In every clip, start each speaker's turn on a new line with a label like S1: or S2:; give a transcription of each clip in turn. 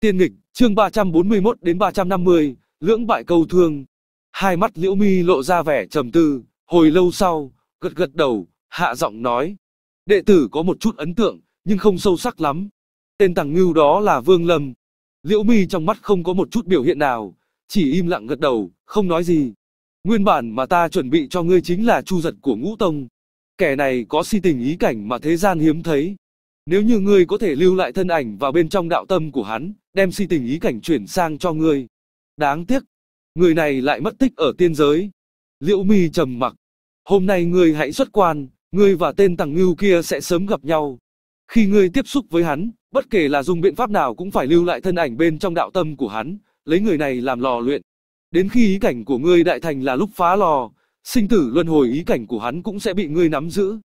S1: Tiên nghịch, chương 341 đến 350, lưỡng bại câu thương. Hai mắt Liễu Mi lộ ra vẻ trầm tư, hồi lâu sau, gật gật đầu, hạ giọng nói: "Đệ tử có một chút ấn tượng, nhưng không sâu sắc lắm. Tên tàng ngưu đó là Vương Lâm." Liễu Mi trong mắt không có một chút biểu hiện nào, chỉ im lặng gật đầu, không nói gì. Nguyên bản mà ta chuẩn bị cho ngươi chính là chu giật của Ngũ Tông. Kẻ này có si tình ý cảnh mà thế gian hiếm thấy. Nếu như ngươi có thể lưu lại thân ảnh vào bên trong đạo tâm của hắn, đem si tình ý cảnh chuyển sang cho ngươi. Đáng tiếc, người này lại mất tích ở tiên giới. Liễu mi trầm mặc, hôm nay ngươi hãy xuất quan, ngươi và tên tàng ngưu kia sẽ sớm gặp nhau. Khi ngươi tiếp xúc với hắn, bất kể là dùng biện pháp nào cũng phải lưu lại thân ảnh bên trong đạo tâm của hắn, lấy người này làm lò luyện. Đến khi ý cảnh của ngươi đại thành là lúc phá lò, sinh tử luân hồi ý cảnh của hắn cũng sẽ bị ngươi nắm giữ.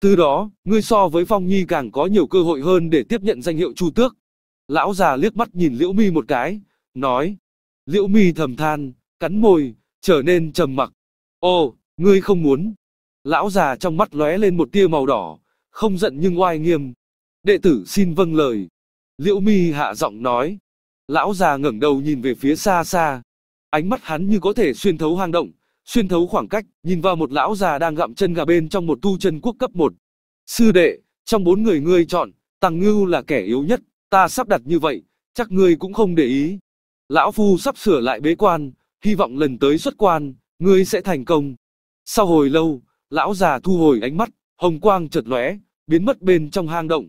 S1: Từ đó, ngươi so với Phong Nhi càng có nhiều cơ hội hơn để tiếp nhận danh hiệu Chu Tước. Lão già liếc mắt nhìn Liễu Mi một cái, nói. Liễu Mi thầm than, cắn môi, trở nên trầm mặc. Ô, ngươi không muốn. Lão già trong mắt lóe lên một tia màu đỏ, không giận nhưng oai nghiêm. Đệ tử xin vâng lời. Liễu Mi hạ giọng nói. Lão già ngẩng đầu nhìn về phía xa xa. Ánh mắt hắn như có thể xuyên thấu hang động, xuyên thấu khoảng cách, nhìn vào một lão già đang gặm chân gà bên trong một tu chân quốc cấp 1. Sư đệ, trong bốn người ngươi chọn, Tăng Ngưu là kẻ yếu nhất ta sắp đặt như vậy, chắc ngươi cũng không để ý. Lão Phu sắp sửa lại bế quan, hy vọng lần tới xuất quan, ngươi sẽ thành công. Sau hồi lâu, lão già thu hồi ánh mắt, hồng quang chợt lóe, biến mất bên trong hang động.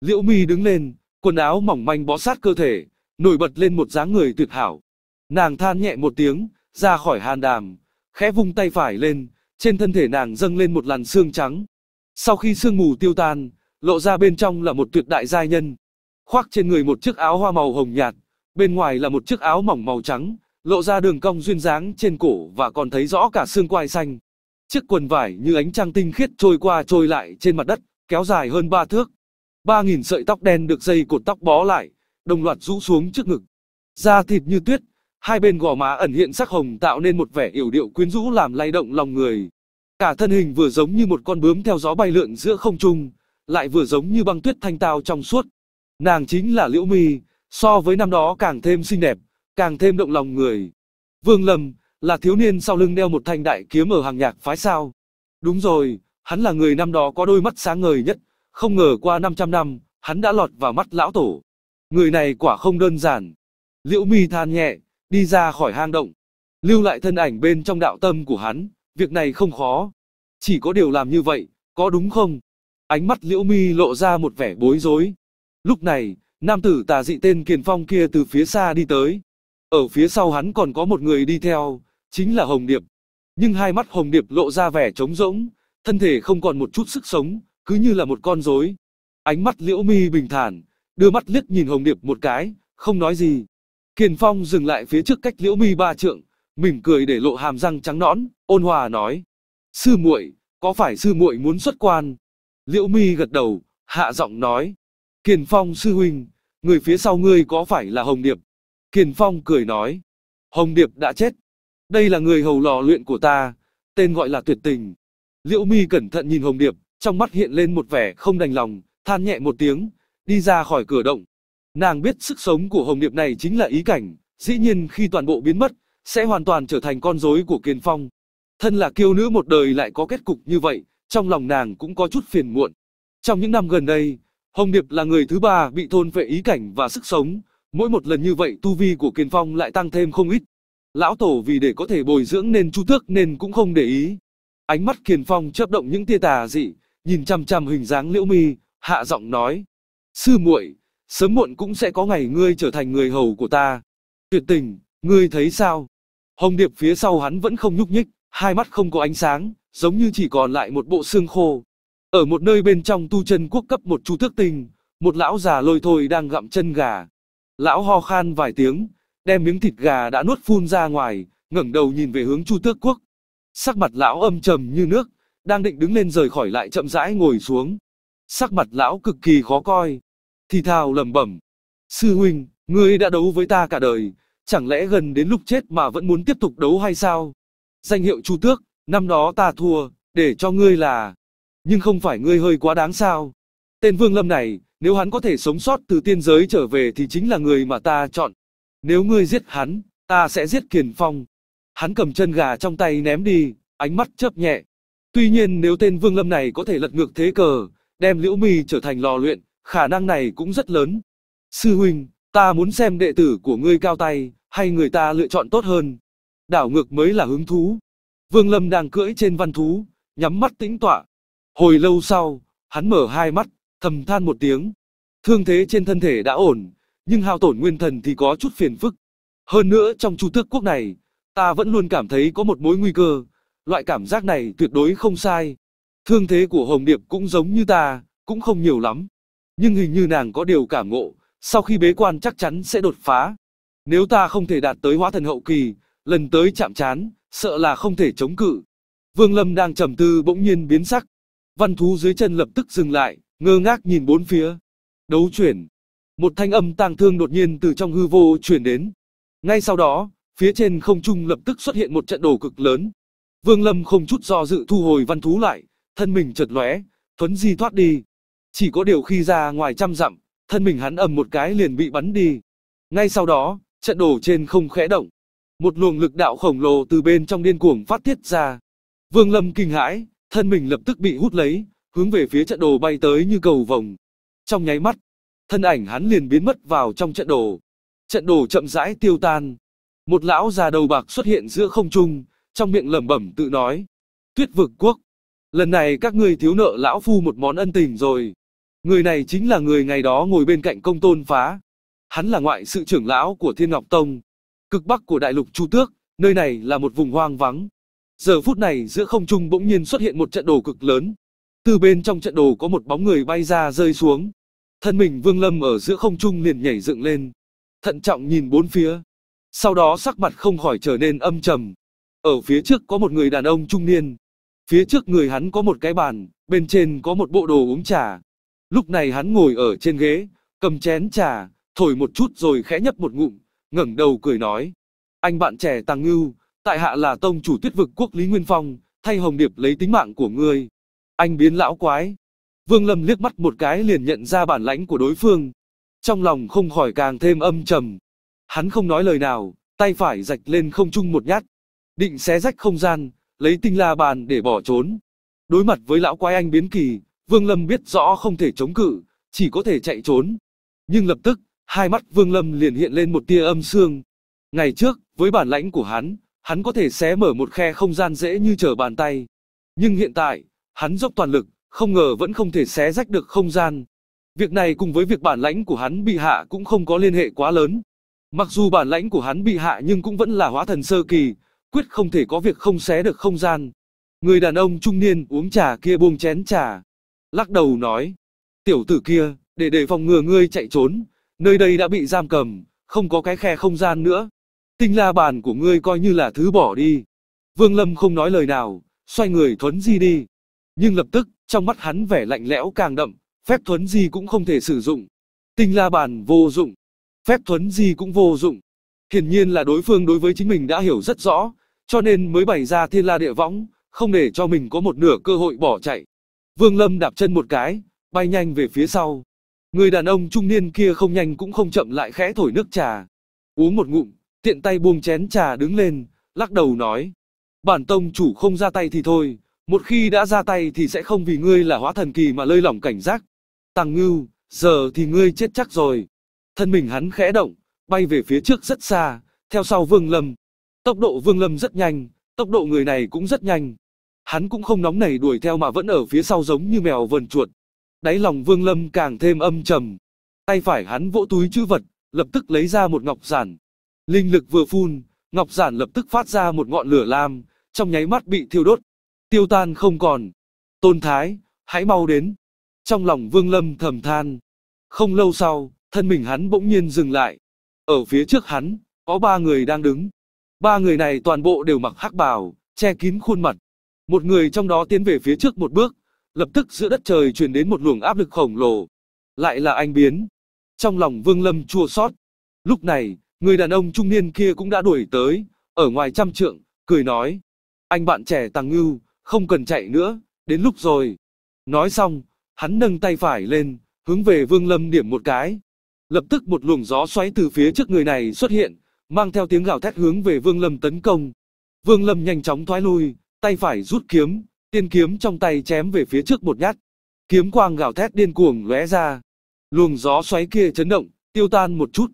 S1: Liễu Mi đứng lên, quần áo mỏng manh bó sát cơ thể, nổi bật lên một dáng người tuyệt hảo. Nàng than nhẹ một tiếng, ra khỏi hàn đàm, khẽ vung tay phải lên, trên thân thể nàng dâng lên một làn xương trắng. Sau khi sương mù tiêu tan, lộ ra bên trong là một tuyệt đại giai nhân khoác trên người một chiếc áo hoa màu hồng nhạt, bên ngoài là một chiếc áo mỏng màu trắng, lộ ra đường cong duyên dáng trên cổ và còn thấy rõ cả xương quai xanh. Chiếc quần vải như ánh trăng tinh khiết trôi qua trôi lại trên mặt đất, kéo dài hơn ba thước. Ba nghìn sợi tóc đen được dây cột tóc bó lại, đồng loạt rũ xuống trước ngực. Da thịt như tuyết, hai bên gò má ẩn hiện sắc hồng tạo nên một vẻ yểu điệu quyến rũ làm lay động lòng người. Cả thân hình vừa giống như một con bướm theo gió bay lượn giữa không trung, lại vừa giống như băng tuyết thanh tao trong suốt. Nàng chính là Liễu Mi, so với năm đó càng thêm xinh đẹp, càng thêm động lòng người. Vương Lâm, là thiếu niên sau lưng đeo một thanh đại kiếm ở hàng nhạc phái sao. Đúng rồi, hắn là người năm đó có đôi mắt sáng ngời nhất, không ngờ qua 500 năm, hắn đã lọt vào mắt lão tổ. Người này quả không đơn giản. Liễu Mi than nhẹ, đi ra khỏi hang động, lưu lại thân ảnh bên trong đạo tâm của hắn, việc này không khó. Chỉ có điều làm như vậy, có đúng không? Ánh mắt Liễu Mi lộ ra một vẻ bối rối. Lúc này, nam tử tà dị tên Kiền Phong kia từ phía xa đi tới. Ở phía sau hắn còn có một người đi theo, chính là Hồng Điệp. Nhưng hai mắt Hồng Điệp lộ ra vẻ trống rỗng, thân thể không còn một chút sức sống, cứ như là một con rối. Ánh mắt liễu mi bình thản, đưa mắt liếc nhìn Hồng Điệp một cái, không nói gì. Kiền Phong dừng lại phía trước cách liễu mi ba trượng, mỉm cười để lộ hàm răng trắng nõn, ôn hòa nói. Sư muội, có phải sư muội muốn xuất quan? Liễu mi gật đầu, hạ giọng nói. Kiền Phong sư huynh, người phía sau ngươi có phải là Hồng Điệp? Kiền Phong cười nói. Hồng Điệp đã chết. Đây là người hầu lò luyện của ta, tên gọi là tuyệt tình. Liễu mi cẩn thận nhìn Hồng Điệp, trong mắt hiện lên một vẻ không đành lòng, than nhẹ một tiếng, đi ra khỏi cửa động. Nàng biết sức sống của Hồng Điệp này chính là ý cảnh, dĩ nhiên khi toàn bộ biến mất, sẽ hoàn toàn trở thành con rối của Kiền Phong. Thân là kiêu nữ một đời lại có kết cục như vậy, trong lòng nàng cũng có chút phiền muộn. Trong những năm gần đây, Hồng Điệp là người thứ ba bị thôn vệ ý cảnh và sức sống, mỗi một lần như vậy tu vi của Kiền Phong lại tăng thêm không ít. Lão Tổ vì để có thể bồi dưỡng nên chu tước nên cũng không để ý. Ánh mắt Kiền Phong chớp động những tia tà dị, nhìn chăm chăm hình dáng liễu mi, hạ giọng nói. Sư muội, sớm muộn cũng sẽ có ngày ngươi trở thành người hầu của ta. Tuyệt tình, ngươi thấy sao? Hồng Điệp phía sau hắn vẫn không nhúc nhích, hai mắt không có ánh sáng, giống như chỉ còn lại một bộ xương khô. Ở một nơi bên trong tu chân quốc cấp một chú thức tình, một lão già lôi thôi đang gặm chân gà. Lão ho khan vài tiếng, đem miếng thịt gà đã nuốt phun ra ngoài, ngẩng đầu nhìn về hướng Chu Tước Quốc. Sắc mặt lão âm trầm như nước, đang định đứng lên rời khỏi lại chậm rãi ngồi xuống. Sắc mặt lão cực kỳ khó coi, thì thào lẩm bẩm: "Sư huynh, ngươi đã đấu với ta cả đời, chẳng lẽ gần đến lúc chết mà vẫn muốn tiếp tục đấu hay sao? Danh hiệu Chu Tước, năm đó ta thua, để cho ngươi là nhưng không phải ngươi hơi quá đáng sao. Tên Vương Lâm này, nếu hắn có thể sống sót từ tiên giới trở về thì chính là người mà ta chọn. Nếu ngươi giết hắn, ta sẽ giết Kiền Phong. Hắn cầm chân gà trong tay ném đi, ánh mắt chớp nhẹ. Tuy nhiên nếu tên Vương Lâm này có thể lật ngược thế cờ, đem Liễu Mi trở thành lò luyện, khả năng này cũng rất lớn. Sư huynh, ta muốn xem đệ tử của ngươi cao tay, hay người ta lựa chọn tốt hơn. Đảo ngược mới là hứng thú. Vương Lâm đang cưỡi trên văn thú, nhắm mắt tĩnh tọa, Hồi lâu sau, hắn mở hai mắt, thầm than một tiếng. Thương thế trên thân thể đã ổn, nhưng hao tổn nguyên thần thì có chút phiền phức. Hơn nữa trong chu tước quốc này, ta vẫn luôn cảm thấy có một mối nguy cơ. Loại cảm giác này tuyệt đối không sai. Thương thế của Hồng Điệp cũng giống như ta, cũng không nhiều lắm. Nhưng hình như nàng có điều cảm ngộ, sau khi bế quan chắc chắn sẽ đột phá. Nếu ta không thể đạt tới hóa thần hậu kỳ, lần tới chạm chán, sợ là không thể chống cự. Vương Lâm đang trầm tư bỗng nhiên biến sắc, Văn thú dưới chân lập tức dừng lại, ngơ ngác nhìn bốn phía. Đấu chuyển. Một thanh âm tang thương đột nhiên từ trong hư vô chuyển đến. Ngay sau đó, phía trên không trung lập tức xuất hiện một trận đồ cực lớn. Vương Lâm không chút do dự thu hồi văn thú lại, thân mình chật lóe, thuấn di thoát đi. Chỉ có điều khi ra ngoài trăm dặm, thân mình hắn ầm một cái liền bị bắn đi. Ngay sau đó, trận đồ trên không khẽ động. Một luồng lực đạo khổng lồ từ bên trong điên cuồng phát tiết ra. Vương Lâm kinh hãi, thân mình lập tức bị hút lấy, hướng về phía trận đồ bay tới như cầu vồng. Trong nháy mắt, thân ảnh hắn liền biến mất vào trong trận đồ. Trận đồ chậm rãi tiêu tan. Một lão già đầu bạc xuất hiện giữa không trung, trong miệng lẩm bẩm tự nói: "Tuyết vực quốc, lần này các ngươi thiếu nợ lão phu một món ân tình rồi." Người này chính là người ngày đó ngồi bên cạnh công tôn phá. Hắn là ngoại sự trưởng lão của Thiên Ngọc Tông, cực bắc của đại lục Chu Tước, nơi này là một vùng hoang vắng, Giờ phút này giữa không trung bỗng nhiên xuất hiện một trận đồ cực lớn. Từ bên trong trận đồ có một bóng người bay ra rơi xuống. Thân mình Vương Lâm ở giữa không trung liền nhảy dựng lên. Thận trọng nhìn bốn phía. Sau đó sắc mặt không khỏi trở nên âm trầm. Ở phía trước có một người đàn ông trung niên. Phía trước người hắn có một cái bàn, bên trên có một bộ đồ uống trà. Lúc này hắn ngồi ở trên ghế, cầm chén trà, thổi một chút rồi khẽ nhấp một ngụm, ngẩng đầu cười nói. Anh bạn trẻ tăng Ngưu, tại hạ là tông chủ tuyết vực quốc Lý Nguyên Phong, thay Hồng Điệp lấy tính mạng của ngươi. Anh biến lão quái. Vương Lâm liếc mắt một cái liền nhận ra bản lãnh của đối phương. Trong lòng không khỏi càng thêm âm trầm. Hắn không nói lời nào, tay phải rạch lên không trung một nhát. Định xé rách không gian, lấy tinh la bàn để bỏ trốn. Đối mặt với lão quái anh biến kỳ, Vương Lâm biết rõ không thể chống cự, chỉ có thể chạy trốn. Nhưng lập tức, hai mắt Vương Lâm liền hiện lên một tia âm sương. Ngày trước, với bản lãnh của hắn, hắn có thể xé mở một khe không gian dễ như trở bàn tay. Nhưng hiện tại, hắn dốc toàn lực, không ngờ vẫn không thể xé rách được không gian. Việc này cùng với việc bản lãnh của hắn bị hạ cũng không có liên hệ quá lớn. Mặc dù bản lãnh của hắn bị hạ nhưng cũng vẫn là hóa thần sơ kỳ, quyết không thể có việc không xé được không gian. Người đàn ông trung niên uống trà kia buông chén trà. Lắc đầu nói, tiểu tử kia, để đề phòng ngừa ngươi chạy trốn, nơi đây đã bị giam cầm, không có cái khe không gian nữa. Tinh la bàn của ngươi coi như là thứ bỏ đi. Vương Lâm không nói lời nào, xoay người thuấn di đi. Nhưng lập tức, trong mắt hắn vẻ lạnh lẽo càng đậm, phép thuấn di cũng không thể sử dụng. Tinh la bàn vô dụng, phép thuấn di cũng vô dụng. Hiển nhiên là đối phương đối với chính mình đã hiểu rất rõ, cho nên mới bày ra thiên la địa võng, không để cho mình có một nửa cơ hội bỏ chạy. Vương Lâm đạp chân một cái, bay nhanh về phía sau. Người đàn ông trung niên kia không nhanh cũng không chậm lại khẽ thổi nước trà. Uống một ngụm, tiện tay buông chén trà đứng lên, lắc đầu nói. Bản tông chủ không ra tay thì thôi, một khi đã ra tay thì sẽ không vì ngươi là hóa thần kỳ mà lơi lỏng cảnh giác. tăng ngưu, giờ thì ngươi chết chắc rồi. Thân mình hắn khẽ động, bay về phía trước rất xa, theo sau vương lâm. Tốc độ vương lâm rất nhanh, tốc độ người này cũng rất nhanh. Hắn cũng không nóng nảy đuổi theo mà vẫn ở phía sau giống như mèo vờn chuột. Đáy lòng vương lâm càng thêm âm trầm. Tay phải hắn vỗ túi chữ vật, lập tức lấy ra một ngọc giản, Linh lực vừa phun, Ngọc Giản lập tức phát ra một ngọn lửa lam, trong nháy mắt bị thiêu đốt, tiêu tan không còn. Tôn Thái, hãy mau đến. Trong lòng Vương Lâm thầm than. Không lâu sau, thân mình hắn bỗng nhiên dừng lại. Ở phía trước hắn, có ba người đang đứng. Ba người này toàn bộ đều mặc hắc bào, che kín khuôn mặt. Một người trong đó tiến về phía trước một bước, lập tức giữa đất trời truyền đến một luồng áp lực khổng lồ. Lại là anh biến. Trong lòng Vương Lâm chua xót. Lúc này, Người đàn ông trung niên kia cũng đã đuổi tới, ở ngoài trăm trượng, cười nói. Anh bạn trẻ tàng ngưu, không cần chạy nữa, đến lúc rồi. Nói xong, hắn nâng tay phải lên, hướng về Vương Lâm điểm một cái. Lập tức một luồng gió xoáy từ phía trước người này xuất hiện, mang theo tiếng gào thét hướng về Vương Lâm tấn công. Vương Lâm nhanh chóng thoái lui, tay phải rút kiếm, tiên kiếm trong tay chém về phía trước một nhát. Kiếm quang gào thét điên cuồng lóe ra. Luồng gió xoáy kia chấn động, tiêu tan một chút,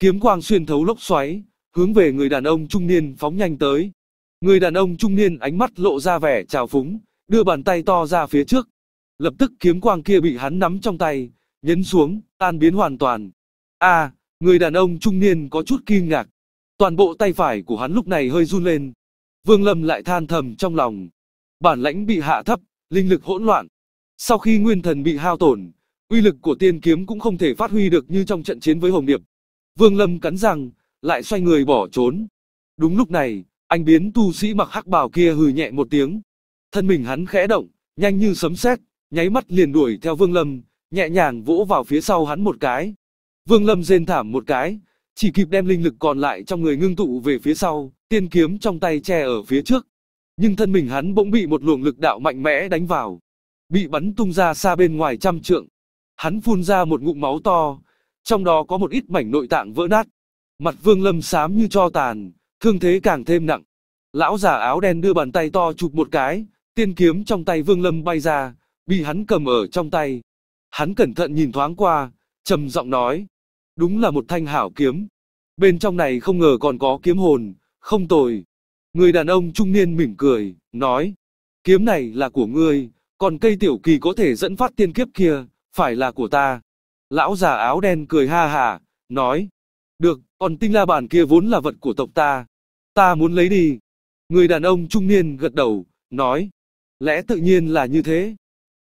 S1: Kiếm quang xuyên thấu lốc xoáy, hướng về người đàn ông trung niên phóng nhanh tới. Người đàn ông trung niên ánh mắt lộ ra vẻ trào phúng, đưa bàn tay to ra phía trước. Lập tức kiếm quang kia bị hắn nắm trong tay, nhấn xuống, tan biến hoàn toàn. a à, người đàn ông trung niên có chút kinh ngạc. Toàn bộ tay phải của hắn lúc này hơi run lên. Vương Lâm lại than thầm trong lòng. Bản lãnh bị hạ thấp, linh lực hỗn loạn. Sau khi nguyên thần bị hao tổn, uy lực của tiên kiếm cũng không thể phát huy được như trong trận chiến với Hồng Điệp. Vương Lâm cắn răng, lại xoay người bỏ trốn. Đúng lúc này, anh biến tu sĩ mặc hắc bào kia hừ nhẹ một tiếng. Thân mình hắn khẽ động, nhanh như sấm sét, nháy mắt liền đuổi theo Vương Lâm, nhẹ nhàng vỗ vào phía sau hắn một cái. Vương Lâm rên thảm một cái, chỉ kịp đem linh lực còn lại trong người ngưng tụ về phía sau, tiên kiếm trong tay che ở phía trước. Nhưng thân mình hắn bỗng bị một luồng lực đạo mạnh mẽ đánh vào, bị bắn tung ra xa bên ngoài trăm trượng. Hắn phun ra một ngụm máu to, trong đó có một ít mảnh nội tạng vỡ nát. Mặt Vương Lâm xám như cho tàn, thương thế càng thêm nặng. Lão già áo đen đưa bàn tay to chụp một cái, tiên kiếm trong tay Vương Lâm bay ra, bị hắn cầm ở trong tay. Hắn cẩn thận nhìn thoáng qua, trầm giọng nói, đúng là một thanh hảo kiếm. Bên trong này không ngờ còn có kiếm hồn, không tồi. Người đàn ông trung niên mỉm cười, nói, kiếm này là của ngươi, còn cây tiểu kỳ có thể dẫn phát tiên kiếp kia, phải là của ta. Lão già áo đen cười ha hà, nói. Được, còn tinh la bàn kia vốn là vật của tộc ta. Ta muốn lấy đi. Người đàn ông trung niên gật đầu, nói. Lẽ tự nhiên là như thế.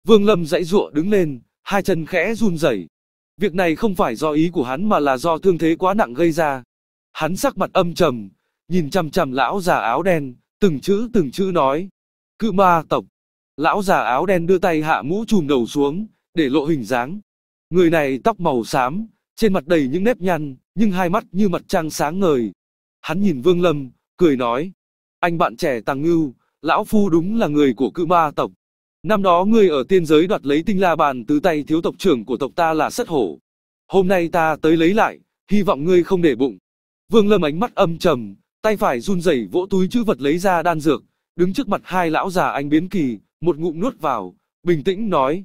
S1: Vương Lâm dãy ruộng đứng lên, hai chân khẽ run rẩy. Việc này không phải do ý của hắn mà là do thương thế quá nặng gây ra. Hắn sắc mặt âm trầm, nhìn chằm chằm lão già áo đen, từng chữ từng chữ nói. Cự ma tộc. Lão già áo đen đưa tay hạ mũ trùm đầu xuống, để lộ hình dáng, Người này tóc màu xám, trên mặt đầy những nếp nhăn, nhưng hai mắt như mặt trăng sáng ngời. Hắn nhìn Vương Lâm, cười nói. Anh bạn trẻ Tàng Ngưu, lão phu đúng là người của cự ma tộc. Năm đó ngươi ở tiên giới đoạt lấy tinh la bàn từ tay thiếu tộc trưởng của tộc ta là sất hổ. Hôm nay ta tới lấy lại, hy vọng ngươi không để bụng. Vương Lâm ánh mắt âm trầm, tay phải run rẩy vỗ túi chữ vật lấy ra đan dược, đứng trước mặt hai lão già anh biến kỳ, một ngụm nuốt vào, bình tĩnh nói,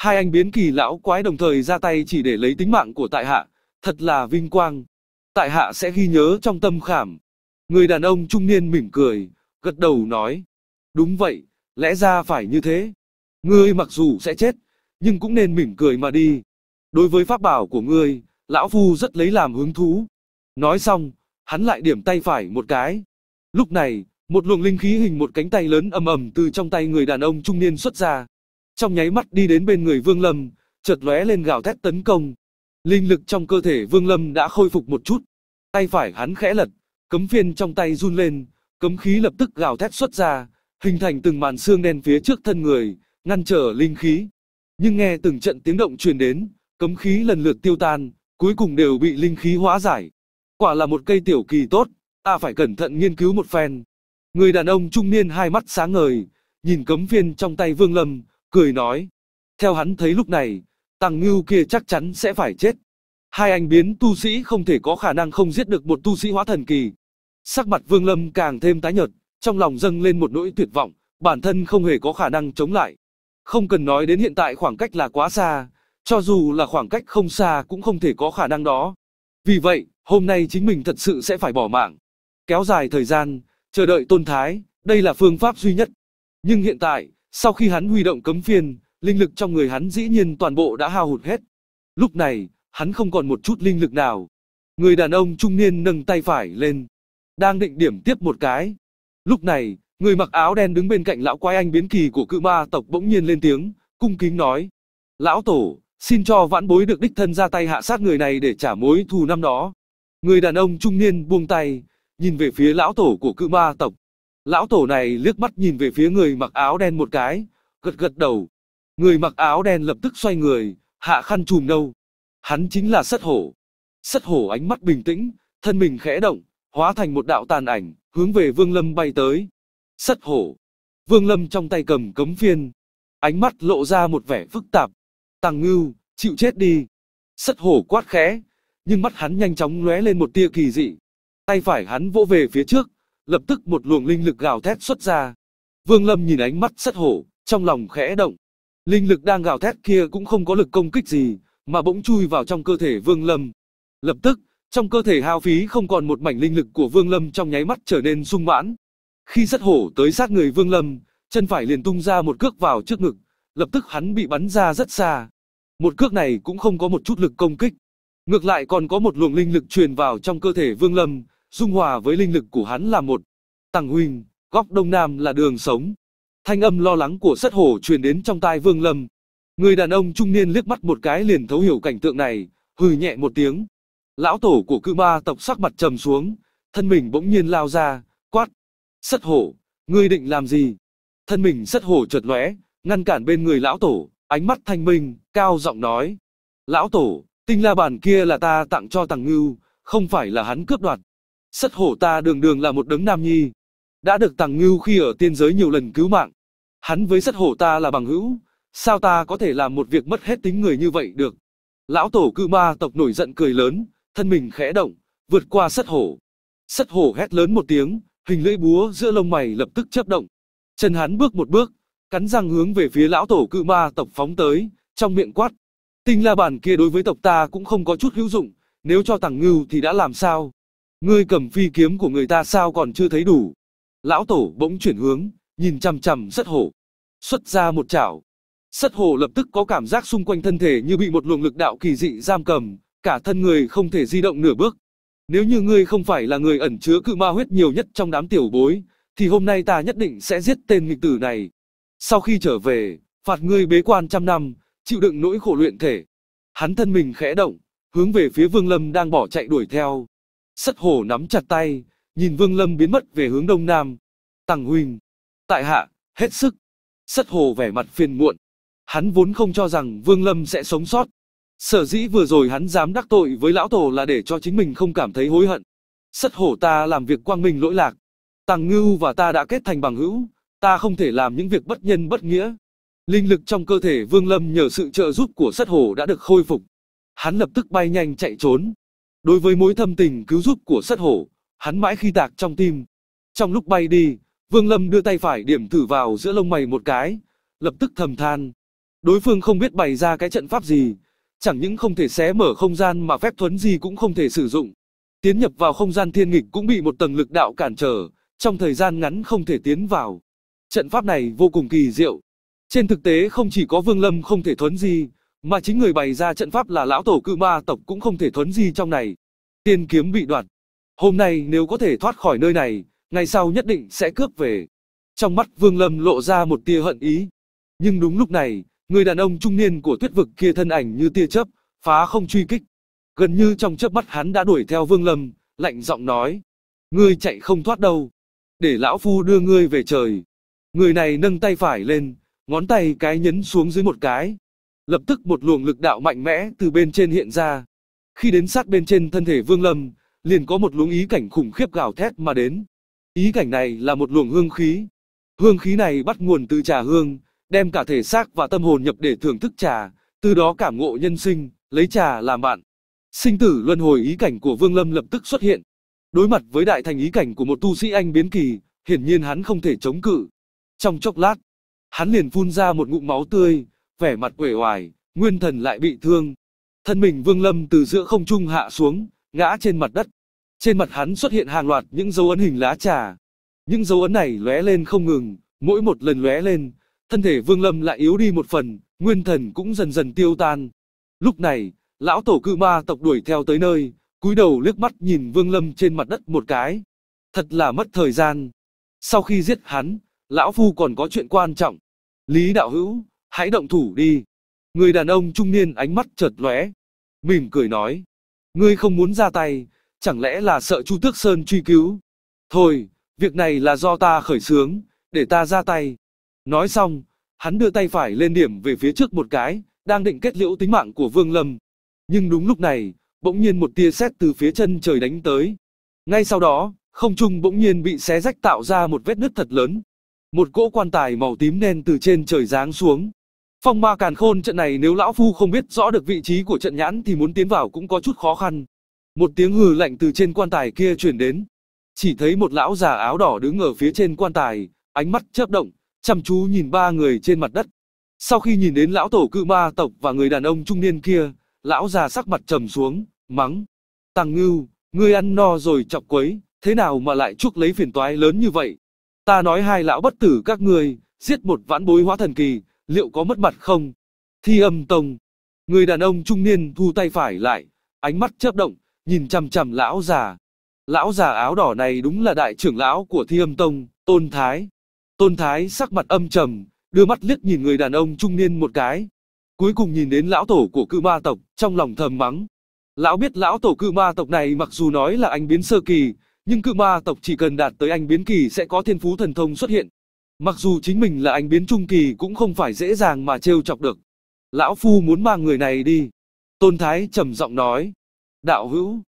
S1: Hai anh biến kỳ lão quái đồng thời ra tay chỉ để lấy tính mạng của tại hạ, thật là vinh quang. Tại hạ sẽ ghi nhớ trong tâm khảm. Người đàn ông trung niên mỉm cười, gật đầu nói. Đúng vậy, lẽ ra phải như thế. Ngươi mặc dù sẽ chết, nhưng cũng nên mỉm cười mà đi. Đối với pháp bảo của ngươi, lão phu rất lấy làm hứng thú. Nói xong, hắn lại điểm tay phải một cái. Lúc này, một luồng linh khí hình một cánh tay lớn ầm ầm từ trong tay người đàn ông trung niên xuất ra trong nháy mắt đi đến bên người Vương Lâm, chợt lóe lên gào thét tấn công. Linh lực trong cơ thể Vương Lâm đã khôi phục một chút. Tay phải hắn khẽ lật, cấm phiên trong tay run lên, cấm khí lập tức gào thét xuất ra, hình thành từng màn xương đen phía trước thân người, ngăn trở linh khí. Nhưng nghe từng trận tiếng động truyền đến, cấm khí lần lượt tiêu tan, cuối cùng đều bị linh khí hóa giải. Quả là một cây tiểu kỳ tốt, ta phải cẩn thận nghiên cứu một phen. Người đàn ông trung niên hai mắt sáng ngời, nhìn cấm phiên trong tay Vương Lâm, cười nói. Theo hắn thấy lúc này, tăng Ngưu kia chắc chắn sẽ phải chết. Hai anh biến tu sĩ không thể có khả năng không giết được một tu sĩ hóa thần kỳ. Sắc mặt Vương Lâm càng thêm tái nhợt, trong lòng dâng lên một nỗi tuyệt vọng, bản thân không hề có khả năng chống lại. Không cần nói đến hiện tại khoảng cách là quá xa, cho dù là khoảng cách không xa cũng không thể có khả năng đó. Vì vậy, hôm nay chính mình thật sự sẽ phải bỏ mạng. Kéo dài thời gian, chờ đợi tôn thái, đây là phương pháp duy nhất. Nhưng hiện tại, sau khi hắn huy động cấm phiên, linh lực trong người hắn dĩ nhiên toàn bộ đã hao hụt hết. Lúc này, hắn không còn một chút linh lực nào. Người đàn ông trung niên nâng tay phải lên, đang định điểm tiếp một cái. Lúc này, người mặc áo đen đứng bên cạnh lão quái anh biến kỳ của cự ma tộc bỗng nhiên lên tiếng, cung kính nói. Lão tổ, xin cho vãn bối được đích thân ra tay hạ sát người này để trả mối thù năm đó. Người đàn ông trung niên buông tay, nhìn về phía lão tổ của cự ma tộc, Lão tổ này liếc mắt nhìn về phía người mặc áo đen một cái, gật gật đầu. Người mặc áo đen lập tức xoay người, hạ khăn trùm nâu. Hắn chính là sất hổ. Sất hổ ánh mắt bình tĩnh, thân mình khẽ động, hóa thành một đạo tàn ảnh, hướng về Vương Lâm bay tới. Sất hổ. Vương Lâm trong tay cầm cấm phiên. Ánh mắt lộ ra một vẻ phức tạp. Tàng ngưu, chịu chết đi. Sất hổ quát khẽ, nhưng mắt hắn nhanh chóng lóe lên một tia kỳ dị. Tay phải hắn vỗ về phía trước, lập tức một luồng linh lực gào thét xuất ra. Vương Lâm nhìn ánh mắt sắt hổ, trong lòng khẽ động. Linh lực đang gào thét kia cũng không có lực công kích gì, mà bỗng chui vào trong cơ thể Vương Lâm. Lập tức, trong cơ thể hao phí không còn một mảnh linh lực của Vương Lâm trong nháy mắt trở nên sung mãn. Khi sắt hổ tới sát người Vương Lâm, chân phải liền tung ra một cước vào trước ngực, lập tức hắn bị bắn ra rất xa. Một cước này cũng không có một chút lực công kích. Ngược lại còn có một luồng linh lực truyền vào trong cơ thể Vương Lâm, dung hòa với linh lực của hắn là một. Tàng huynh, góc đông nam là đường sống. Thanh âm lo lắng của sất hổ truyền đến trong tai Vương Lâm. Người đàn ông trung niên liếc mắt một cái liền thấu hiểu cảnh tượng này, hừ nhẹ một tiếng. Lão tổ của cự ma tộc sắc mặt trầm xuống, thân mình bỗng nhiên lao ra, quát. Sất hổ, ngươi định làm gì? Thân mình sất hổ chợt lóe, ngăn cản bên người lão tổ, ánh mắt thanh minh, cao giọng nói. Lão tổ, tinh la bàn kia là ta tặng cho tàng ngưu, không phải là hắn cướp đoạt. Sắt hổ ta đường đường là một đấng nam nhi. Đã được tàng ngưu khi ở tiên giới nhiều lần cứu mạng. Hắn với Sắt hổ ta là bằng hữu. Sao ta có thể làm một việc mất hết tính người như vậy được? Lão tổ cư ma tộc nổi giận cười lớn, thân mình khẽ động, vượt qua Sắt hổ. Sắt hổ hét lớn một tiếng, hình lưỡi búa giữa lông mày lập tức chấp động. Chân hắn bước một bước, cắn răng hướng về phía lão tổ Cư ma tộc phóng tới, trong miệng quát. Tinh la bàn kia đối với tộc ta cũng không có chút hữu dụng, nếu cho tàng ngưu thì đã làm sao? Ngươi cầm phi kiếm của người ta sao còn chưa thấy đủ. Lão tổ bỗng chuyển hướng, nhìn chằm chằm sất hổ. Xuất ra một chảo. Sất hổ lập tức có cảm giác xung quanh thân thể như bị một luồng lực đạo kỳ dị giam cầm, cả thân người không thể di động nửa bước. Nếu như ngươi không phải là người ẩn chứa cự ma huyết nhiều nhất trong đám tiểu bối, thì hôm nay ta nhất định sẽ giết tên nghịch tử này. Sau khi trở về, phạt ngươi bế quan trăm năm, chịu đựng nỗi khổ luyện thể. Hắn thân mình khẽ động, hướng về phía Vương Lâm đang bỏ chạy đuổi theo. Sắt hổ nắm chặt tay, nhìn Vương Lâm biến mất về hướng đông nam. Tằng huynh, tại hạ, hết sức. Sắt hổ vẻ mặt phiền muộn. Hắn vốn không cho rằng Vương Lâm sẽ sống sót. Sở dĩ vừa rồi hắn dám đắc tội với lão tổ là để cho chính mình không cảm thấy hối hận. Sắt hổ ta làm việc quang minh lỗi lạc. Tàng ngưu và ta đã kết thành bằng hữu, ta không thể làm những việc bất nhân bất nghĩa. Linh lực trong cơ thể Vương Lâm nhờ sự trợ giúp của Sắt hổ đã được khôi phục. Hắn lập tức bay nhanh chạy trốn. Đối với mối thâm tình cứu giúp của sắt hổ, hắn mãi khi tạc trong tim. Trong lúc bay đi, Vương Lâm đưa tay phải điểm thử vào giữa lông mày một cái, lập tức thầm than. Đối phương không biết bày ra cái trận pháp gì, chẳng những không thể xé mở không gian mà phép thuấn gì cũng không thể sử dụng. Tiến nhập vào không gian thiên nghịch cũng bị một tầng lực đạo cản trở, trong thời gian ngắn không thể tiến vào. Trận pháp này vô cùng kỳ diệu. Trên thực tế không chỉ có Vương Lâm không thể thuấn gì mà chính người bày ra trận pháp là lão tổ cự ma tộc cũng không thể thuấn di trong này. Tiên kiếm bị đoạt. Hôm nay nếu có thể thoát khỏi nơi này, ngày sau nhất định sẽ cướp về. Trong mắt Vương Lâm lộ ra một tia hận ý. Nhưng đúng lúc này, người đàn ông trung niên của tuyết vực kia thân ảnh như tia chớp, phá không truy kích. Gần như trong chớp mắt hắn đã đuổi theo Vương Lâm, lạnh giọng nói. Ngươi chạy không thoát đâu. Để lão phu đưa ngươi về trời. Người này nâng tay phải lên, ngón tay cái nhấn xuống dưới một cái, lập tức một luồng lực đạo mạnh mẽ từ bên trên hiện ra. Khi đến sát bên trên thân thể Vương Lâm, liền có một luồng ý cảnh khủng khiếp gào thét mà đến. Ý cảnh này là một luồng hương khí. Hương khí này bắt nguồn từ trà hương, đem cả thể xác và tâm hồn nhập để thưởng thức trà, từ đó cảm ngộ nhân sinh, lấy trà làm bạn. Sinh tử luân hồi ý cảnh của Vương Lâm lập tức xuất hiện. Đối mặt với đại thành ý cảnh của một tu sĩ anh biến kỳ, hiển nhiên hắn không thể chống cự. Trong chốc lát, hắn liền phun ra một ngụm máu tươi, vẻ mặt uể oải, nguyên thần lại bị thương. Thân mình Vương Lâm từ giữa không trung hạ xuống, ngã trên mặt đất. Trên mặt hắn xuất hiện hàng loạt những dấu ấn hình lá trà. Những dấu ấn này lóe lên không ngừng, mỗi một lần lóe lên, thân thể Vương Lâm lại yếu đi một phần, nguyên thần cũng dần dần tiêu tan. Lúc này, lão tổ cự ma tộc đuổi theo tới nơi, cúi đầu liếc mắt nhìn Vương Lâm trên mặt đất một cái. Thật là mất thời gian. Sau khi giết hắn, lão phu còn có chuyện quan trọng. Lý đạo hữu, Hãy động thủ đi. Người đàn ông trung niên ánh mắt chợt lóe, mỉm cười nói. Ngươi không muốn ra tay, chẳng lẽ là sợ Chu Tước Sơn truy cứu? Thôi, việc này là do ta khởi sướng để ta ra tay. Nói xong, hắn đưa tay phải lên điểm về phía trước một cái, đang định kết liễu tính mạng của Vương Lâm. Nhưng đúng lúc này, bỗng nhiên một tia sét từ phía chân trời đánh tới. Ngay sau đó, không trung bỗng nhiên bị xé rách tạo ra một vết nứt thật lớn. Một cỗ quan tài màu tím đen từ trên trời giáng xuống, Phong ma càn khôn trận này nếu lão phu không biết rõ được vị trí của trận nhãn thì muốn tiến vào cũng có chút khó khăn. Một tiếng hừ lạnh từ trên quan tài kia chuyển đến. Chỉ thấy một lão già áo đỏ đứng ở phía trên quan tài, ánh mắt chớp động, chăm chú nhìn ba người trên mặt đất. Sau khi nhìn đến lão tổ cự ma tộc và người đàn ông trung niên kia, lão già sắc mặt trầm xuống, mắng. Tăng ngưu, ngươi ăn no rồi chọc quấy, thế nào mà lại chuốc lấy phiền toái lớn như vậy? Ta nói hai lão bất tử các ngươi, giết một vãn bối hóa thần kỳ, liệu có mất mặt không? Thi âm tông. Người đàn ông trung niên thu tay phải lại, ánh mắt chớp động, nhìn chằm chằm lão già. Lão già áo đỏ này đúng là đại trưởng lão của thi âm tông, Tôn Thái. Tôn Thái sắc mặt âm trầm, đưa mắt liếc nhìn người đàn ông trung niên một cái. Cuối cùng nhìn đến lão tổ của cự ma tộc, trong lòng thầm mắng. Lão biết lão tổ cự ma tộc này mặc dù nói là anh biến sơ kỳ, nhưng cự ma tộc chỉ cần đạt tới anh biến kỳ sẽ có thiên phú thần thông xuất hiện, Mặc dù chính mình là anh biến trung kỳ cũng không phải dễ dàng mà trêu chọc được. Lão Phu muốn mang người này đi. Tôn Thái trầm giọng nói. Đạo hữu.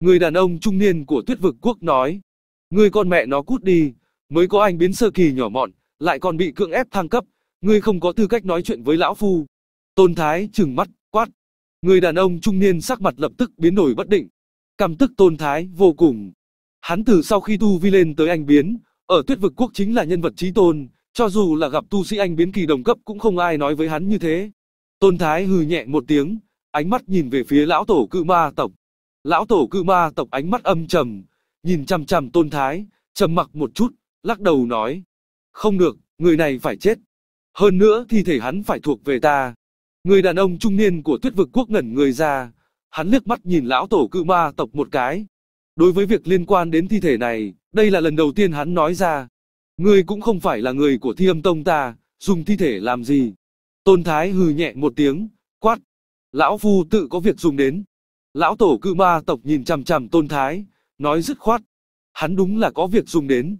S1: Người đàn ông trung niên của tuyết vực quốc nói. Người con mẹ nó cút đi. Mới có anh biến sơ kỳ nhỏ mọn. Lại còn bị cưỡng ép thăng cấp. Ngươi không có tư cách nói chuyện với Lão Phu. Tôn Thái trừng mắt, quát. Người đàn ông trung niên sắc mặt lập tức biến đổi bất định. Căm tức Tôn Thái vô cùng. Hắn từ sau khi tu vi lên tới anh biến, ở tuyết vực quốc chính là nhân vật trí tôn, cho dù là gặp tu sĩ anh biến kỳ đồng cấp cũng không ai nói với hắn như thế. Tôn Thái hừ nhẹ một tiếng, ánh mắt nhìn về phía lão tổ cự ma tộc. Lão tổ cự ma tộc ánh mắt âm trầm, nhìn chằm chằm Tôn Thái, trầm mặc một chút, lắc đầu nói. Không được, người này phải chết. Hơn nữa thi thể hắn phải thuộc về ta. Người đàn ông trung niên của tuyết vực quốc ngẩn người ra, hắn liếc mắt nhìn lão tổ cự ma tộc một cái. Đối với việc liên quan đến thi thể này, đây là lần đầu tiên hắn nói ra. Ngươi cũng không phải là người của thiêm tông ta, dùng thi thể làm gì. Tôn Thái hừ nhẹ một tiếng, quát. Lão Phu tự có việc dùng đến. Lão tổ cự ma tộc nhìn chằm chằm Tôn Thái, nói dứt khoát. Hắn đúng là có việc dùng đến.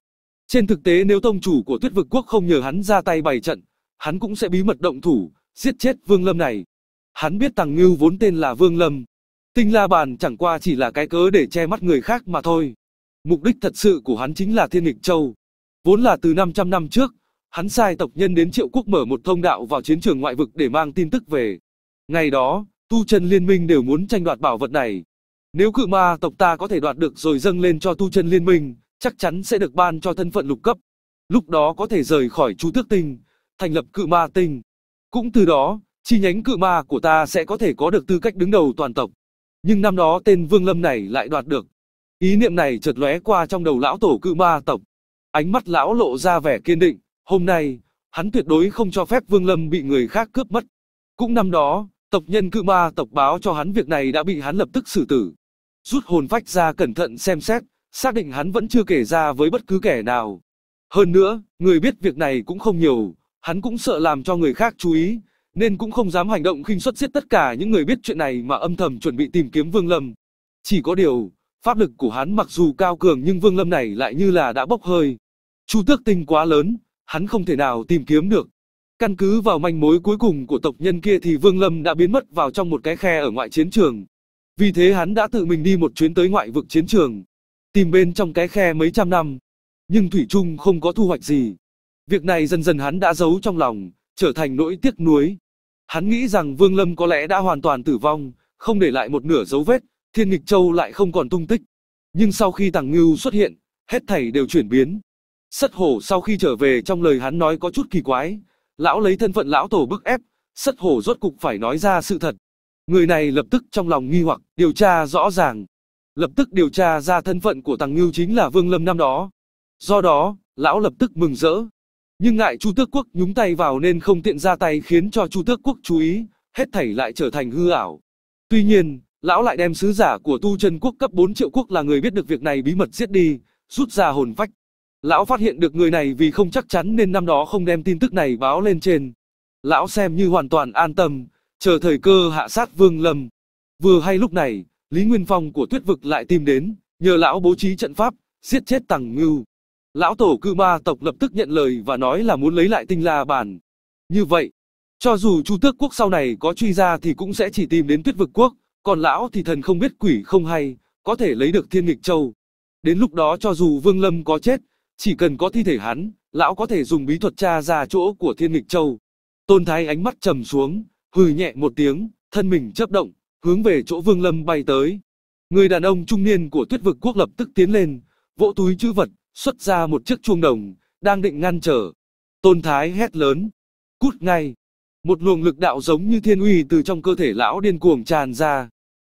S1: Trên thực tế nếu tông chủ của tuyết vực quốc không nhờ hắn ra tay bày trận, hắn cũng sẽ bí mật động thủ, giết chết Vương Lâm này. Hắn biết Tằng Ngưu vốn tên là Vương Lâm. Tinh La Bàn chẳng qua chỉ là cái cớ để che mắt người khác mà thôi. Mục đích thật sự của hắn chính là Thiên Nghịch Châu. Vốn là từ 500 năm trước, hắn sai tộc nhân đến Triệu Quốc mở một thông đạo vào chiến trường ngoại vực để mang tin tức về. Ngày đó, tu chân liên minh đều muốn tranh đoạt bảo vật này. Nếu cự ma tộc ta có thể đoạt được rồi dâng lên cho tu chân liên minh, chắc chắn sẽ được ban cho thân phận lục cấp. Lúc đó có thể rời khỏi chú tước tinh, thành lập cự ma tinh. Cũng từ đó, chi nhánh cự ma của ta sẽ có thể có được tư cách đứng đầu toàn tộc. Nhưng năm đó tên Vương Lâm này lại đoạt được. Ý niệm này chợt lóe qua trong đầu lão tổ cự ma tộc. Ánh mắt lão lộ ra vẻ kiên định, hôm nay, hắn tuyệt đối không cho phép Vương Lâm bị người khác cướp mất. Cũng năm đó, tộc nhân cự ma tộc báo cho hắn việc này đã bị hắn lập tức xử tử. Rút hồn phách ra cẩn thận xem xét, xác định hắn vẫn chưa kể ra với bất cứ kẻ nào. Hơn nữa, người biết việc này cũng không nhiều, hắn cũng sợ làm cho người khác chú ý, nên cũng không dám hành động khinh suất giết tất cả những người biết chuyện này mà âm thầm chuẩn bị tìm kiếm Vương Lâm. Chỉ có điều, Pháp lực của hắn mặc dù cao cường nhưng Vương Lâm này lại như là đã bốc hơi. Chu Tước Tinh quá lớn, hắn không thể nào tìm kiếm được. Căn cứ vào manh mối cuối cùng của tộc nhân kia thì Vương Lâm đã biến mất vào trong một cái khe ở ngoại chiến trường. Vì thế hắn đã tự mình đi một chuyến tới ngoại vực chiến trường, tìm bên trong cái khe mấy trăm năm, nhưng Thủy Trung không có thu hoạch gì. Việc này dần dần hắn đã giấu trong lòng, trở thành nỗi tiếc nuối. Hắn nghĩ rằng Vương Lâm có lẽ đã hoàn toàn tử vong, không để lại một nửa dấu vết, Thiên Nghịch Châu lại không còn tung tích. Nhưng sau khi Tàng Ngưu xuất hiện, hết thảy đều chuyển biến. Sất hổ sau khi trở về trong lời hắn nói có chút kỳ quái, lão lấy thân phận lão tổ bức ép, sất hổ rốt cục phải nói ra sự thật. Người này lập tức trong lòng nghi hoặc, điều tra rõ ràng. Lập tức điều tra ra thân phận của Tàng Ngưu chính là Vương Lâm năm đó. Do đó, lão lập tức mừng rỡ. Nhưng ngại Chu Tước Quốc nhúng tay vào nên không tiện ra tay khiến cho Chu Tước Quốc chú ý, hết thảy lại trở thành hư ảo. Tuy nhiên, lão lại đem sứ giả của tu chân quốc cấp 4 triệu quốc là người biết được việc này bí mật giết đi, rút ra hồn vách Lão phát hiện được người này vì không chắc chắn nên năm đó không đem tin tức này báo lên trên. Lão xem như hoàn toàn an tâm, chờ thời cơ hạ sát Vương Lâm. Vừa hay lúc này, Lý Nguyên Phong của tuyết vực lại tìm đến, nhờ lão bố trí trận pháp, giết chết tàng ngưu. Lão tổ cư ma tộc lập tức nhận lời và nói là muốn lấy lại tinh la bản. Như vậy, cho dù Chu Tước Quốc sau này có truy ra thì cũng sẽ chỉ tìm đến tuyết vực quốc, còn lão thì thần không biết quỷ không hay, có thể lấy được thiên nghịch châu. Đến lúc đó cho dù Vương Lâm có chết, chỉ cần có thi thể hắn, lão có thể dùng bí thuật tra ra chỗ của thiên nghịch châu. Tôn Thái ánh mắt trầm xuống, hừ nhẹ một tiếng, thân mình chấp động, hướng về chỗ Vương Lâm bay tới. Người đàn ông trung niên của tuyết vực quốc lập tức tiến lên, vỗ túi chữ vật, xuất ra một chiếc chuông đồng, đang định ngăn trở. Tôn Thái hét lớn, cút ngay. Một luồng lực đạo giống như thiên uy từ trong cơ thể lão điên cuồng tràn ra.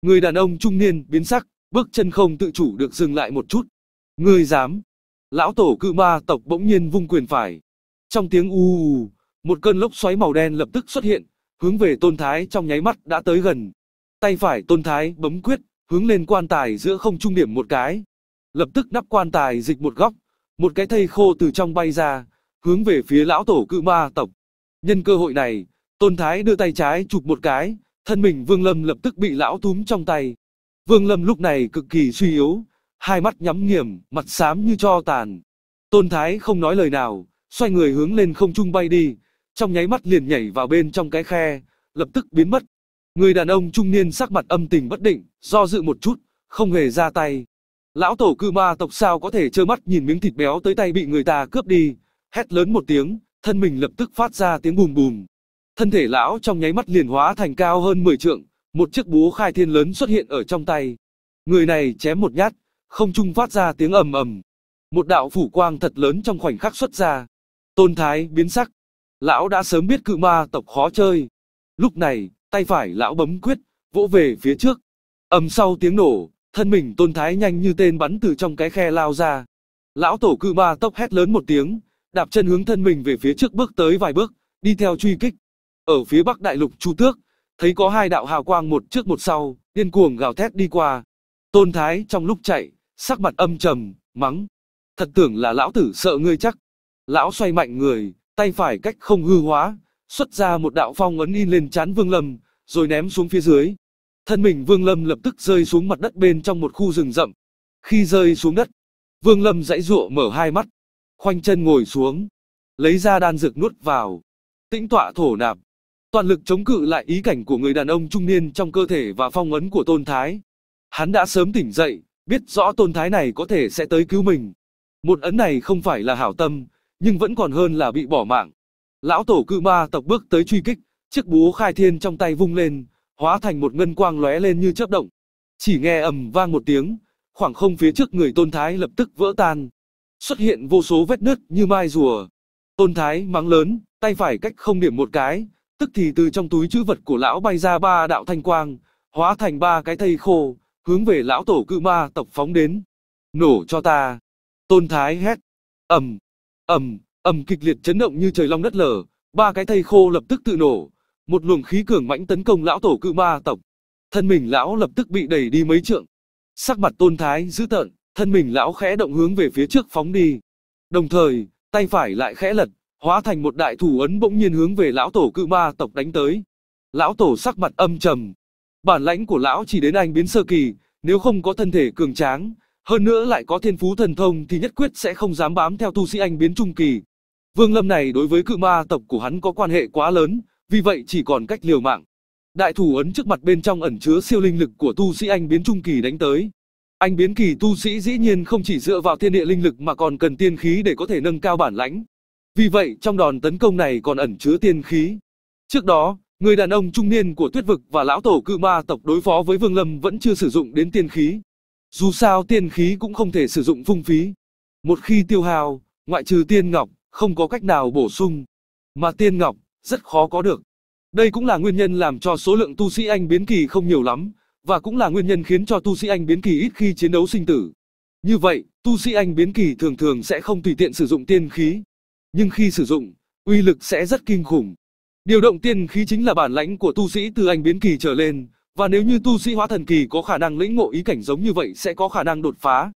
S1: Người đàn ông trung niên biến sắc, bước chân không tự chủ được dừng lại một chút. Ngươi dám? Lão tổ cự ma tộc bỗng nhiên vung quyền phải. Trong tiếng u, một cơn lốc xoáy màu đen lập tức xuất hiện, hướng về Tôn Thái trong nháy mắt đã tới gần. Tay phải Tôn Thái bấm quyết, hướng lên quan tài giữa không trung điểm một cái. Lập tức nắp quan tài dịch một góc, một cái thây khô từ trong bay ra, hướng về phía lão tổ cự ma tộc. Nhân cơ hội này, Tôn Thái đưa tay trái chụp một cái, thân mình Vương Lâm lập tức bị lão túm trong tay. Vương Lâm lúc này cực kỳ suy yếu, hai mắt nhắm nghiền, mặt xám như cho tàn. Tôn Thái không nói lời nào, xoay người hướng lên không trung bay đi, trong nháy mắt liền nhảy vào bên trong cái khe, lập tức biến mất. Người đàn ông trung niên sắc mặt âm tình bất định, do dự một chút, không hề ra tay. Lão tổ cư ma tộc sao có thể trơ mắt nhìn miếng thịt béo tới tay bị người ta cướp đi, hét lớn một tiếng, thân mình lập tức phát ra tiếng bùm bùm. Thân thể lão trong nháy mắt liền hóa thành cao hơn 10 trượng, một chiếc búa khai thiên lớn xuất hiện ở trong tay. Người này chém một nhát, không trung phát ra tiếng ầm ầm. Một đạo phủ quang thật lớn trong khoảnh khắc xuất ra. Tôn Thái biến sắc. Lão đã sớm biết cự ma tộc khó chơi. Lúc này, tay phải lão bấm quyết, vỗ về phía trước. Ầm sau tiếng nổ, thân mình Tôn Thái nhanh như tên bắn từ trong cái khe lao ra. Lão tổ cự ma tốc hét lớn một tiếng, đạp chân hướng thân mình về phía trước bước tới vài bước, đi theo truy kích. Ở phía bắc đại lục Chu Tước, thấy có hai đạo hào quang một trước một sau, điên cuồng gào thét đi qua. Tôn Thái trong lúc chạy, sắc mặt âm trầm, mắng. Thật tưởng là lão tử sợ ngươi chắc. Lão xoay mạnh người, tay phải cách không hư hóa, xuất ra một đạo phong ấn in lên chán Vương Lâm, rồi ném xuống phía dưới. Thân mình Vương Lâm lập tức rơi xuống mặt đất bên trong một khu rừng rậm. Khi rơi xuống đất, Vương Lâm dãy dụa mở hai mắt, khoanh chân ngồi xuống, lấy ra đan dược nuốt vào, tĩnh tọa thổ nạp toàn lực chống cự lại ý cảnh của người đàn ông trung niên trong cơ thể và phong ấn của Tôn Thái. Hắn đã sớm tỉnh dậy, biết rõ Tôn Thái này có thể sẽ tới cứu mình. Một ấn này không phải là hảo tâm, nhưng vẫn còn hơn là bị bỏ mạng. Lão tổ cự ma tộc bước tới truy kích, chiếc búa khai thiên trong tay vung lên, hóa thành một ngân quang lóe lên như chớp động. Chỉ nghe ầm vang một tiếng, khoảng không phía trước người Tôn Thái lập tức vỡ tan. Xuất hiện vô số vết nứt như mai rùa. Tôn Thái mắng lớn, tay phải cách không điểm một cái, Tức thì từ trong túi chữ vật của lão bay ra ba đạo thanh quang, hóa thành ba cái thây khô, hướng về lão tổ cự ma tộc phóng đến. Nổ cho ta! Tôn Thái hét. ầm, ầm, ầm kịch liệt chấn động như trời long đất lở, ba cái thây khô lập tức tự nổ, một luồng khí cường mãnh tấn công lão tổ cự ma tộc. Thân mình lão lập tức bị đẩy đi mấy trượng. Sắc mặt Tôn Thái dữ tợn, thân mình lão khẽ động hướng về phía trước phóng đi. Đồng thời, tay phải lại khẽ lật, hóa thành một đại thủ ấn bỗng nhiên hướng về lão tổ cự ma tộc đánh tới. Lão tổ sắc mặt âm trầm. Bản lãnh của lão chỉ đến anh biến sơ kỳ, nếu không có thân thể cường tráng, hơn nữa lại có thiên phú thần thông thì nhất quyết sẽ không dám bám theo tu sĩ anh biến trung kỳ. Vương Lâm này đối với cự ma tộc của hắn có quan hệ quá lớn, vì vậy chỉ còn cách liều mạng. Đại thủ ấn trước mặt bên trong ẩn chứa siêu linh lực của tu sĩ anh biến trung kỳ đánh tới. Anh biến kỳ tu sĩ dĩ nhiên không chỉ dựa vào thiên địa linh lực mà còn cần tiên khí để có thể nâng cao bản lãnh. Vì vậy trong đòn tấn công này còn ẩn chứa tiên khí. Trước đó, người đàn ông trung niên của tuyết vực và lão tổ cự ma tộc đối phó với Vương Lâm vẫn chưa sử dụng đến tiên khí. Dù sao tiên khí cũng không thể sử dụng phung phí. Một khi tiêu hao, ngoại trừ tiên ngọc, không có cách nào bổ sung. Mà tiên ngọc, rất khó có được. Đây cũng là nguyên nhân làm cho số lượng tu sĩ anh biến kỳ không nhiều lắm, và cũng là nguyên nhân khiến cho tu sĩ anh biến kỳ ít khi chiến đấu sinh tử. Như vậy, tu sĩ anh biến kỳ thường thường sẽ không tùy tiện sử dụng tiên khí, nhưng khi sử dụng, uy lực sẽ rất kinh khủng. Điều động tiên khí chính là bản lãnh của tu sĩ từ anh biến kỳ trở lên, và nếu như tu sĩ hóa thần kỳ có khả năng lĩnh ngộ ý cảnh giống như vậy sẽ có khả năng đột phá.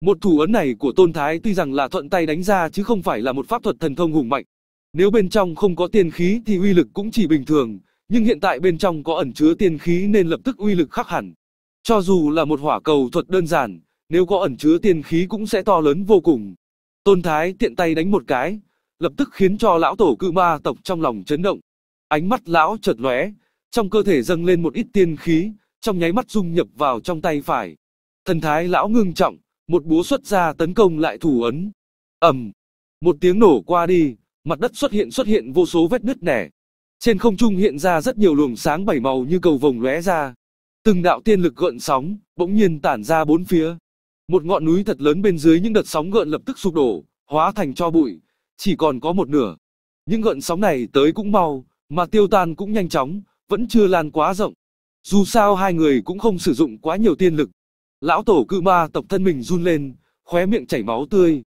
S1: Một thủ ấn này của Tôn Thái tuy rằng là thuận tay đánh ra chứ không phải là một pháp thuật thần thông hùng mạnh. Nếu bên trong không có tiên khí thì uy lực cũng chỉ bình thường, nhưng hiện tại bên trong có ẩn chứa tiên khí nên lập tức uy lực khác hẳn. Cho dù là một hỏa cầu thuật đơn giản, nếu có ẩn chứa tiên khí cũng sẽ to lớn vô cùng. Tôn Thái tiện tay đánh một cái, lập tức khiến cho lão tổ cự ma tộc trong lòng chấn động. Ánh mắt lão chợt lóe, trong cơ thể dâng lên một ít tiên khí, trong nháy mắt dung nhập vào trong tay phải. Thần thái lão ngưng trọng, một búa xuất ra tấn công lại thủ ấn. Ầm, một tiếng nổ qua đi, mặt đất xuất hiện xuất hiện vô số vết nứt nẻ. Trên không trung hiện ra rất nhiều luồng sáng bảy màu như cầu vồng lóe ra. Từng đạo tiên lực gợn sóng, bỗng nhiên tản ra bốn phía. Một ngọn núi thật lớn bên dưới những đợt sóng gợn lập tức sụp đổ, hóa thành cho bụi, chỉ còn có một nửa. Những gợn sóng này tới cũng mau, mà tiêu tan cũng nhanh chóng, vẫn chưa lan quá rộng. Dù sao hai người cũng không sử dụng quá nhiều tiên lực. Lão tổ cự ma tộc thân mình run lên, khóe miệng chảy máu tươi.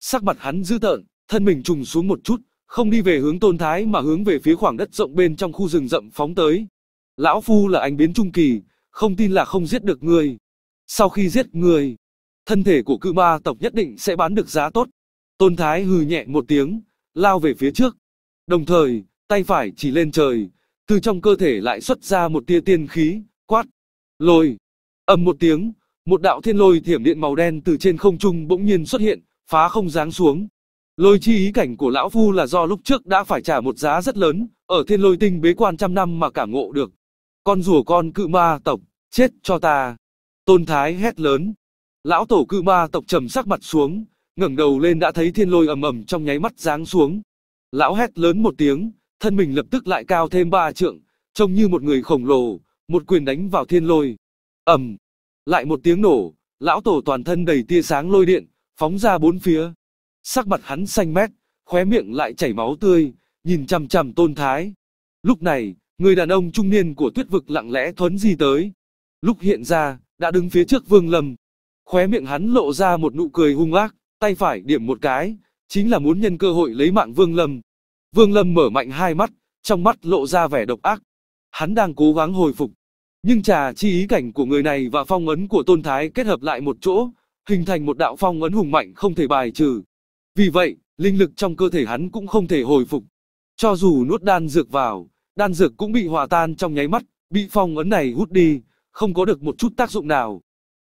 S1: Sắc mặt hắn dữ tợn, thân mình trùng xuống một chút, không đi về hướng tôn thái mà hướng về phía khoảng đất rộng bên trong khu rừng rậm phóng tới. Lão Phu là anh biến trung kỳ, không tin là không giết được người. Sau khi giết người, thân thể của cự ma tộc nhất định sẽ bán được giá tốt. Tôn Thái hừ nhẹ một tiếng, lao về phía trước. Đồng thời, tay phải chỉ lên trời, từ trong cơ thể lại xuất ra một tia tiên khí, quát, lôi. ầm một tiếng, một đạo thiên lôi thiểm điện màu đen từ trên không trung bỗng nhiên xuất hiện, phá không giáng xuống. Lôi chi ý cảnh của lão phu là do lúc trước đã phải trả một giá rất lớn, ở thiên lôi tinh bế quan trăm năm mà cả ngộ được. Con rùa con cự ma tộc, chết cho ta. Tôn Thái hét lớn. Lão tổ cự ma tộc trầm sắc mặt xuống, ngẩng đầu lên đã thấy thiên lôi ầm ầm trong nháy mắt giáng xuống. Lão hét lớn một tiếng, thân mình lập tức lại cao thêm ba trượng, trông như một người khổng lồ, một quyền đánh vào thiên lôi. ầm, lại một tiếng nổ, lão tổ toàn thân đầy tia sáng lôi điện, phóng ra bốn phía. Sắc mặt hắn xanh mét, khóe miệng lại chảy máu tươi, nhìn chằm chằm tôn thái. Lúc này, người đàn ông trung niên của tuyết vực lặng lẽ thuấn di tới. Lúc hiện ra, đã đứng phía trước vương lâm. Khóe miệng hắn lộ ra một nụ cười hung ác, tay phải điểm một cái, chính là muốn nhân cơ hội lấy mạng Vương Lâm. Vương Lâm mở mạnh hai mắt, trong mắt lộ ra vẻ độc ác. Hắn đang cố gắng hồi phục, nhưng trà chi ý cảnh của người này và phong ấn của Tôn Thái kết hợp lại một chỗ, hình thành một đạo phong ấn hùng mạnh không thể bài trừ. Vì vậy, linh lực trong cơ thể hắn cũng không thể hồi phục. Cho dù nuốt đan dược vào, đan dược cũng bị hòa tan trong nháy mắt, bị phong ấn này hút đi, không có được một chút tác dụng nào.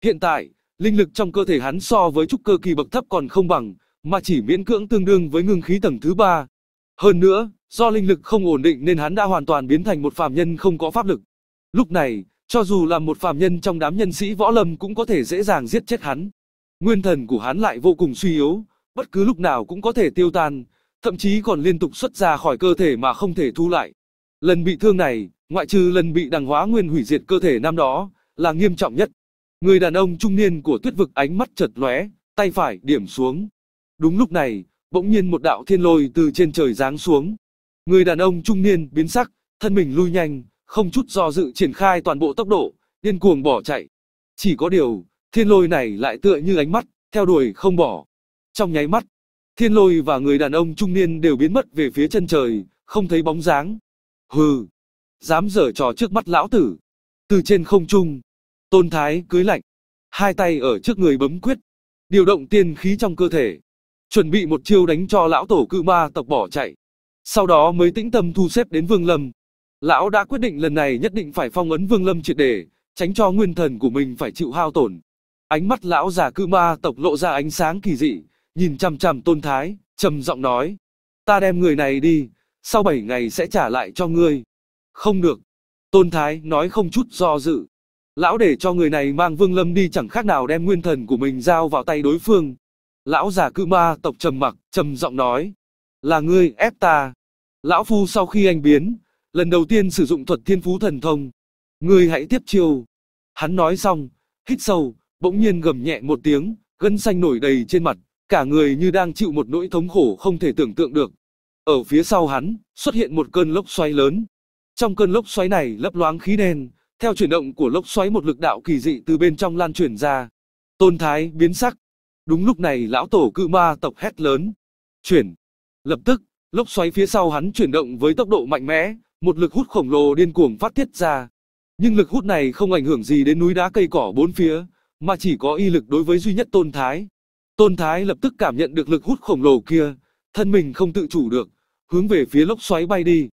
S1: Hiện tại, Linh lực trong cơ thể hắn so với trúc cơ kỳ bậc thấp còn không bằng, mà chỉ miễn cưỡng tương đương với ngưng khí tầng thứ ba. Hơn nữa, do linh lực không ổn định nên hắn đã hoàn toàn biến thành một phàm nhân không có pháp lực. Lúc này, cho dù là một phàm nhân trong đám nhân sĩ võ lâm cũng có thể dễ dàng giết chết hắn. Nguyên thần của hắn lại vô cùng suy yếu, bất cứ lúc nào cũng có thể tiêu tan, thậm chí còn liên tục xuất ra khỏi cơ thể mà không thể thu lại. Lần bị thương này, ngoại trừ lần bị đằng hóa nguyên hủy diệt cơ thể năm đó, là nghiêm trọng nhất. Người đàn ông trung niên của tuyết vực ánh mắt chật lóe, tay phải điểm xuống. Đúng lúc này, bỗng nhiên một đạo thiên lôi từ trên trời giáng xuống. Người đàn ông trung niên biến sắc, thân mình lui nhanh, không chút do dự triển khai toàn bộ tốc độ, điên cuồng bỏ chạy. Chỉ có điều, thiên lôi này lại tựa như ánh mắt, theo đuổi không bỏ. Trong nháy mắt, thiên lôi và người đàn ông trung niên đều biến mất về phía chân trời, không thấy bóng dáng. Hừ, dám dở trò trước mắt lão tử. Từ trên không trung, Tôn Thái cưới lạnh, hai tay ở trước người bấm quyết, điều động tiên khí trong cơ thể, chuẩn bị một chiêu đánh cho lão tổ cự ma tộc bỏ chạy. Sau đó mới tĩnh tâm thu xếp đến Vương Lâm. Lão đã quyết định lần này nhất định phải phong ấn Vương Lâm triệt để, tránh cho nguyên thần của mình phải chịu hao tổn. Ánh mắt lão già cự ma tộc lộ ra ánh sáng kỳ dị, nhìn chằm chằm Tôn Thái, trầm giọng nói: "Ta đem người này đi, sau 7 ngày sẽ trả lại cho ngươi." "Không được." Tôn Thái nói không chút do dự. Lão để cho người này mang Vương Lâm đi chẳng khác nào đem nguyên thần của mình giao vào tay đối phương. Lão già cự ma tộc trầm mặc, trầm giọng nói. Là ngươi, ép ta. Lão Phu sau khi anh biến, lần đầu tiên sử dụng thuật thiên phú thần thông. Ngươi hãy tiếp chiêu. Hắn nói xong, hít sâu, bỗng nhiên gầm nhẹ một tiếng, gân xanh nổi đầy trên mặt, cả người như đang chịu một nỗi thống khổ không thể tưởng tượng được. Ở phía sau hắn, xuất hiện một cơn lốc xoáy lớn. Trong cơn lốc xoáy này lấp loáng khí đen, theo chuyển động của lốc xoáy một lực đạo kỳ dị từ bên trong lan truyền ra. Tôn Thái biến sắc. Đúng lúc này lão tổ cự ma tộc hét lớn. Chuyển. Lập tức, lốc xoáy phía sau hắn chuyển động với tốc độ mạnh mẽ, một lực hút khổng lồ điên cuồng phát tiết ra. Nhưng lực hút này không ảnh hưởng gì đến núi đá cây cỏ bốn phía, mà chỉ có y lực đối với duy nhất Tôn Thái. Tôn Thái lập tức cảm nhận được lực hút khổng lồ kia, thân mình không tự chủ được, hướng về phía lốc xoáy bay đi.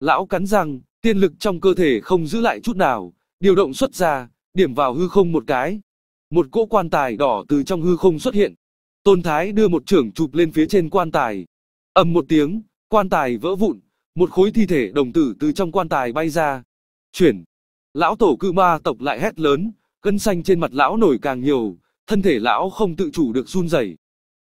S1: Lão cắn răng, tiên lực trong cơ thể không giữ lại chút nào, điều động xuất ra, điểm vào hư không một cái. Một cỗ quan tài đỏ từ trong hư không xuất hiện. Tôn Thái đưa một trưởng chụp lên phía trên quan tài. ầm một tiếng, quan tài vỡ vụn, một khối thi thể đồng tử từ trong quan tài bay ra. Chuyển. Lão tổ cư ma tộc lại hét lớn, cân xanh trên mặt lão nổi càng nhiều, thân thể lão không tự chủ được run rẩy.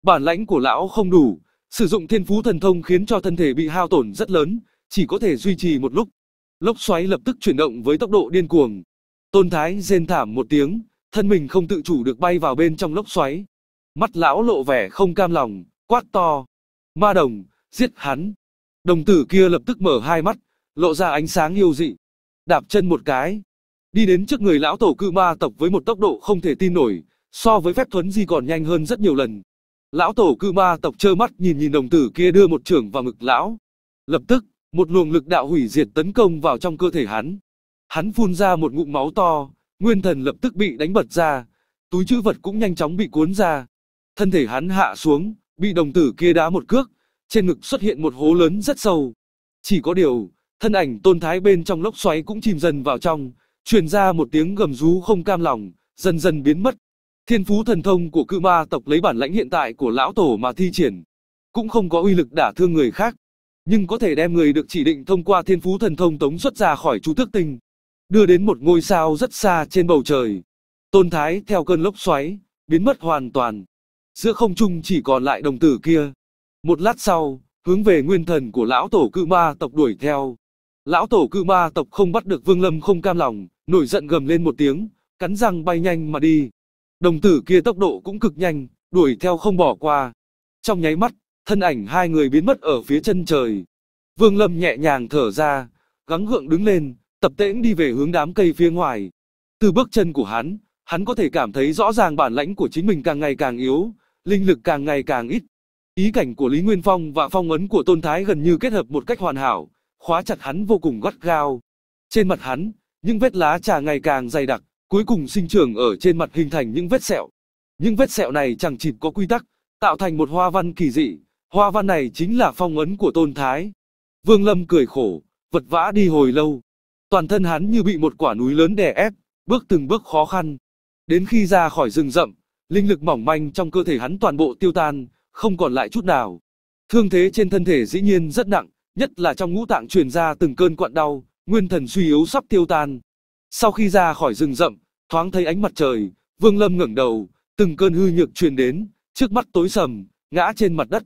S1: Bản lãnh của lão không đủ, sử dụng thiên phú thần thông khiến cho thân thể bị hao tổn rất lớn, chỉ có thể duy trì một lúc. Lốc xoáy lập tức chuyển động với tốc độ điên cuồng. Tôn Thái rên thảm một tiếng, thân mình không tự chủ được bay vào bên trong lốc xoáy. Mắt lão lộ vẻ không cam lòng, quát to. Ma đồng, giết hắn. Đồng tử kia lập tức mở hai mắt, lộ ra ánh sáng yêu dị. Đạp chân một cái. Đi đến trước người lão tổ cự ma tộc với một tốc độ không thể tin nổi, so với phép thuấn di còn nhanh hơn rất nhiều lần. Lão tổ cự ma tộc trơ mắt nhìn nhìn đồng tử kia đưa một trưởng vào ngực lão. Lập tức, một luồng lực đạo hủy diệt tấn công vào trong cơ thể hắn. Hắn phun ra một ngụm máu to, nguyên thần lập tức bị đánh bật ra, túi chữ vật cũng nhanh chóng bị cuốn ra. Thân thể hắn hạ xuống, bị đồng tử kia đá một cước, trên ngực xuất hiện một hố lớn rất sâu. Chỉ có điều, thân ảnh tôn thái bên trong lốc xoáy cũng chìm dần vào trong, truyền ra một tiếng gầm rú không cam lòng, dần dần biến mất. Thiên phú thần thông của cự ma tộc lấy bản lãnh hiện tại của lão tổ mà thi triển, cũng không có uy lực đả thương người khác nhưng có thể đem người được chỉ định thông qua thiên phú thần thông tống xuất ra khỏi chú thức tinh, đưa đến một ngôi sao rất xa trên bầu trời. Tôn Thái theo cơn lốc xoáy, biến mất hoàn toàn. Giữa không trung chỉ còn lại đồng tử kia. Một lát sau, hướng về nguyên thần của lão tổ cự ma tộc đuổi theo. Lão tổ cự ma tộc không bắt được Vương Lâm không cam lòng, nổi giận gầm lên một tiếng, cắn răng bay nhanh mà đi. Đồng tử kia tốc độ cũng cực nhanh, đuổi theo không bỏ qua. Trong nháy mắt, thân ảnh hai người biến mất ở phía chân trời. Vương Lâm nhẹ nhàng thở ra, gắng gượng đứng lên, tập tễnh đi về hướng đám cây phía ngoài. Từ bước chân của hắn, hắn có thể cảm thấy rõ ràng bản lãnh của chính mình càng ngày càng yếu, linh lực càng ngày càng ít. Ý cảnh của Lý Nguyên Phong và phong ấn của Tôn Thái gần như kết hợp một cách hoàn hảo, khóa chặt hắn vô cùng gắt gao. Trên mặt hắn, những vết lá trà ngày càng dày đặc, cuối cùng sinh trưởng ở trên mặt hình thành những vết sẹo. Những vết sẹo này chẳng chỉ có quy tắc, tạo thành một hoa văn kỳ dị, Hoa văn này chính là phong ấn của Tôn Thái. Vương Lâm cười khổ, vật vã đi hồi lâu. Toàn thân hắn như bị một quả núi lớn đè ép, bước từng bước khó khăn. Đến khi ra khỏi rừng rậm, linh lực mỏng manh trong cơ thể hắn toàn bộ tiêu tan, không còn lại chút nào. Thương thế trên thân thể dĩ nhiên rất nặng, nhất là trong ngũ tạng truyền ra từng cơn quặn đau, nguyên thần suy yếu sắp tiêu tan. Sau khi ra khỏi rừng rậm, thoáng thấy ánh mặt trời, Vương Lâm ngẩng đầu, từng cơn hư nhược truyền đến, trước mắt tối sầm, ngã trên mặt đất.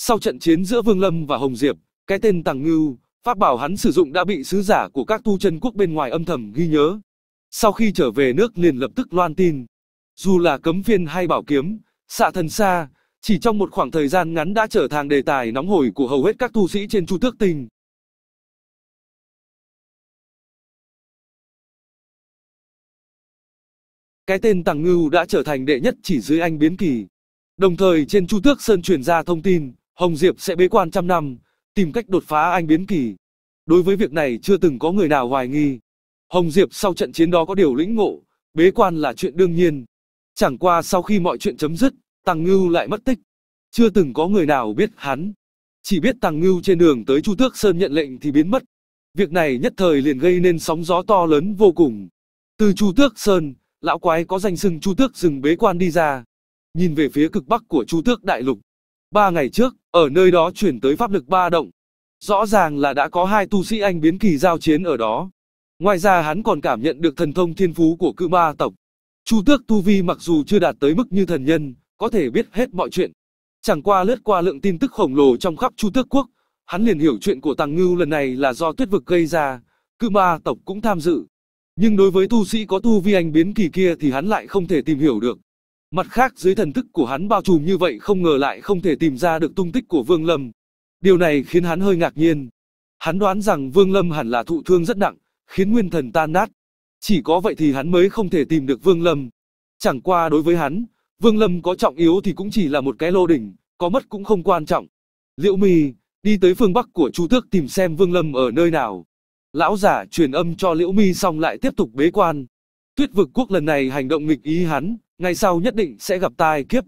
S1: Sau trận chiến giữa Vương Lâm và Hồng Diệp, cái tên Tàng Ngưu, pháp bảo hắn sử dụng đã bị sứ giả của các tu chân quốc bên ngoài âm thầm ghi nhớ. Sau khi trở về nước liền lập tức loan tin. Dù là cấm phiên hay bảo kiếm, xạ thần xa, chỉ trong một khoảng thời gian ngắn đã trở thành đề tài nóng hổi của hầu hết các tu sĩ trên Chu Tước tình. Cái tên Tàng Ngưu đã trở thành đệ nhất chỉ dưới anh biến kỳ. Đồng thời trên Chu Tước Sơn truyền ra thông tin, Hồng Diệp sẽ bế quan trăm năm, tìm cách đột phá anh biến kỳ. Đối với việc này chưa từng có người nào hoài nghi. Hồng Diệp sau trận chiến đó có điều lĩnh ngộ, bế quan là chuyện đương nhiên. Chẳng qua sau khi mọi chuyện chấm dứt, Tăng Ngưu lại mất tích. Chưa từng có người nào biết hắn. Chỉ biết Tăng Ngưu trên đường tới Chu Tước Sơn nhận lệnh thì biến mất. Việc này nhất thời liền gây nên sóng gió to lớn vô cùng. Từ Chu Tước Sơn, lão quái có danh xưng Chu Tước rừng bế quan đi ra. Nhìn về phía cực bắc của Chu Tước Đại Lục, Ba ngày trước, ở nơi đó chuyển tới pháp lực ba động. Rõ ràng là đã có hai tu sĩ anh biến kỳ giao chiến ở đó. Ngoài ra hắn còn cảm nhận được thần thông thiên phú của cự ma tộc. Chu tước tu vi mặc dù chưa đạt tới mức như thần nhân, có thể biết hết mọi chuyện. Chẳng qua lướt qua lượng tin tức khổng lồ trong khắp Chu tước quốc, hắn liền hiểu chuyện của tàng ngưu lần này là do tuyết vực gây ra, cự ma tộc cũng tham dự. Nhưng đối với tu sĩ có tu vi anh biến kỳ kia thì hắn lại không thể tìm hiểu được. Mặt khác dưới thần thức của hắn bao trùm như vậy không ngờ lại không thể tìm ra được tung tích của Vương Lâm. Điều này khiến hắn hơi ngạc nhiên. Hắn đoán rằng Vương Lâm hẳn là thụ thương rất nặng, khiến nguyên thần tan nát. Chỉ có vậy thì hắn mới không thể tìm được Vương Lâm. Chẳng qua đối với hắn, Vương Lâm có trọng yếu thì cũng chỉ là một cái lô đỉnh, có mất cũng không quan trọng. Liễu Mì, đi tới phương Bắc của Chu Tước tìm xem Vương Lâm ở nơi nào. Lão giả truyền âm cho Liễu Mi xong lại tiếp tục bế quan. Tuyết vực quốc lần này hành động nghịch ý hắn, ngày sau nhất định sẽ gặp tai kiếp.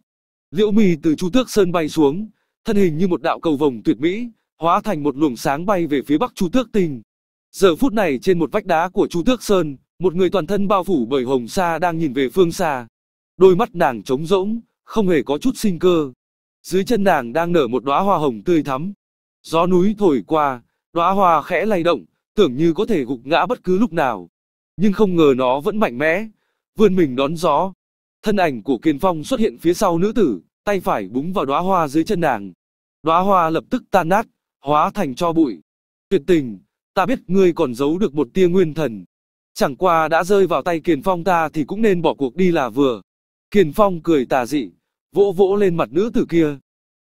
S1: Liễu Mì từ Chu Tước Sơn bay xuống, thân hình như một đạo cầu vồng tuyệt mỹ, hóa thành một luồng sáng bay về phía bắc Chu Tước Tinh. Giờ phút này trên một vách đá của Chu Tước Sơn, một người toàn thân bao phủ bởi hồng sa đang nhìn về phương xa. Đôi mắt nàng trống rỗng, không hề có chút sinh cơ. Dưới chân nàng đang nở một đóa hoa hồng tươi thắm. Gió núi thổi qua, đóa hoa khẽ lay động, tưởng như có thể gục ngã bất cứ lúc nào. Nhưng không ngờ nó vẫn mạnh mẽ, vươn mình đón gió, Thân ảnh của Kiền Phong xuất hiện phía sau nữ tử, tay phải búng vào đóa hoa dưới chân nàng. Đóa hoa lập tức tan nát, hóa thành cho bụi. Tuyệt tình, ta biết ngươi còn giấu được một tia nguyên thần. Chẳng qua đã rơi vào tay Kiền Phong ta thì cũng nên bỏ cuộc đi là vừa. Kiền Phong cười tà dị, vỗ vỗ lên mặt nữ tử kia.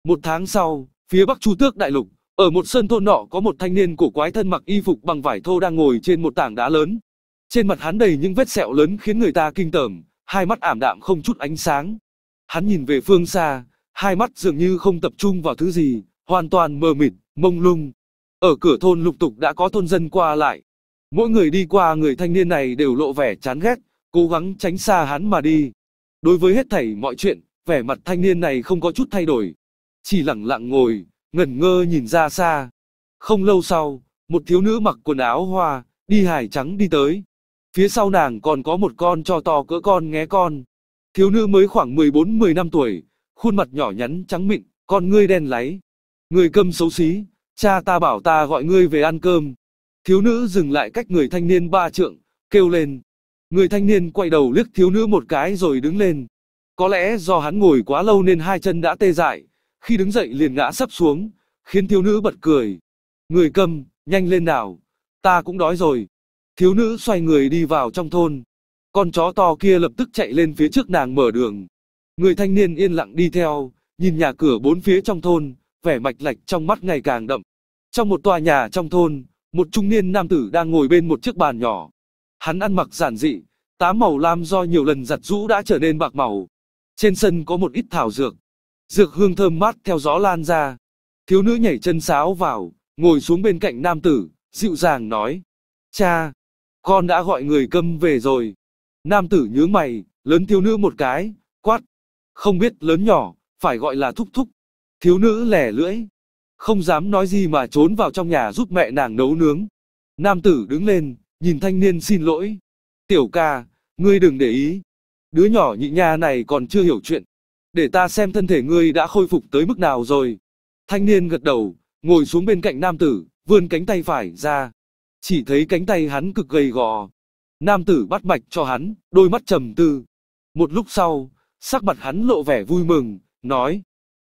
S1: Một tháng sau, phía bắc Chu Tước Đại Lục, ở một sơn thôn nọ có một thanh niên cổ quái thân mặc y phục bằng vải thô đang ngồi trên một tảng đá lớn. Trên mặt hắn đầy những vết sẹo lớn khiến người ta kinh tởm, hai mắt ảm đạm không chút ánh sáng. Hắn nhìn về phương xa, hai mắt dường như không tập trung vào thứ gì, hoàn toàn mờ mịt, mông lung. Ở cửa thôn lục tục đã có thôn dân qua lại. Mỗi người đi qua người thanh niên này đều lộ vẻ chán ghét, cố gắng tránh xa hắn mà đi. Đối với hết thảy mọi chuyện, vẻ mặt thanh niên này không có chút thay đổi. Chỉ lặng lặng ngồi, ngẩn ngơ nhìn ra xa. Không lâu sau, một thiếu nữ mặc quần áo hoa, đi hải trắng đi tới. Phía sau nàng còn có một con cho to cỡ con nghe con. Thiếu nữ mới khoảng 14-15 tuổi, khuôn mặt nhỏ nhắn trắng mịn, con ngươi đen láy. Người câm xấu xí, cha ta bảo ta gọi ngươi về ăn cơm. Thiếu nữ dừng lại cách người thanh niên ba trượng, kêu lên. Người thanh niên quay đầu liếc thiếu nữ một cái rồi đứng lên. Có lẽ do hắn ngồi quá lâu nên hai chân đã tê dại, khi đứng dậy liền ngã sấp xuống, khiến thiếu nữ bật cười. Người câm, nhanh lên nào, ta cũng đói rồi. Thiếu nữ xoay người đi vào trong thôn. Con chó to kia lập tức chạy lên phía trước nàng mở đường. Người thanh niên yên lặng đi theo, nhìn nhà cửa bốn phía trong thôn, vẻ mạch lạch trong mắt ngày càng đậm. Trong một tòa nhà trong thôn, một trung niên nam tử đang ngồi bên một chiếc bàn nhỏ. Hắn ăn mặc giản dị, tám màu lam do nhiều lần giặt rũ đã trở nên bạc màu. Trên sân có một ít thảo dược. Dược hương thơm mát theo gió lan ra. Thiếu nữ nhảy chân sáo vào, ngồi xuống bên cạnh nam tử, dịu dàng nói. Cha, con đã gọi người câm về rồi. Nam tử nhướng mày, lớn thiếu nữ một cái, quát. Không biết lớn nhỏ, phải gọi là thúc thúc. Thiếu nữ lẻ lưỡi. Không dám nói gì mà trốn vào trong nhà giúp mẹ nàng nấu nướng. Nam tử đứng lên, nhìn thanh niên xin lỗi. Tiểu ca, ngươi đừng để ý. Đứa nhỏ nhị nha này còn chưa hiểu chuyện. Để ta xem thân thể ngươi đã khôi phục tới mức nào rồi. Thanh niên gật đầu, ngồi xuống bên cạnh nam tử, vươn cánh tay phải ra chỉ thấy cánh tay hắn cực gầy gò. Nam tử bắt mạch cho hắn, đôi mắt trầm tư. Một lúc sau, sắc mặt hắn lộ vẻ vui mừng, nói.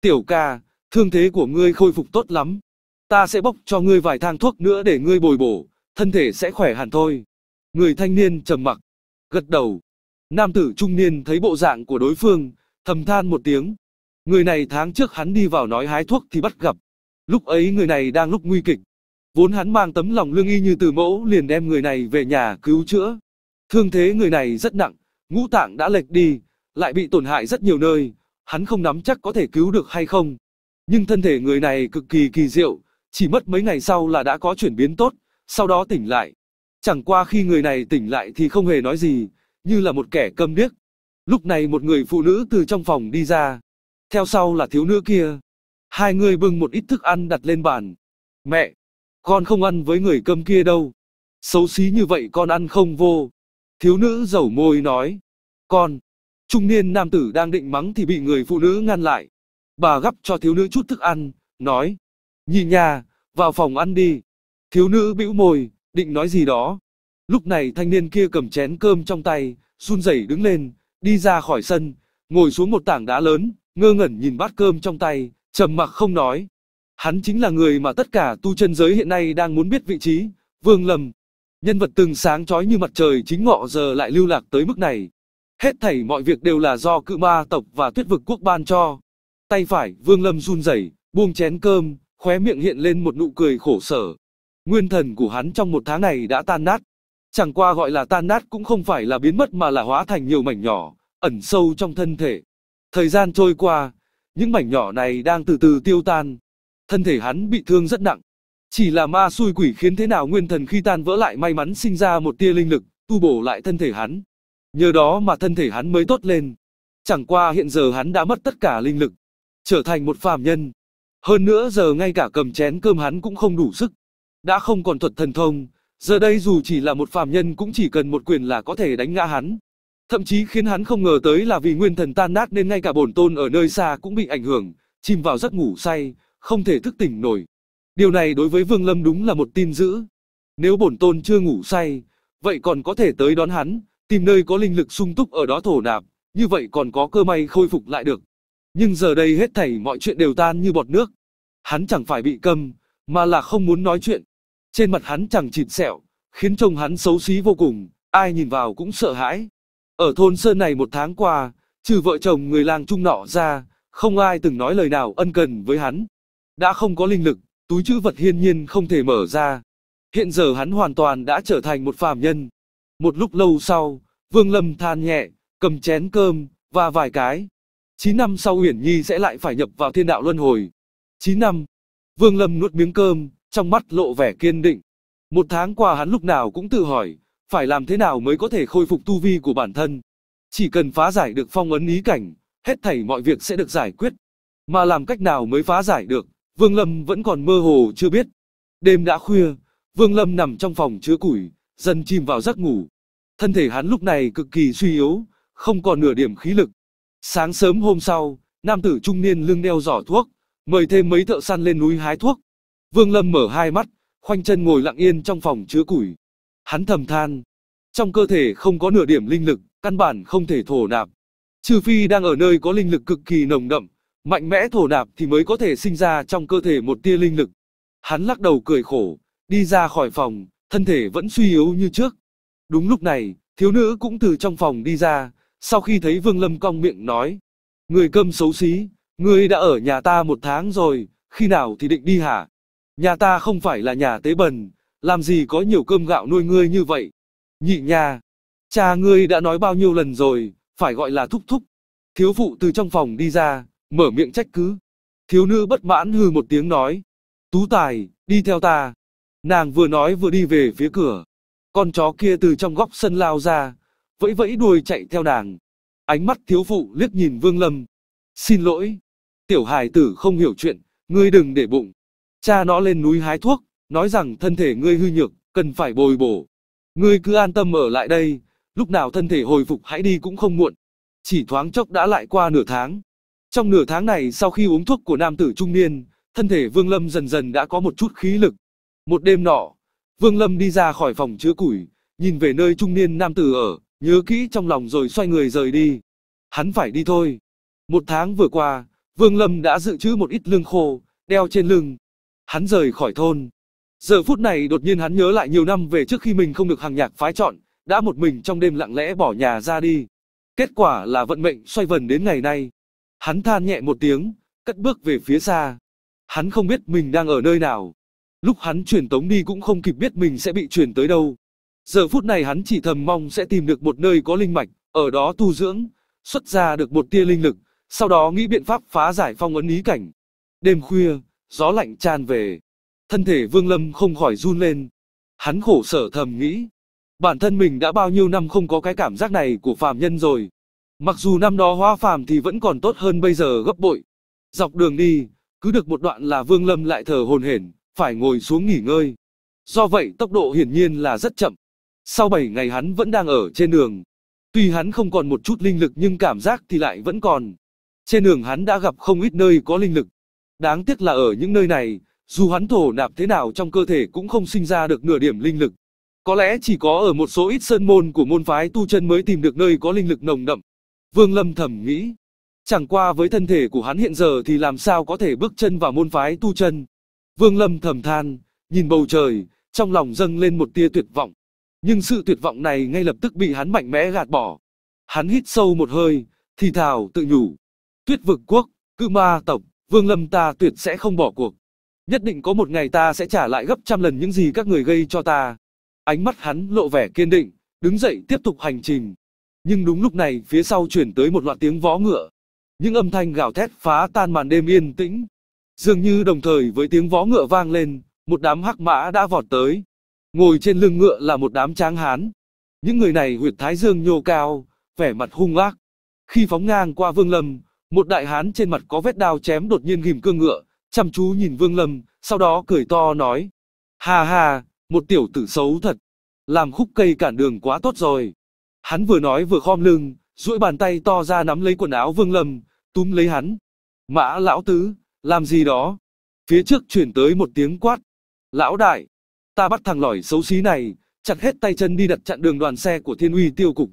S1: Tiểu ca, thương thế của ngươi khôi phục tốt lắm. Ta sẽ bốc cho ngươi vài thang thuốc nữa để ngươi bồi bổ, thân thể sẽ khỏe hẳn thôi. Người thanh niên trầm mặc, gật đầu. Nam tử trung niên thấy bộ dạng của đối phương, thầm than một tiếng. Người này tháng trước hắn đi vào nói hái thuốc thì bắt gặp. Lúc ấy người này đang lúc nguy kịch, Vốn hắn mang tấm lòng lương y như từ mẫu liền đem người này về nhà cứu chữa. Thương thế người này rất nặng, ngũ tạng đã lệch đi, lại bị tổn hại rất nhiều nơi, hắn không nắm chắc có thể cứu được hay không. Nhưng thân thể người này cực kỳ kỳ diệu, chỉ mất mấy ngày sau là đã có chuyển biến tốt, sau đó tỉnh lại. Chẳng qua khi người này tỉnh lại thì không hề nói gì, như là một kẻ câm điếc. Lúc này một người phụ nữ từ trong phòng đi ra, theo sau là thiếu nữ kia. Hai người bưng một ít thức ăn đặt lên bàn. Mẹ, con không ăn với người cơm kia đâu. Xấu xí như vậy con ăn không vô. Thiếu nữ dầu môi nói. Con. Trung niên nam tử đang định mắng thì bị người phụ nữ ngăn lại. Bà gấp cho thiếu nữ chút thức ăn, nói. Nhì nhà, vào phòng ăn đi. Thiếu nữ bĩu môi, định nói gì đó. Lúc này thanh niên kia cầm chén cơm trong tay, run rẩy đứng lên, đi ra khỏi sân, ngồi xuống một tảng đá lớn, ngơ ngẩn nhìn bát cơm trong tay, trầm mặc không nói. Hắn chính là người mà tất cả tu chân giới hiện nay đang muốn biết vị trí, Vương Lâm. Nhân vật từng sáng chói như mặt trời chính ngọ giờ lại lưu lạc tới mức này. Hết thảy mọi việc đều là do cự ma tộc và tuyết vực quốc ban cho. Tay phải, Vương Lâm run rẩy, buông chén cơm, khóe miệng hiện lên một nụ cười khổ sở. Nguyên thần của hắn trong một tháng này đã tan nát. Chẳng qua gọi là tan nát cũng không phải là biến mất mà là hóa thành nhiều mảnh nhỏ, ẩn sâu trong thân thể. Thời gian trôi qua, những mảnh nhỏ này đang từ từ tiêu tan, thân thể hắn bị thương rất nặng. Chỉ là ma xui quỷ khiến thế nào nguyên thần khi tan vỡ lại may mắn sinh ra một tia linh lực, tu bổ lại thân thể hắn. Nhờ đó mà thân thể hắn mới tốt lên. Chẳng qua hiện giờ hắn đã mất tất cả linh lực, trở thành một phàm nhân. Hơn nữa giờ ngay cả cầm chén cơm hắn cũng không đủ sức. Đã không còn thuật thần thông, giờ đây dù chỉ là một phàm nhân cũng chỉ cần một quyền là có thể đánh ngã hắn. Thậm chí khiến hắn không ngờ tới là vì nguyên thần tan nát nên ngay cả bổn tôn ở nơi xa cũng bị ảnh hưởng, chìm vào giấc ngủ say, không thể thức tỉnh nổi. Điều này đối với Vương Lâm đúng là một tin dữ. Nếu bổn tôn chưa ngủ say, vậy còn có thể tới đón hắn, tìm nơi có linh lực sung túc ở đó thổ nạp, như vậy còn có cơ may khôi phục lại được. Nhưng giờ đây hết thảy mọi chuyện đều tan như bọt nước. Hắn chẳng phải bị câm, mà là không muốn nói chuyện. Trên mặt hắn chẳng chịt sẹo, khiến trông hắn xấu xí vô cùng, ai nhìn vào cũng sợ hãi. Ở thôn sơn này một tháng qua, trừ vợ chồng người làng trung nọ ra, không ai từng nói lời nào ân cần với hắn. Đã không có linh lực, túi chữ vật hiên nhiên không thể mở ra. Hiện giờ hắn hoàn toàn đã trở thành một phàm nhân. Một lúc lâu sau, Vương Lâm than nhẹ, cầm chén cơm, và vài cái. 9 năm sau Uyển Nhi sẽ lại phải nhập vào thiên đạo luân hồi. 9 năm. Vương Lâm nuốt miếng cơm, trong mắt lộ vẻ kiên định. Một tháng qua hắn lúc nào cũng tự hỏi, phải làm thế nào mới có thể khôi phục tu vi của bản thân. Chỉ cần phá giải được phong ấn ý cảnh, hết thảy mọi việc sẽ được giải quyết. Mà làm cách nào mới phá giải được, Vương Lâm vẫn còn mơ hồ chưa biết. Đêm đã khuya, Vương Lâm nằm trong phòng chứa củi, dần chìm vào giấc ngủ. Thân thể hắn lúc này cực kỳ suy yếu, không còn nửa điểm khí lực. Sáng sớm hôm sau, nam tử trung niên lưng đeo giỏ thuốc, mời thêm mấy thợ săn lên núi hái thuốc. Vương Lâm mở hai mắt, khoanh chân ngồi lặng yên trong phòng chứa củi. Hắn thầm than, trong cơ thể không có nửa điểm linh lực, căn bản không thể thổ nạp. Trừ phi đang ở nơi có linh lực cực kỳ nồng đậm, Mạnh mẽ thổ nạp thì mới có thể sinh ra trong cơ thể một tia linh lực. Hắn lắc đầu cười khổ, đi ra khỏi phòng, thân thể vẫn suy yếu như trước. Đúng lúc này, thiếu nữ cũng từ trong phòng đi ra, sau khi thấy Vương Lâm cong miệng nói. Người cơm xấu xí, người đã ở nhà ta một tháng rồi, khi nào thì định đi hả? Nhà ta không phải là nhà tế bần, làm gì có nhiều cơm gạo nuôi ngươi như vậy? Nhị nha, cha ngươi đã nói bao nhiêu lần rồi, phải gọi là thúc thúc. Thiếu phụ từ trong phòng đi ra, mở miệng trách cứ. Thiếu nữ bất mãn hừ một tiếng nói. Tú tài, đi theo ta. Nàng vừa nói vừa đi về phía cửa. Con chó kia từ trong góc sân lao ra, vẫy vẫy đuôi chạy theo nàng. Ánh mắt thiếu phụ liếc nhìn Vương Lâm. Xin lỗi. Tiểu hài tử không hiểu chuyện, ngươi đừng để bụng. Cha nó lên núi hái thuốc, nói rằng thân thể ngươi hư nhược, cần phải bồi bổ. Ngươi cứ an tâm ở lại đây, lúc nào thân thể hồi phục hãy đi cũng không muộn. Chỉ thoáng chốc đã lại qua nửa tháng. Trong nửa tháng này sau khi uống thuốc của nam tử trung niên, thân thể Vương Lâm dần dần đã có một chút khí lực. Một đêm nọ, Vương Lâm đi ra khỏi phòng chứa củi, nhìn về nơi trung niên nam tử ở, nhớ kỹ trong lòng rồi xoay người rời đi. Hắn phải đi thôi. Một tháng vừa qua, Vương Lâm đã dự trữ một ít lương khô, đeo trên lưng. Hắn rời khỏi thôn. Giờ phút này đột nhiên hắn nhớ lại nhiều năm về trước khi mình không được hàng nhạc phái chọn, đã một mình trong đêm lặng lẽ bỏ nhà ra đi. Kết quả là vận mệnh xoay vần đến ngày nay. Hắn than nhẹ một tiếng, cất bước về phía xa. Hắn không biết mình đang ở nơi nào. Lúc hắn truyền tống đi cũng không kịp biết mình sẽ bị truyền tới đâu. Giờ phút này hắn chỉ thầm mong sẽ tìm được một nơi có linh mạch, ở đó tu dưỡng, xuất ra được một tia linh lực, sau đó nghĩ biện pháp phá giải phong ấn ý cảnh. Đêm khuya, gió lạnh tràn về. Thân thể Vương Lâm không khỏi run lên. Hắn khổ sở thầm nghĩ. Bản thân mình đã bao nhiêu năm không có cái cảm giác này của phàm nhân rồi, Mặc dù năm đó hoa phàm thì vẫn còn tốt hơn bây giờ gấp bội. Dọc đường đi, cứ được một đoạn là Vương Lâm lại thở hồn hển, phải ngồi xuống nghỉ ngơi. Do vậy tốc độ hiển nhiên là rất chậm. Sau 7 ngày hắn vẫn đang ở trên đường. Tuy hắn không còn một chút linh lực nhưng cảm giác thì lại vẫn còn. Trên đường hắn đã gặp không ít nơi có linh lực. Đáng tiếc là ở những nơi này, dù hắn thổ nạp thế nào trong cơ thể cũng không sinh ra được nửa điểm linh lực. Có lẽ chỉ có ở một số ít sơn môn của môn phái tu chân mới tìm được nơi có linh lực nồng đậm. Vương Lâm thầm nghĩ. Chẳng qua với thân thể của hắn hiện giờ thì làm sao có thể bước chân vào môn phái tu chân. Vương Lâm thầm than, nhìn bầu trời, trong lòng dâng lên một tia tuyệt vọng. Nhưng sự tuyệt vọng này ngay lập tức bị hắn mạnh mẽ gạt bỏ. Hắn hít sâu một hơi, thì thào tự nhủ. Tuyết vực quốc, cự ma tộc, Vương Lâm ta tuyệt sẽ không bỏ cuộc. Nhất định có một ngày ta sẽ trả lại gấp trăm lần những gì các người gây cho ta. Ánh mắt hắn lộ vẻ kiên định, đứng dậy tiếp tục hành trình. Nhưng đúng lúc này, phía sau chuyển tới một loạt tiếng vó ngựa. Những âm thanh gào thét phá tan màn đêm yên tĩnh. Dường như đồng thời với tiếng vó ngựa vang lên, một đám hắc mã đã vọt tới. Ngồi trên lưng ngựa là một đám tráng hán. Những người này huyệt thái dương nhô cao, vẻ mặt hung ác. Khi phóng ngang qua Vương Lâm, một đại hán trên mặt có vết đao chém đột nhiên ghim cương ngựa, chăm chú nhìn Vương Lâm, sau đó cười to nói. Hà hà, một tiểu tử xấu thật. Làm khúc cây cản đường quá tốt rồi. Hắn vừa nói vừa khom lưng, duỗi bàn tay to ra nắm lấy quần áo Vương Lâm, túm lấy hắn. Mã lão tứ, làm gì đó? Phía trước chuyển tới một tiếng quát. Lão đại, ta bắt thằng lỏi xấu xí này, chặt hết tay chân đi đặt chặn đường đoàn xe của thiên uy tiêu cục.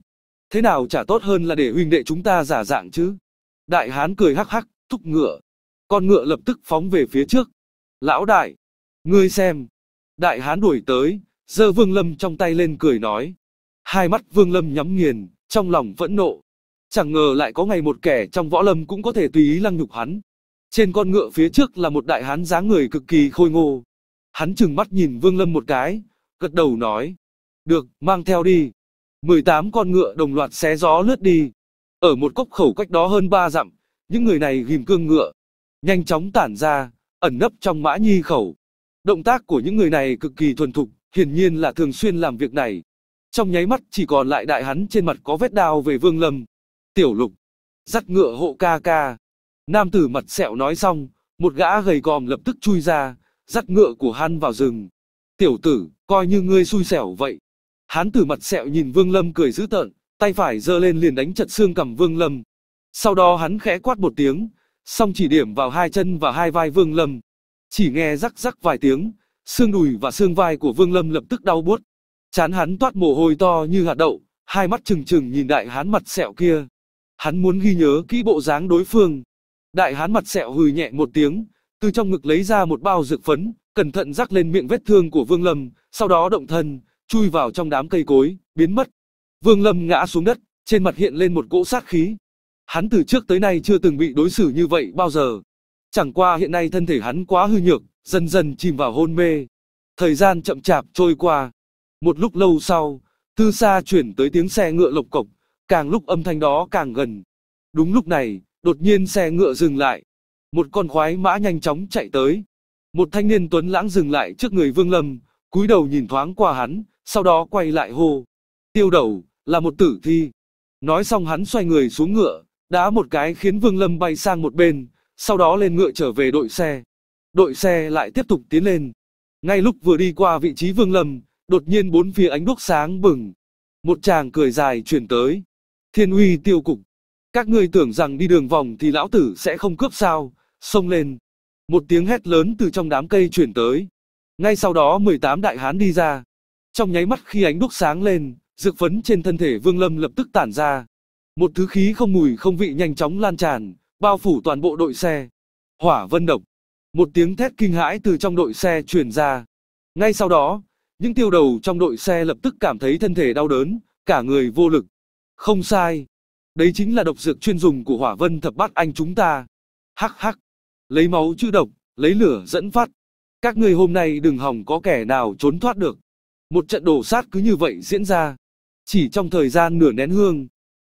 S1: Thế nào chả tốt hơn là để huynh đệ chúng ta giả dạng chứ? Đại hán cười hắc hắc, thúc ngựa. Con ngựa lập tức phóng về phía trước. Lão đại, ngươi xem. Đại hán đuổi tới, giơ vương lâm trong tay lên cười nói. Hai mắt Vương Lâm nhắm nghiền, trong lòng vẫn nộ. Chẳng ngờ lại có ngày một kẻ trong võ lâm cũng có thể tùy ý lăng nhục hắn. Trên con ngựa phía trước là một đại hán dáng người cực kỳ khôi ngô. Hắn chừng mắt nhìn Vương Lâm một cái, gật đầu nói. Được, mang theo đi. 18 con ngựa đồng loạt xé gió lướt đi. Ở một cốc khẩu cách đó hơn 3 dặm, những người này ghim cương ngựa. Nhanh chóng tản ra, ẩn nấp trong mã nhi khẩu. Động tác của những người này cực kỳ thuần thục, hiển nhiên là thường xuyên làm việc này. Trong nháy mắt chỉ còn lại đại hắn trên mặt có vết đao về vương lâm. Tiểu lục, dắt ngựa hộ ca ca. Nam tử mặt sẹo nói xong, một gã gầy gòm lập tức chui ra, dắt ngựa của hắn vào rừng. Tiểu tử, coi như ngươi xui xẻo vậy. Hán tử mặt sẹo nhìn vương lâm cười dữ tợn, tay phải giơ lên liền đánh chật xương cầm vương lâm. Sau đó hắn khẽ quát một tiếng, song chỉ điểm vào hai chân và hai vai vương lâm. Chỉ nghe rắc rắc vài tiếng, xương đùi và xương vai của vương lâm lập tức đau buốt. Chán hắn toát mồ hôi to như hạt đậu, hai mắt trừng trừng nhìn đại hán mặt sẹo kia. Hắn muốn ghi nhớ kỹ bộ dáng đối phương. Đại hán mặt sẹo hừ nhẹ một tiếng, từ trong ngực lấy ra một bao dược phấn, cẩn thận rắc lên miệng vết thương của Vương Lâm, sau đó động thân, chui vào trong đám cây cối, biến mất. Vương Lâm ngã xuống đất, trên mặt hiện lên một cỗ sát khí. Hắn từ trước tới nay chưa từng bị đối xử như vậy bao giờ. Chẳng qua hiện nay thân thể hắn quá hư nhược, dần dần chìm vào hôn mê. Thời gian chậm chạp trôi qua, một lúc lâu sau, từ xa chuyển tới tiếng xe ngựa lộc cộc, càng lúc âm thanh đó càng gần. Đúng lúc này, đột nhiên xe ngựa dừng lại. Một con khoái mã nhanh chóng chạy tới. Một thanh niên tuấn lãng dừng lại trước người Vương Lâm, cúi đầu nhìn thoáng qua hắn, sau đó quay lại hô. Tiêu đầu, là một tử thi. Nói xong hắn xoay người xuống ngựa, đá một cái khiến Vương Lâm bay sang một bên, sau đó lên ngựa trở về đội xe. Đội xe lại tiếp tục tiến lên. Ngay lúc vừa đi qua vị trí Vương Lâm, đột nhiên bốn phía ánh đuốc sáng bừng. Một chàng cười dài truyền tới. Thiên uy tiêu cục. Các ngươi tưởng rằng đi đường vòng thì lão tử sẽ không cướp sao, xông lên. Một tiếng hét lớn từ trong đám cây truyền tới. Ngay sau đó 18 đại hán đi ra. Trong nháy mắt khi ánh đuốc sáng lên, dược phấn trên thân thể Vương Lâm lập tức tản ra. Một thứ khí không mùi không vị nhanh chóng lan tràn, bao phủ toàn bộ đội xe. Hỏa vân độc. Một tiếng thét kinh hãi từ trong đội xe truyền ra. Ngay sau đó, những tiêu đầu trong đội xe lập tức cảm thấy thân thể đau đớn, cả người vô lực. Không sai. Đấy chính là độc dược chuyên dùng của hỏa vân thập bát anh chúng ta. Hắc hắc. Lấy máu chữ độc, lấy lửa dẫn phát. Các người hôm nay đừng hòng có kẻ nào trốn thoát được. Một trận đổ sát cứ như vậy diễn ra. Chỉ trong thời gian nửa nén hương,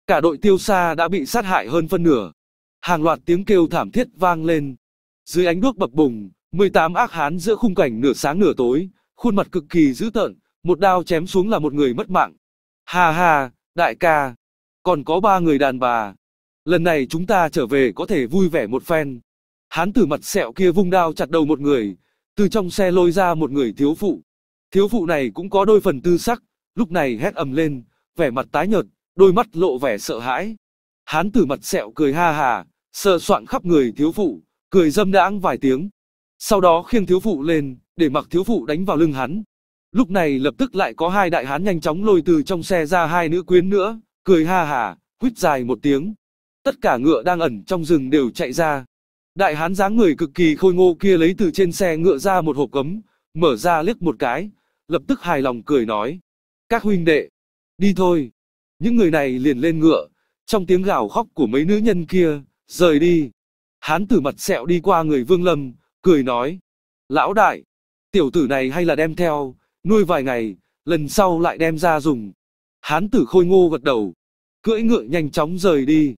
S1: cả đội tiêu xa đã bị sát hại hơn phân nửa. Hàng loạt tiếng kêu thảm thiết vang lên. Dưới ánh đuốc bập bùng, 18 ác hán giữa khung cảnh nửa sáng nửa tối, khuôn mặt cực kỳ dữ tợn, một đao chém xuống là một người mất mạng. Hà hà, đại ca, còn có ba người đàn bà. Lần này chúng ta trở về có thể vui vẻ một phen. Hán tử mặt sẹo kia vung đao chặt đầu một người, từ trong xe lôi ra một người thiếu phụ. Thiếu phụ này cũng có đôi phần tư sắc, lúc này hét ầm lên, vẻ mặt tái nhợt, đôi mắt lộ vẻ sợ hãi. Hán tử mặt sẹo cười ha hà, sợ soạn khắp người thiếu phụ, cười dâm đãng vài tiếng. Sau đó khiêng thiếu phụ lên, để mặc thiếu phụ đánh vào lưng hắn. Lúc này lập tức lại có hai đại hán nhanh chóng lôi từ trong xe ra hai nữ quyến nữa, cười ha hà quýt dài một tiếng. Tất cả ngựa đang ẩn trong rừng đều chạy ra. Đại hán dáng người cực kỳ khôi ngô kia lấy từ trên xe ngựa ra một hộp cấm, mở ra liếc một cái, lập tức hài lòng cười nói. Các huynh đệ, đi thôi. Những người này liền lên ngựa, trong tiếng gào khóc của mấy nữ nhân kia, rời đi. Hán tử mặt sẹo đi qua người Vương Lâm, cười nói. Lão đại, Tiểu tử này hay là đem theo, nuôi vài ngày, lần sau lại đem ra dùng. Hán tử khôi ngô gật đầu, cưỡi ngựa nhanh chóng rời đi.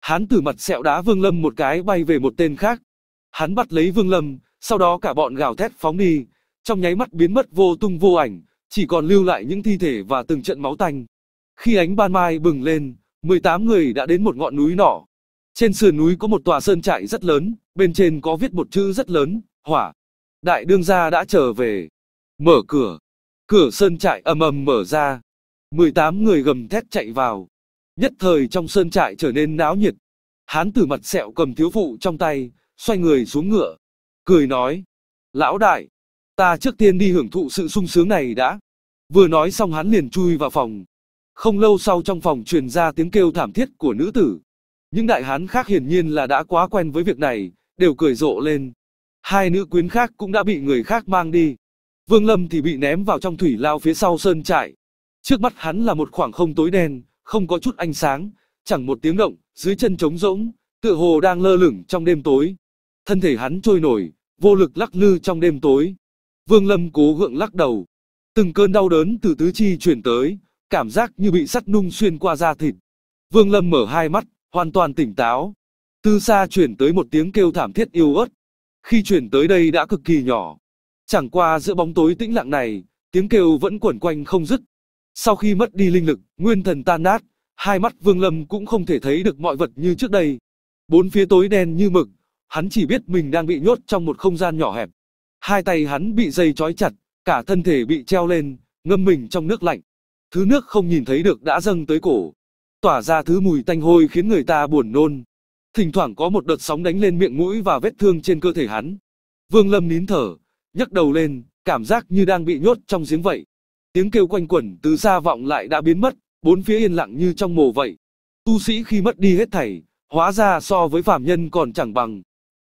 S1: Hán tử mặt sẹo đá Vương Lâm một cái bay về một tên khác. Hắn bắt lấy Vương Lâm, sau đó cả bọn gào thét phóng đi, trong nháy mắt biến mất vô tung vô ảnh, chỉ còn lưu lại những thi thể và từng trận máu tanh. Khi ánh ban mai bừng lên, 18 người đã đến một ngọn núi nhỏ. Trên sườn núi có một tòa sơn trại rất lớn, bên trên có viết một chữ rất lớn, hỏa đại đương gia đã trở về. Mở cửa, cửa sơn trại ầm ầm mở ra. 18 người gầm thét chạy vào. Nhất thời trong sơn trại trở nên náo nhiệt. Hán tử mặt sẹo cầm thiếu phụ trong tay, xoay người xuống ngựa. Cười nói, lão đại, ta trước tiên đi hưởng thụ sự sung sướng này đã. Vừa nói xong hắn liền chui vào phòng. Không lâu sau trong phòng truyền ra tiếng kêu thảm thiết của nữ tử. Những đại hán khác hiển nhiên là đã quá quen với việc này, đều cười rộ lên hai nữ quyến khác cũng đã bị người khác mang đi. Vương Lâm thì bị ném vào trong thủy lao phía sau sơn trại. Trước mắt hắn là một khoảng không tối đen, không có chút ánh sáng, chẳng một tiếng động, dưới chân trống rỗng, tựa hồ đang lơ lửng trong đêm tối. Thân thể hắn trôi nổi, vô lực lắc lư trong đêm tối. Vương Lâm cố gượng lắc đầu. Từng cơn đau đớn từ tứ chi truyền tới, cảm giác như bị sắt nung xuyên qua da thịt. Vương Lâm mở hai mắt, hoàn toàn tỉnh táo. Từ xa truyền tới một tiếng kêu thảm thiết yêu ớt, khi chuyển tới đây đã cực kỳ nhỏ. Chẳng qua giữa bóng tối tĩnh lặng này, tiếng kêu vẫn quẩn quanh không dứt. Sau khi mất đi linh lực, nguyên thần tan nát, hai mắt Vương Lâm cũng không thể thấy được mọi vật như trước đây. Bốn phía tối đen như mực, hắn chỉ biết mình đang bị nhốt trong một không gian nhỏ hẹp. Hai tay hắn bị dây trói chặt, cả thân thể bị treo lên, ngâm mình trong nước lạnh. Thứ nước không nhìn thấy được đã dâng tới cổ. Tỏa ra thứ mùi tanh hôi khiến người ta buồn nôn thỉnh thoảng có một đợt sóng đánh lên miệng mũi và vết thương trên cơ thể hắn. Vương Lâm nín thở, nhấc đầu lên, cảm giác như đang bị nhốt trong giếng vậy. Tiếng kêu quanh quẩn từ xa vọng lại đã biến mất, bốn phía yên lặng như trong mồ vậy. Tu sĩ khi mất đi hết thảy, hóa ra so với phàm nhân còn chẳng bằng.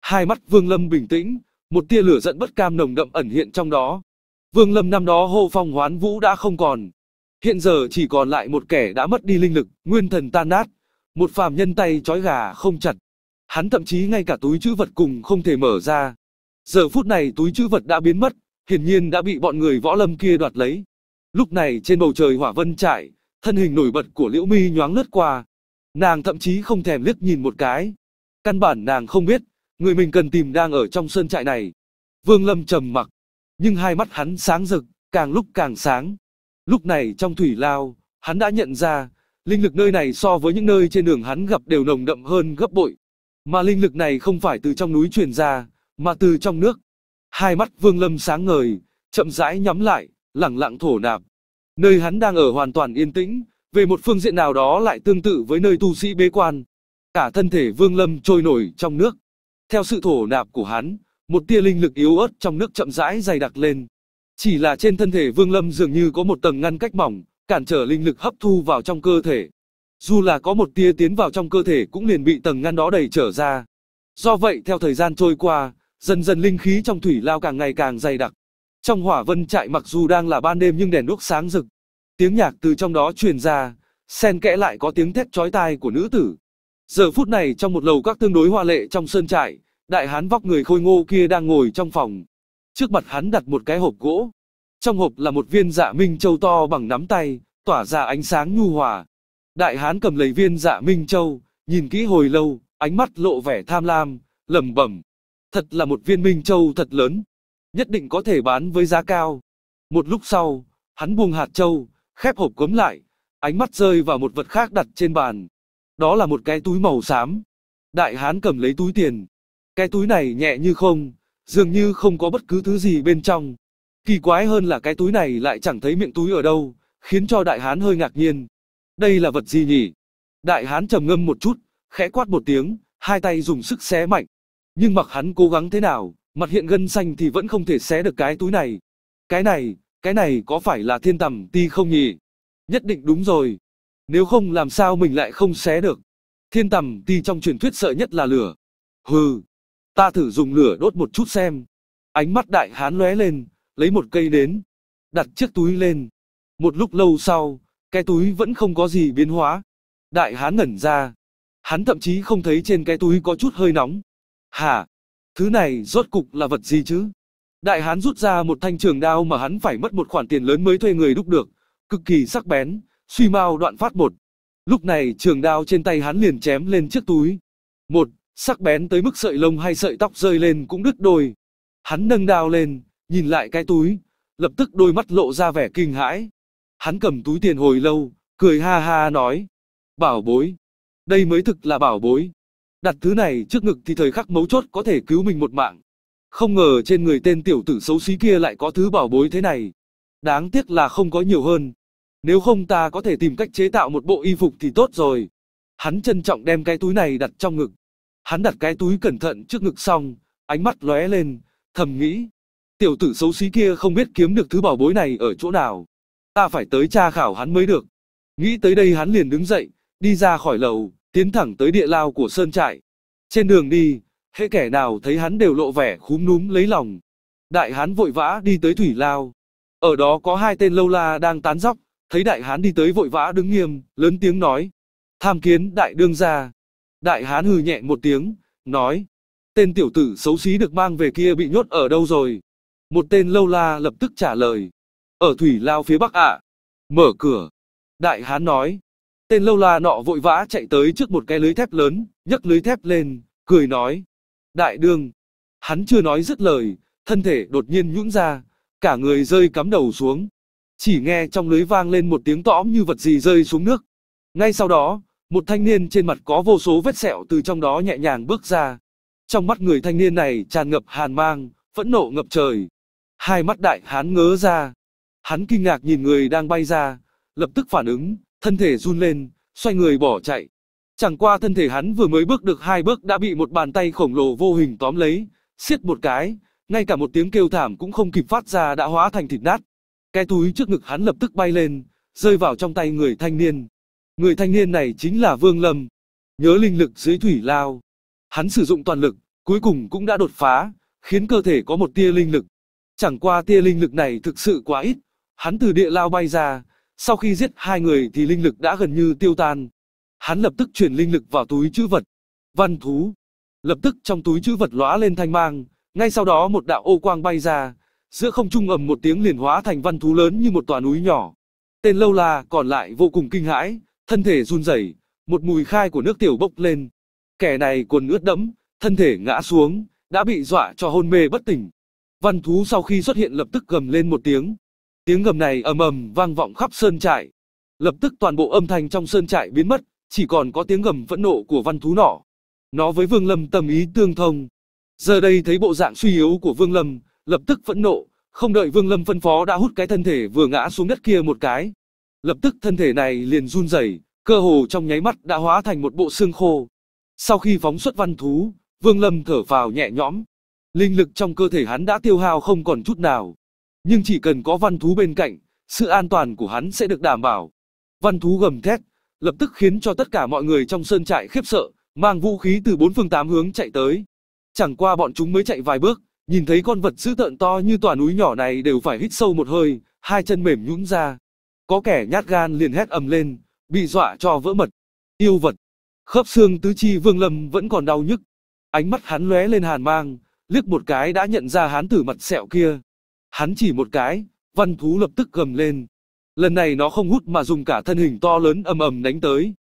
S1: Hai mắt Vương Lâm bình tĩnh, một tia lửa giận bất cam nồng đậm ẩn hiện trong đó. Vương Lâm năm đó hô phong hoán vũ đã không còn. Hiện giờ chỉ còn lại một kẻ đã mất đi linh lực, nguyên thần tan nát, một phàm nhân tay trói gà không chặt. Hắn thậm chí ngay cả túi chữ vật cùng không thể mở ra. Giờ phút này túi chữ vật đã biến mất, hiển nhiên đã bị bọn người võ lâm kia đoạt lấy. Lúc này trên bầu trời hỏa vân trải, thân hình nổi bật của Liễu Mi nhoáng lướt qua. Nàng thậm chí không thèm liếc nhìn một cái. Căn bản nàng không biết, người mình cần tìm đang ở trong sơn trại này. Vương Lâm trầm mặc, nhưng hai mắt hắn sáng rực, càng lúc càng sáng. Lúc này trong thủy lao, hắn đã nhận ra, Linh lực nơi này so với những nơi trên đường hắn gặp đều nồng đậm hơn gấp bội. Mà linh lực này không phải từ trong núi truyền ra, mà từ trong nước. Hai mắt Vương Lâm sáng ngời, chậm rãi nhắm lại, lẳng lặng thổ nạp. Nơi hắn đang ở hoàn toàn yên tĩnh, về một phương diện nào đó lại tương tự với nơi tu sĩ bế quan. Cả thân thể Vương Lâm trôi nổi trong nước. Theo sự thổ nạp của hắn, một tia linh lực yếu ớt trong nước chậm rãi dày đặc lên. Chỉ là trên thân thể Vương Lâm dường như có một tầng ngăn cách mỏng, cản trở linh lực hấp thu vào trong cơ thể. Dù là có một tia tiến vào trong cơ thể cũng liền bị tầng ngăn đó đẩy trở ra. Do vậy theo thời gian trôi qua, dần dần linh khí trong thủy lao càng ngày càng dày đặc. Trong hỏa vân trại mặc dù đang là ban đêm nhưng đèn đuốc sáng rực. Tiếng nhạc từ trong đó truyền ra, xen kẽ lại có tiếng thét chói tai của nữ tử. Giờ phút này trong một lầu các tương đối hoa lệ trong sơn trại, đại hán vóc người khôi ngô kia đang ngồi trong phòng. Trước mặt hắn đặt một cái hộp gỗ, trong hộp là một viên dạ minh châu to bằng nắm tay, tỏa ra ánh sáng nhu hòa. Đại hán cầm lấy viên dạ minh châu, nhìn kỹ hồi lâu, ánh mắt lộ vẻ tham lam, lẩm bẩm. Thật là một viên minh châu thật lớn, nhất định có thể bán với giá cao. Một lúc sau, hắn buông hạt châu, khép hộp cấm lại, ánh mắt rơi vào một vật khác đặt trên bàn. Đó là một cái túi màu xám. Đại hán cầm lấy túi tiền. Cái túi này nhẹ như không, dường như không có bất cứ thứ gì bên trong. Kỳ quái hơn là cái túi này lại chẳng thấy miệng túi ở đâu, khiến cho đại hán hơi ngạc nhiên. Đây là vật gì nhỉ? Đại hán trầm ngâm một chút, khẽ quát một tiếng, hai tay dùng sức xé mạnh. Nhưng mặc hắn cố gắng thế nào, mặt hiện gân xanh thì vẫn không thể xé được cái túi này. Cái này, cái này có phải là thiên tầm ti không nhỉ? Nhất định đúng rồi. Nếu không làm sao mình lại không xé được. Thiên tầm ti trong truyền thuyết sợ nhất là lửa. Hừ, ta thử dùng lửa đốt một chút xem. Ánh mắt đại hán lóe lên, lấy một cây đến, đặt chiếc túi lên. Một lúc lâu sau, cái túi vẫn không có gì biến hóa. Đại hán ngẩn ra, hắn thậm chí không thấy trên cái túi có chút hơi nóng. Hả? Thứ này rốt cục là vật gì chứ? Đại hán rút ra một thanh trường đao mà hắn phải mất một khoản tiền lớn mới thuê người đúc được, cực kỳ sắc bén, suy mau đoạn phát một. Lúc này trường đao trên tay hắn liền chém lên chiếc túi. Một, sắc bén tới mức sợi lông hay sợi tóc rơi lên cũng đứt đôi. Hắn nâng đao lên, nhìn lại cái túi, lập tức đôi mắt lộ ra vẻ kinh hãi. Hắn cầm túi tiền hồi lâu, cười ha ha nói. Bảo bối, đây mới thực là bảo bối. Đặt thứ này trước ngực thì thời khắc mấu chốt có thể cứu mình một mạng. Không ngờ trên người tên tiểu tử xấu xí kia lại có thứ bảo bối thế này. Đáng tiếc là không có nhiều hơn. Nếu không ta có thể tìm cách chế tạo một bộ y phục thì tốt rồi. Hắn trân trọng đem cái túi này đặt trong ngực. Hắn đặt cái túi cẩn thận trước ngực xong, ánh mắt lóe lên, thầm nghĩ, Tiểu tử xấu xí kia không biết kiếm được thứ bảo bối này ở chỗ nào. Ta phải tới tra khảo hắn mới được. Nghĩ tới đây hắn liền đứng dậy, đi ra khỏi lầu, tiến thẳng tới địa lao của sơn trại. Trên đường đi, hệ kẻ nào thấy hắn đều lộ vẻ khúm núm lấy lòng. Đại hán vội vã đi tới thủy lao. Ở đó có hai tên lâu la đang tán dóc, thấy đại hán đi tới vội vã đứng nghiêm, lớn tiếng nói. Tham kiến đại đương gia. Đại hán hừ nhẹ một tiếng, nói. Tên tiểu tử xấu xí được mang về kia bị nhốt ở đâu rồi? Một tên lâu la lập tức trả lời. Ở thủy lao phía bắc ạ. Mở cửa. Đại hán nói. Tên lâu la nọ vội vã chạy tới trước một cái lưới thép lớn, nhấc lưới thép lên, cười nói. Đại đương. Hắn chưa nói dứt lời, thân thể đột nhiên nhũn ra, cả người rơi cắm đầu xuống. Chỉ nghe trong lưới vang lên một tiếng tõm như vật gì rơi xuống nước. Ngay sau đó, một thanh niên trên mặt có vô số vết sẹo từ trong đó nhẹ nhàng bước ra. Trong mắt người thanh niên này tràn ngập hàn mang, phẫn nộ ngập trời. Hai mắt đại hán ngớ ra. Hắn kinh ngạc nhìn người đang bay ra, lập tức phản ứng, thân thể run lên, xoay người bỏ chạy. Chẳng qua thân thể hắn vừa mới bước được hai bước đã bị một bàn tay khổng lồ vô hình tóm lấy, siết một cái, ngay cả một tiếng kêu thảm cũng không kịp phát ra đã hóa thành thịt nát. Cái túi trước ngực hắn lập tức bay lên, rơi vào trong tay người thanh niên. Người thanh niên này chính là Vương Lâm. Nhớ linh lực dưới thủy lao. Hắn sử dụng toàn lực, cuối cùng cũng đã đột phá, khiến cơ thể có một tia linh lực. Chẳng qua tia linh lực này thực sự quá ít, hắn từ địa lao bay ra, sau khi giết hai người thì linh lực đã gần như tiêu tan. Hắn lập tức chuyển linh lực vào túi chữ vật. Văn thú. Lập tức trong túi chữ vật lóa lên thanh mang, ngay sau đó một đạo ô quang bay ra, giữa không trung ầm một tiếng liền hóa thành văn thú lớn như một tòa núi nhỏ. Tên lâu la còn lại vô cùng kinh hãi, thân thể run rẩy, một mùi khai của nước tiểu bốc lên. Kẻ này quần ướt đẫm, thân thể ngã xuống, đã bị dọa cho hôn mê bất tỉnh. Văn thú sau khi xuất hiện lập tức gầm lên một tiếng. Tiếng gầm này ầm ầm vang vọng khắp sơn trại. Lập tức toàn bộ âm thanh trong sơn trại biến mất, chỉ còn có tiếng gầm phẫn nộ của văn thú nọ. Nó với Vương Lâm tâm ý tương thông. Giờ đây thấy bộ dạng suy yếu của Vương Lâm, lập tức phẫn nộ, không đợi Vương Lâm phân phó đã hút cái thân thể vừa ngã xuống đất kia một cái. Lập tức thân thể này liền run rẩy, cơ hồ trong nháy mắt đã hóa thành một bộ xương khô. Sau khi phóng xuất văn thú, Vương Lâm thở vào nhẹ nhõm, linh lực trong cơ thể hắn đã tiêu hao không còn chút nào. Nhưng chỉ cần có văn thú bên cạnh, sự an toàn của hắn sẽ được đảm bảo. Văn thú gầm thét, lập tức khiến cho tất cả mọi người trong sơn trại khiếp sợ, mang vũ khí từ bốn phương tám hướng chạy tới. Chẳng qua bọn chúng mới chạy vài bước, nhìn thấy con vật dữ tợn to như tòa núi nhỏ này đều phải hít sâu một hơi, hai chân mềm nhũn ra. Có kẻ nhát gan liền hét ầm lên, bị dọa cho vỡ mật. Yêu vật. Khớp xương tứ chi Vương Lâm vẫn còn đau nhức. Ánh mắt hắn lóe lên hàn mang, liếc một cái đã nhận ra hán tử mặt sẹo kia. Hắn chỉ một cái, văn thú lập tức gầm lên. Lần này nó không hút mà dùng cả thân hình to lớn ầm ầm đánh tới.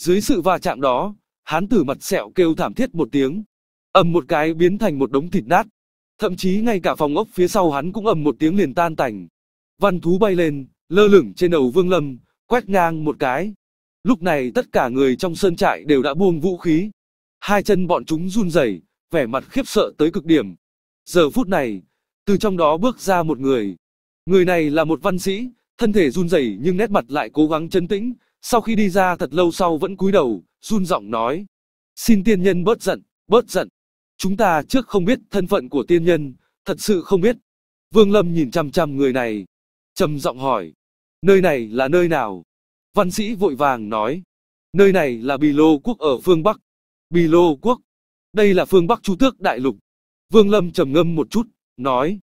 S1: Dưới sự va chạm đó, hán tử mặt sẹo kêu thảm thiết một tiếng. ầm một cái biến thành một đống thịt nát. Thậm chí ngay cả phòng ốc phía sau hắn cũng ầm một tiếng liền tan tành. Văn thú bay lên, lơ lửng trên đầu vương lâm, quét ngang một cái. Lúc này tất cả người trong sơn trại đều đã buông vũ khí. Hai chân bọn chúng run rẩy, vẻ mặt khiếp sợ tới cực điểm. Giờ phút này, từ trong đó bước ra một người. Người này là một văn sĩ, thân thể run rẩy nhưng nét mặt lại cố gắng trấn tĩnh, sau khi đi ra thật lâu sau vẫn cúi đầu, run giọng nói. Xin tiên nhân bớt giận, bớt giận. Chúng ta trước không biết thân phận của tiên nhân, thật sự không biết. Vương Lâm nhìn chăm chăm người này, trầm giọng hỏi. Nơi này là nơi nào? Văn sĩ vội vàng nói. Nơi này là Bì Lô Quốc ở phương Bắc. Bì Lô Quốc, đây là phương Bắc Chu Tước Đại Lục. Vương Lâm trầm ngâm một chút, nói.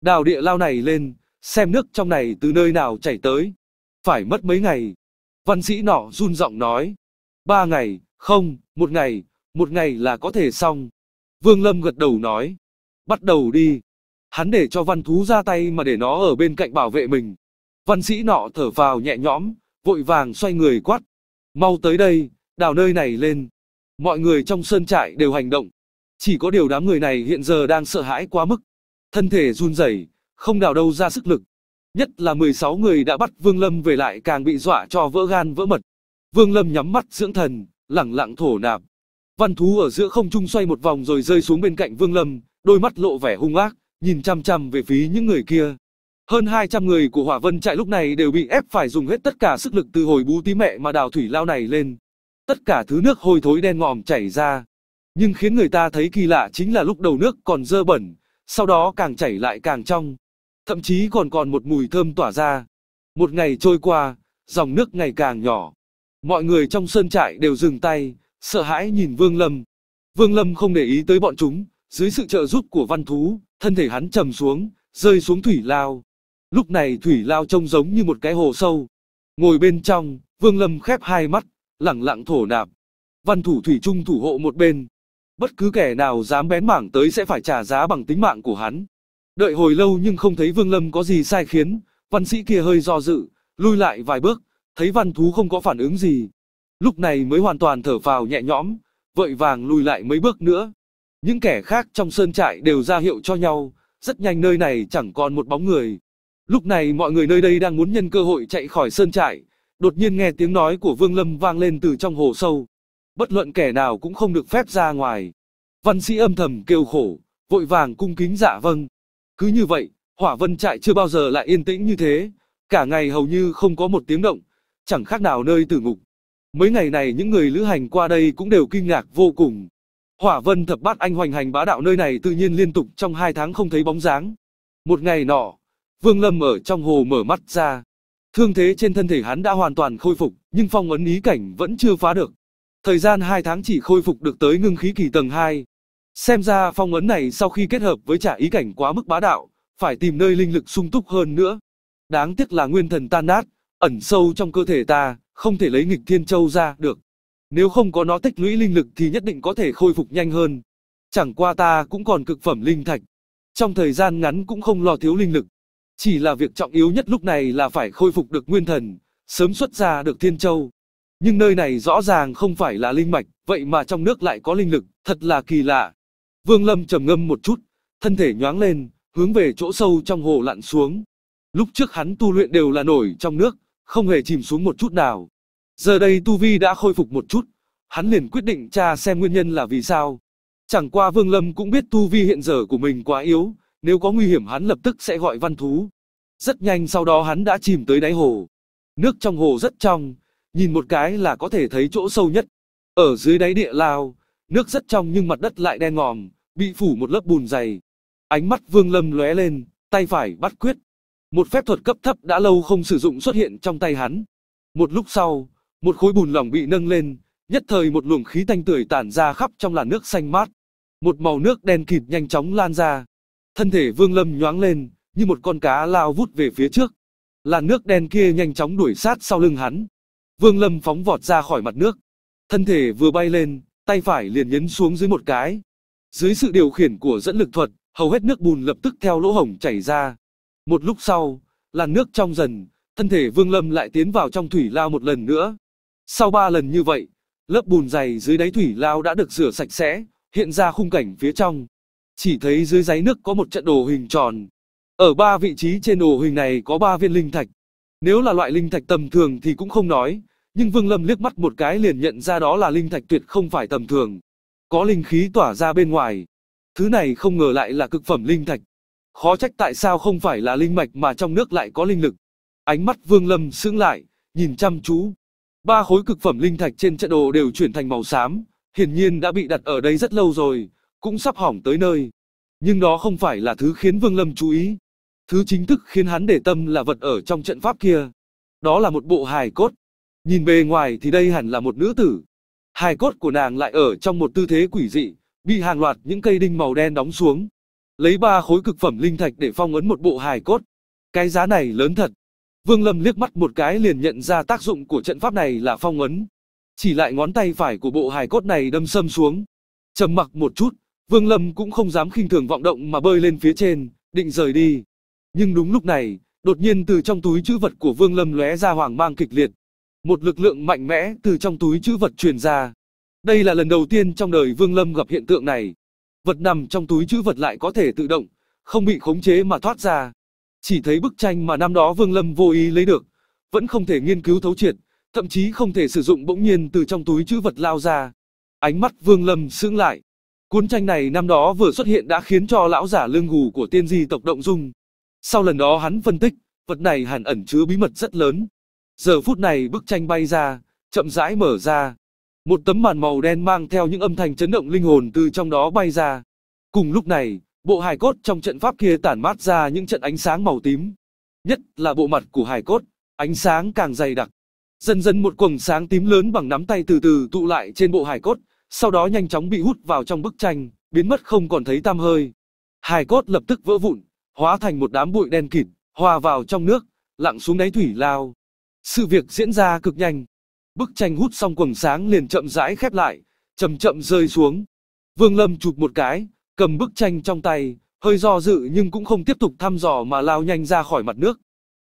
S1: Đào địa lao này lên, xem nước trong này từ nơi nào chảy tới. Phải mất mấy ngày. Văn sĩ nọ run giọng nói. Ba ngày, không, một ngày, một ngày là có thể xong. Vương Lâm gật đầu nói. Bắt đầu đi. Hắn để cho văn thú ra tay mà để nó ở bên cạnh bảo vệ mình. Văn sĩ nọ thở vào nhẹ nhõm, vội vàng xoay người quát. Mau tới đây, đào nơi này lên mọi người trong sơn trại đều hành động. Chỉ có điều đám người này hiện giờ đang sợ hãi quá mức. Thân thể run rẩy, không đào đâu ra sức lực. Nhất là 16 người đã bắt Vương Lâm về lại càng bị dọa cho vỡ gan vỡ mật. Vương Lâm nhắm mắt dưỡng thần, lẳng lặng thổ nạp. Văn thú ở giữa không trung xoay một vòng rồi rơi xuống bên cạnh Vương Lâm, đôi mắt lộ vẻ hung ác, nhìn chăm chăm về phía những người kia. Hơn 200 người của Hỏa Vân trại lúc này đều bị ép phải dùng hết tất cả sức lực từ hồi bú tí mẹ mà đào thủy lao này lên tất cả thứ nước hôi thối đen ngòm chảy ra. Nhưng khiến người ta thấy kỳ lạ chính là lúc đầu nước còn dơ bẩn, sau đó càng chảy lại càng trong. Thậm chí còn còn một mùi thơm tỏa ra. Một ngày trôi qua, dòng nước ngày càng nhỏ. Mọi người trong sơn trại đều dừng tay, sợ hãi nhìn Vương Lâm. Vương Lâm không để ý tới bọn chúng, dưới sự trợ giúp của văn thú, thân thể hắn trầm xuống, rơi xuống thủy lao. Lúc này thủy lao trông giống như một cái hồ sâu. Ngồi bên trong, Vương Lâm khép hai mắt, lẳng lặng thổ nạp. Văn thủ thủy trung thủ hộ một bên. Bất cứ kẻ nào dám bén mảng tới sẽ phải trả giá bằng tính mạng của hắn. Đợi hồi lâu nhưng không thấy Vương Lâm có gì sai khiến, văn sĩ kia hơi do dự, lui lại vài bước, thấy văn thú không có phản ứng gì. Lúc này mới hoàn toàn thở vào nhẹ nhõm, vội vàng lùi lại mấy bước nữa. Những kẻ khác trong sơn trại đều ra hiệu cho nhau, rất nhanh nơi này chẳng còn một bóng người. Lúc này mọi người nơi đây đang muốn nhân cơ hội chạy khỏi sơn trại, Đột nhiên nghe tiếng nói của Vương Lâm vang lên từ trong hồ sâu. Bất luận kẻ nào cũng không được phép ra ngoài. Văn sĩ âm thầm kêu khổ, vội vàng cung kính dạ vâng. Cứ như vậy, hỏa vân trại chưa bao giờ lại yên tĩnh như thế. Cả ngày hầu như không có một tiếng động, chẳng khác nào nơi tử ngục. Mấy ngày này những người lữ hành qua đây cũng đều kinh ngạc vô cùng. Hỏa vân thập bát anh hoành hành bá đạo nơi này tự nhiên liên tục trong hai tháng không thấy bóng dáng. Một ngày nọ, Vương Lâm ở trong hồ mở mắt ra, Thương thế trên thân thể hắn đã hoàn toàn khôi phục, nhưng phong ấn ý cảnh vẫn chưa phá được. Thời gian 2 tháng chỉ khôi phục được tới ngưng khí kỳ tầng 2. Xem ra phong ấn này sau khi kết hợp với trả ý cảnh quá mức bá đạo, phải tìm nơi linh lực sung túc hơn nữa. Đáng tiếc là nguyên thần tan nát, ẩn sâu trong cơ thể ta, không thể lấy nghịch thiên châu ra được. Nếu không có nó tích lũy linh lực thì nhất định có thể khôi phục nhanh hơn. Chẳng qua ta cũng còn cực phẩm linh thạch. Trong thời gian ngắn cũng không lo thiếu linh lực, chỉ là việc trọng yếu nhất lúc này là phải khôi phục được nguyên thần, sớm xuất ra được thiên châu. Nhưng nơi này rõ ràng không phải là linh mạch, vậy mà trong nước lại có linh lực, thật là kỳ lạ. Vương Lâm trầm ngâm một chút, thân thể nhoáng lên, hướng về chỗ sâu trong hồ lặn xuống. Lúc trước hắn tu luyện đều là nổi trong nước, không hề chìm xuống một chút nào. Giờ đây Tu Vi đã khôi phục một chút, hắn liền quyết định tra xem nguyên nhân là vì sao. Chẳng qua Vương Lâm cũng biết Tu Vi hiện giờ của mình quá yếu, nếu có nguy hiểm hắn lập tức sẽ gọi văn thú. Rất nhanh sau đó hắn đã chìm tới đáy hồ. Nước trong hồ rất trong, nhìn một cái là có thể thấy chỗ sâu nhất. Ở dưới đáy địa lao, nước rất trong nhưng mặt đất lại đen ngòm, bị phủ một lớp bùn dày. Ánh mắt Vương Lâm lóe lên, tay phải bắt quyết. Một phép thuật cấp thấp đã lâu không sử dụng xuất hiện trong tay hắn. Một lúc sau, một khối bùn lỏng bị nâng lên, nhất thời một luồng khí thanh tưởi tản ra khắp trong làn nước xanh mát. Một màu nước đen kịt nhanh chóng lan ra, Thân thể Vương Lâm nhoáng lên, như một con cá lao vút về phía trước. Làn nước đen kia nhanh chóng đuổi sát sau lưng hắn. Vương Lâm phóng vọt ra khỏi mặt nước. Thân thể vừa bay lên, tay phải liền nhấn xuống dưới một cái. Dưới sự điều khiển của dẫn lực thuật, hầu hết nước bùn lập tức theo lỗ hổng chảy ra. Một lúc sau, làn nước trong dần, thân thể Vương Lâm lại tiến vào trong thủy lao một lần nữa. Sau ba lần như vậy, lớp bùn dày dưới đáy thủy lao đã được rửa sạch sẽ, hiện ra khung cảnh phía trong chỉ thấy dưới đáy nước có một trận đồ hình tròn. Ở ba vị trí trên đồ hình này có ba viên linh thạch. Nếu là loại linh thạch tầm thường thì cũng không nói, nhưng Vương Lâm liếc mắt một cái liền nhận ra đó là linh thạch tuyệt không phải tầm thường. Có linh khí tỏa ra bên ngoài. Thứ này không ngờ lại là cực phẩm linh thạch. Khó trách tại sao không phải là linh mạch mà trong nước lại có linh lực. Ánh mắt Vương Lâm sững lại, nhìn chăm chú. Ba khối cực phẩm linh thạch trên trận đồ đều chuyển thành màu xám, hiển nhiên đã bị đặt ở đây rất lâu rồi, cũng sắp hỏng tới nơi. Nhưng đó không phải là thứ khiến Vương Lâm chú ý. Thứ chính thức khiến hắn để tâm là vật ở trong trận pháp kia. Đó là một bộ hài cốt. Nhìn bề ngoài thì đây hẳn là một nữ tử. Hài cốt của nàng lại ở trong một tư thế quỷ dị, bị hàng loạt những cây đinh màu đen đóng xuống. Lấy ba khối cực phẩm linh thạch để phong ấn một bộ hài cốt. Cái giá này lớn thật. Vương Lâm liếc mắt một cái liền nhận ra tác dụng của trận pháp này là phong ấn. Chỉ lại ngón tay phải của bộ hài cốt này đâm sâm xuống. Trầm mặc một chút, Vương Lâm cũng không dám khinh thường vọng động mà bơi lên phía trên, định rời đi. Nhưng đúng lúc này, đột nhiên từ trong túi chữ vật của Vương Lâm lóe ra hoàng mang kịch liệt. Một lực lượng mạnh mẽ từ trong túi chữ vật truyền ra. Đây là lần đầu tiên trong đời Vương Lâm gặp hiện tượng này. Vật nằm trong túi chữ vật lại có thể tự động, không bị khống chế mà thoát ra. Chỉ thấy bức tranh mà năm đó Vương Lâm vô ý lấy được, vẫn không thể nghiên cứu thấu triệt, thậm chí không thể sử dụng bỗng nhiên từ trong túi chữ vật lao ra. Ánh mắt Vương Lâm sững lại, Cuốn tranh này năm đó vừa xuất hiện đã khiến cho lão giả lương gù của tiên di tộc động dung. Sau lần đó hắn phân tích, vật này hẳn ẩn chứa bí mật rất lớn. Giờ phút này bức tranh bay ra, chậm rãi mở ra. Một tấm màn màu đen mang theo những âm thanh chấn động linh hồn từ trong đó bay ra. Cùng lúc này, bộ hài cốt trong trận pháp kia tản mát ra những trận ánh sáng màu tím. Nhất là bộ mặt của hài cốt, ánh sáng càng dày đặc. Dần dần một quầng sáng tím lớn bằng nắm tay từ từ tụ lại trên bộ hài cốt, sau đó nhanh chóng bị hút vào trong bức tranh, biến mất không còn thấy tam hơi. Hài cốt lập tức vỡ vụn, hóa thành một đám bụi đen kịt, hòa vào trong nước, lặng xuống đáy thủy lao. Sự việc diễn ra cực nhanh. Bức tranh hút xong quầng sáng liền chậm rãi khép lại, chậm chậm rơi xuống. Vương Lâm chụp một cái, cầm bức tranh trong tay, hơi do dự nhưng cũng không tiếp tục thăm dò mà lao nhanh ra khỏi mặt nước.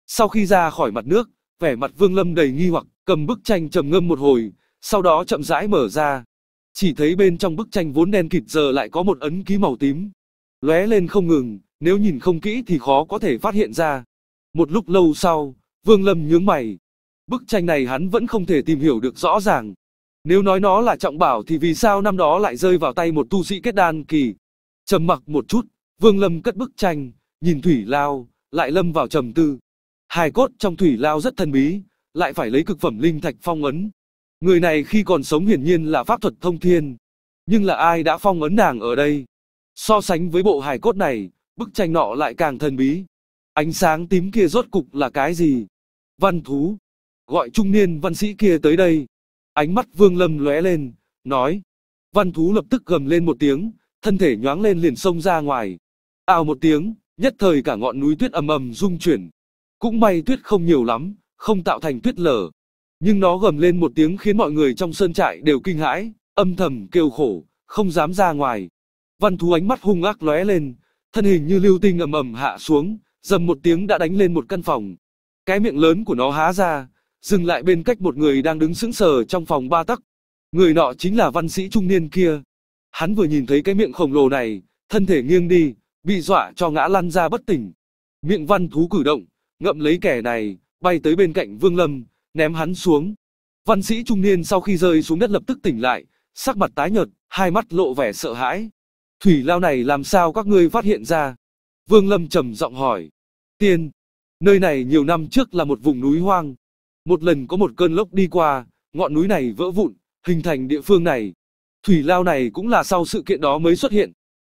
S1: Sau khi ra khỏi mặt nước, vẻ mặt Vương Lâm đầy nghi hoặc, cầm bức tranh trầm ngâm một hồi, sau đó chậm rãi mở ra, chỉ thấy bên trong bức tranh vốn đen kịt giờ lại có một ấn ký màu tím. Lóe lên không ngừng, nếu nhìn không kỹ thì khó có thể phát hiện ra. Một lúc lâu sau, Vương Lâm nhướng mày. Bức tranh này hắn vẫn không thể tìm hiểu được rõ ràng. Nếu nói nó là trọng bảo thì vì sao năm đó lại rơi vào tay một tu sĩ kết đan kỳ? Trầm mặc một chút, Vương Lâm cất bức tranh, nhìn thủy lao, lại lâm vào trầm tư. Hài cốt trong thủy lao rất thần bí, lại phải lấy cực phẩm linh thạch phong ấn. Người này khi còn sống hiển nhiên là pháp thuật thông thiên, nhưng là ai đã phong ấn nàng ở đây? So sánh với bộ hài cốt này, bức tranh nọ lại càng thần bí. Ánh sáng tím kia rốt cục là cái gì? Văn thú. Gọi trung niên văn sĩ kia tới đây. Ánh mắt Vương Lâm lóe lên, nói. Văn thú lập tức gầm lên một tiếng, thân thể nhoáng lên liền xông ra ngoài. Ào một tiếng, nhất thời cả ngọn núi tuyết ầm ầm rung chuyển. Cũng may tuyết không nhiều lắm, không tạo thành tuyết lở. Nhưng nó gầm lên một tiếng khiến mọi người trong sơn trại đều kinh hãi, âm thầm kêu khổ, không dám ra ngoài. Văn thú ánh mắt hung ác lóe lên, thân hình như lưu tinh ầm ầm hạ xuống, dầm một tiếng đã đánh lên một căn phòng. Cái miệng lớn của nó há ra, dừng lại bên cách một người đang đứng sững sờ trong phòng ba tắc. Người nọ chính là văn sĩ trung niên kia. Hắn vừa nhìn thấy cái miệng khổng lồ này, thân thể nghiêng đi, bị dọa cho ngã lăn ra bất tỉnh. Miệng văn thú cử động, ngậm lấy kẻ này, bay tới bên cạnh Vương Lâm, ném hắn xuống. Văn sĩ trung niên sau khi rơi xuống đất lập tức tỉnh lại, sắc mặt tái nhợt, hai mắt lộ vẻ sợ hãi. Thủy lao này làm sao các ngươi phát hiện ra? Vương Lâm trầm giọng hỏi. Tiên, nơi này nhiều năm trước là một vùng núi hoang. Một lần có một cơn lốc đi qua, ngọn núi này vỡ vụn, hình thành địa phương này. Thủy lao này cũng là sau sự kiện đó mới xuất hiện.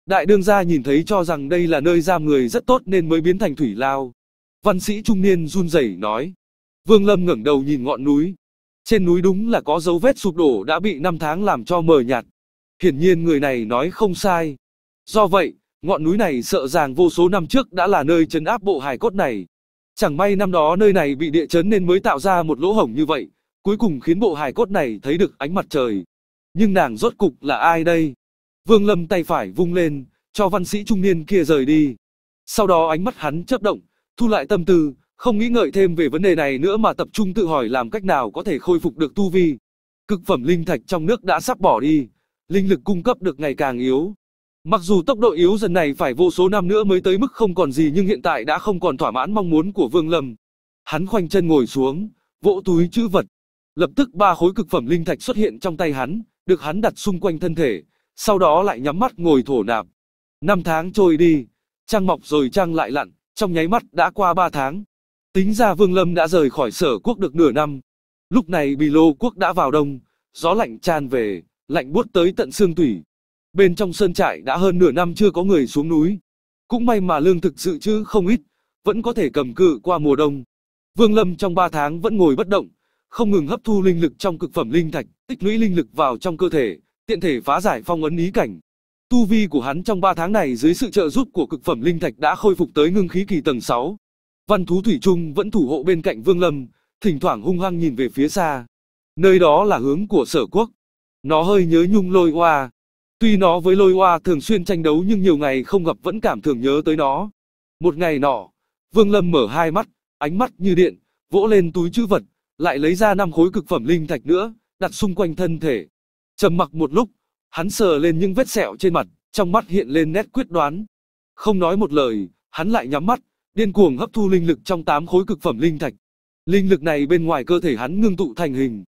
S1: Đại đương gia nhìn thấy cho rằng đây là nơi giam người rất tốt nên mới biến thành thủy lao. Văn sĩ trung niên run rẩy nói. Vương Lâm ngẩng đầu nhìn ngọn núi. Trên núi đúng là có dấu vết sụp đổ đã bị năm tháng làm cho mờ nhạt. Hiển nhiên người này nói không sai. Do vậy, ngọn núi này sợ ràng vô số năm trước đã là nơi chấn áp bộ hài cốt này. Chẳng may năm đó nơi này bị địa chấn nên mới tạo ra một lỗ hổng như vậy, cuối cùng khiến bộ hài cốt này thấy được ánh mặt trời. Nhưng nàng rốt cục là ai đây? Vương Lâm tay phải vung lên, cho văn sĩ trung niên kia rời đi. Sau đó ánh mắt hắn chớp động, thu lại tâm tư, không nghĩ ngợi thêm về vấn đề này nữa mà tập trung tự hỏi làm cách nào có thể khôi phục được tu vi. Cực phẩm linh thạch trong nước đã sắp bỏ đi, linh lực cung cấp được ngày càng yếu. Mặc dù tốc độ yếu dần này phải vô số năm nữa mới tới mức không còn gì nhưng hiện tại đã không còn thỏa mãn mong muốn của Vương Lâm. Hắn khoanh chân ngồi xuống, vỗ túi chữ vật. Lập tức ba khối cực phẩm linh thạch xuất hiện trong tay hắn, được hắn đặt xung quanh thân thể, sau đó lại nhắm mắt ngồi thổ nạp. Năm tháng trôi đi, trăng mọc rồi trăng lại lặn, trong nháy mắt đã qua ba tháng. Tính ra Vương Lâm đã rời khỏi sở quốc được nửa năm. Lúc này Bì Lô quốc đã vào đông, gió lạnh tràn về, lạnh buốt tới tận xương tủy. Bên trong sơn trại đã hơn nửa năm chưa có người xuống núi. Cũng may mà lương thực dự trữ không ít, vẫn có thể cầm cự qua mùa đông. Vương Lâm trong 3 tháng vẫn ngồi bất động, không ngừng hấp thu linh lực trong cực phẩm linh thạch, tích lũy linh lực vào trong cơ thể, tiện thể phá giải phong ấn ý cảnh. Tu vi của hắn trong 3 tháng này dưới sự trợ giúp của cực phẩm linh thạch đã khôi phục tới ngưng khí kỳ tầng 6. Văn thú Thủy Trung vẫn thủ hộ bên cạnh Vương Lâm, thỉnh thoảng hung hăng nhìn về phía xa. Nơi đó là hướng của sở quốc. Nó hơi nhớ nhung lôi hoa. Tuy nó với lôi hoa thường xuyên tranh đấu nhưng nhiều ngày không gặp vẫn cảm thường nhớ tới nó. Một ngày nọ, Vương Lâm mở hai mắt, ánh mắt như điện, vỗ lên túi chữ vật, lại lấy ra năm khối cực phẩm linh thạch nữa, đặt xung quanh thân thể. Trầm mặc một lúc, hắn sờ lên những vết sẹo trên mặt, trong mắt hiện lên nét quyết đoán. Không nói một lời, hắn lại nhắm mắt, điên cuồng hấp thu linh lực trong tám khối cực phẩm linh thạch. Linh lực này bên ngoài cơ thể hắn ngưng tụ thành hình.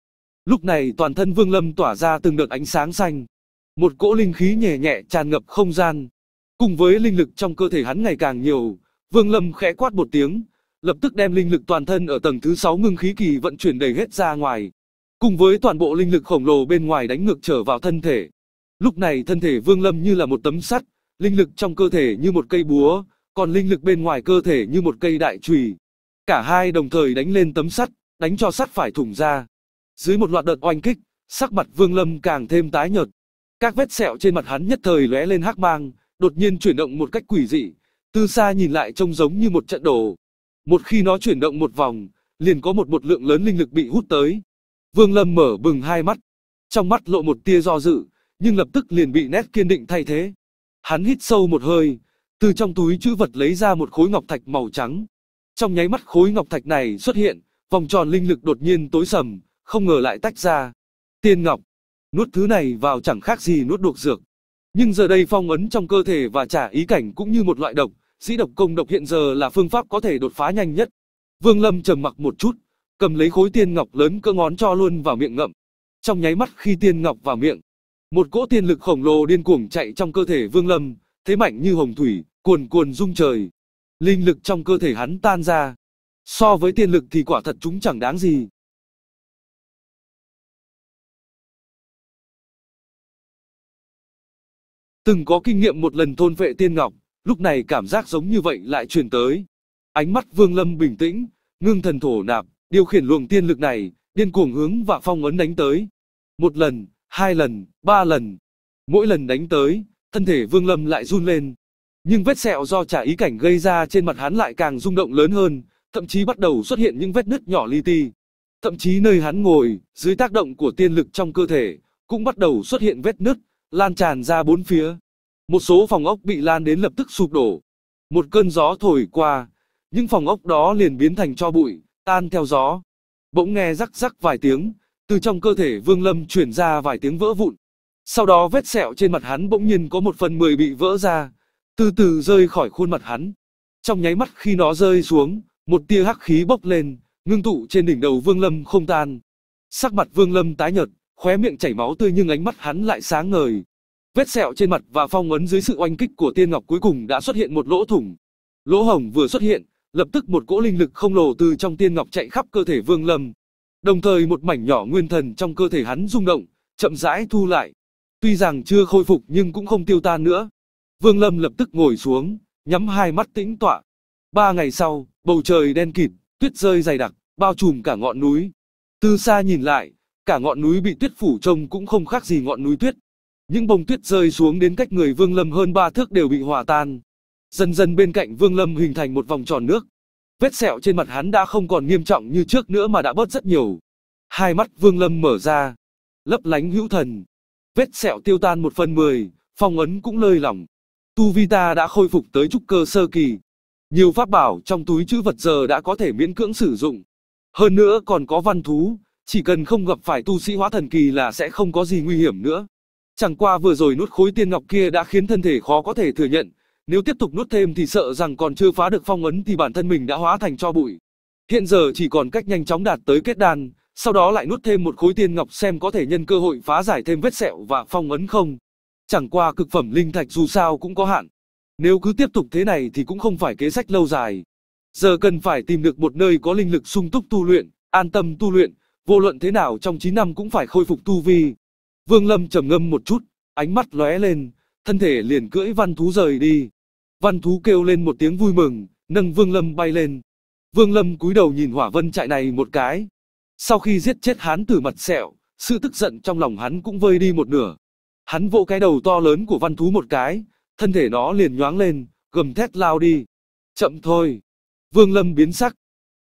S1: Lúc này toàn thân Vương Lâm tỏa ra từng đợt ánh sáng xanh. Một cỗ linh khí nhẹ nhẹ tràn ngập không gian. Cùng với linh lực trong cơ thể hắn ngày càng nhiều, Vương Lâm khẽ quát một tiếng, lập tức đem linh lực toàn thân ở tầng thứ 6 ngưng khí kỳ vận chuyển đầy hết ra ngoài. Cùng với toàn bộ linh lực khổng lồ bên ngoài đánh ngược trở vào thân thể. Lúc này thân thể Vương Lâm như là một tấm sắt, linh lực trong cơ thể như một cây búa, còn linh lực bên ngoài cơ thể như một cây đại chùy. Cả hai đồng thời đánh lên tấm sắt, đánh cho sắt phải thủng ra. Dưới một loạt đợt oanh kích, sắc mặt Vương Lâm càng thêm tái nhợt. Các vết sẹo trên mặt hắn nhất thời lóe lên hắc mang, đột nhiên chuyển động một cách quỷ dị, từ xa nhìn lại trông giống như một trận đổ. Một khi nó chuyển động một vòng, liền có một một lượng lớn linh lực bị hút tới. Vương Lâm mở bừng hai mắt, trong mắt lộ một tia do dự, nhưng lập tức liền bị nét kiên định thay thế. Hắn hít sâu một hơi, từ trong túi chữ vật lấy ra một khối ngọc thạch màu trắng. Trong nháy mắt khối ngọc thạch này xuất hiện, vòng tròn linh lực đột nhiên tối sầm, không ngờ lại tách ra. Tiên ngọc, nuốt thứ này vào chẳng khác gì nuốt độc dược. Nhưng giờ đây phong ấn trong cơ thể và trả ý cảnh cũng như một loại độc, sĩ độc công độc hiện giờ là phương pháp có thể đột phá nhanh nhất. Vương Lâm trầm mặc một chút, cầm lấy khối tiên ngọc lớn cỡ ngón cho luôn vào miệng ngậm. Trong nháy mắt khi tiên ngọc vào miệng, một cỗ tiên lực khổng lồ điên cuồng chạy trong cơ thể Vương Lâm, thế mạnh như hồng thủy, cuồn cuồn rung trời. Linh lực trong cơ thể hắn tan ra. So với tiên lực thì quả thật chúng chẳng đáng gì. Từng có kinh nghiệm một lần thôn vệ tiên ngọc, lúc này cảm giác giống như vậy lại truyền tới. Ánh mắt Vương Lâm bình tĩnh, ngưng thần thổ nạp, điều khiển luồng tiên lực này, điên cuồng hướng và phong ấn đánh tới. Một lần, hai lần, ba lần. Mỗi lần đánh tới, thân thể Vương Lâm lại run lên. Nhưng vết sẹo do trả ý cảnh gây ra trên mặt hắn lại càng rung động lớn hơn, thậm chí bắt đầu xuất hiện những vết nứt nhỏ li ti. Thậm chí nơi hắn ngồi, dưới tác động của tiên lực trong cơ thể, cũng bắt đầu xuất hiện vết nứt, lan tràn ra bốn phía. Một số phòng ốc bị lan đến lập tức sụp đổ. Một cơn gió thổi qua, những phòng ốc đó liền biến thành cho bụi, tan theo gió. Bỗng nghe rắc rắc vài tiếng, từ trong cơ thể Vương Lâm truyền ra vài tiếng vỡ vụn. Sau đó vết sẹo trên mặt hắn bỗng nhiên có một phần mười bị vỡ ra, từ từ rơi khỏi khuôn mặt hắn. Trong nháy mắt khi nó rơi xuống, một tia hắc khí bốc lên, ngưng tụ trên đỉnh đầu Vương Lâm không tan. Sắc mặt Vương Lâm tái nhợt, khóe miệng chảy máu tươi nhưng ánh mắt hắn lại sáng ngời. Vết sẹo trên mặt và phong ấn dưới sự oanh kích của tiên ngọc cuối cùng đã xuất hiện một lỗ thủng. Lỗ hồng vừa xuất hiện, lập tức một cỗ linh lực không lồ từ trong tiên ngọc chạy khắp cơ thể Vương Lâm. Đồng thời một mảnh nhỏ nguyên thần trong cơ thể hắn rung động, chậm rãi thu lại. Tuy rằng chưa khôi phục nhưng cũng không tiêu tan nữa. Vương Lâm lập tức ngồi xuống, nhắm hai mắt tĩnh tọa. Ba ngày sau, bầu trời đen kịt, tuyết rơi dày đặc, bao trùm cả ngọn núi. Từ xa nhìn lại, cả ngọn núi bị tuyết phủ trông cũng không khác gì ngọn núi tuyết. Những bông tuyết rơi xuống đến cách người Vương Lâm hơn ba thước đều bị hòa tan. Dần dần bên cạnh Vương Lâm hình thành một vòng tròn nước. Vết sẹo trên mặt hắn đã không còn nghiêm trọng như trước nữa mà đã bớt rất nhiều. Hai mắt Vương Lâm mở ra, lấp lánh hữu thần, Vết sẹo tiêu tan một phần mười, phong ấn cũng lơi lỏng. Tu vi ta đã khôi phục tới trúc cơ sơ kỳ. Nhiều pháp bảo trong túi chữ vật giờ đã có thể miễn cưỡng sử dụng. Hơn nữa còn có văn thú, chỉ cần không gặp phải tu sĩ hóa thần kỳ là sẽ không có gì nguy hiểm nữa. Chẳng qua vừa rồi nuốt khối tiên ngọc kia đã khiến thân thể khó có thể thừa nhận, nếu tiếp tục nuốt thêm thì sợ rằng còn chưa phá được phong ấn thì bản thân mình đã hóa thành cho bụi. Hiện giờ chỉ còn cách nhanh chóng đạt tới kết đan, sau đó lại nuốt thêm một khối tiên ngọc xem có thể nhân cơ hội phá giải thêm vết sẹo và phong ấn không. Chẳng qua cực phẩm linh thạch dù sao cũng có hạn. Nếu cứ tiếp tục thế này thì cũng không phải kế sách lâu dài. Giờ cần phải tìm được một nơi có linh lực sung túc tu luyện, an tâm tu luyện, vô luận thế nào trong 9 năm cũng phải khôi phục tu vi. Vương Lâm trầm ngâm một chút, ánh mắt lóe lên, thân thể liền cưỡi văn thú rời đi. Văn thú kêu lên một tiếng vui mừng, nâng Vương Lâm bay lên. Vương Lâm cúi đầu nhìn hỏa vân trại này một cái, sau khi giết chết hán tử mật sẹo, sự tức giận trong lòng hắn cũng vơi đi một nửa. Hắn vỗ cái đầu to lớn của văn thú một cái, thân thể nó liền nhoáng lên, gầm thét lao đi. Chậm thôi. Vương Lâm biến sắc.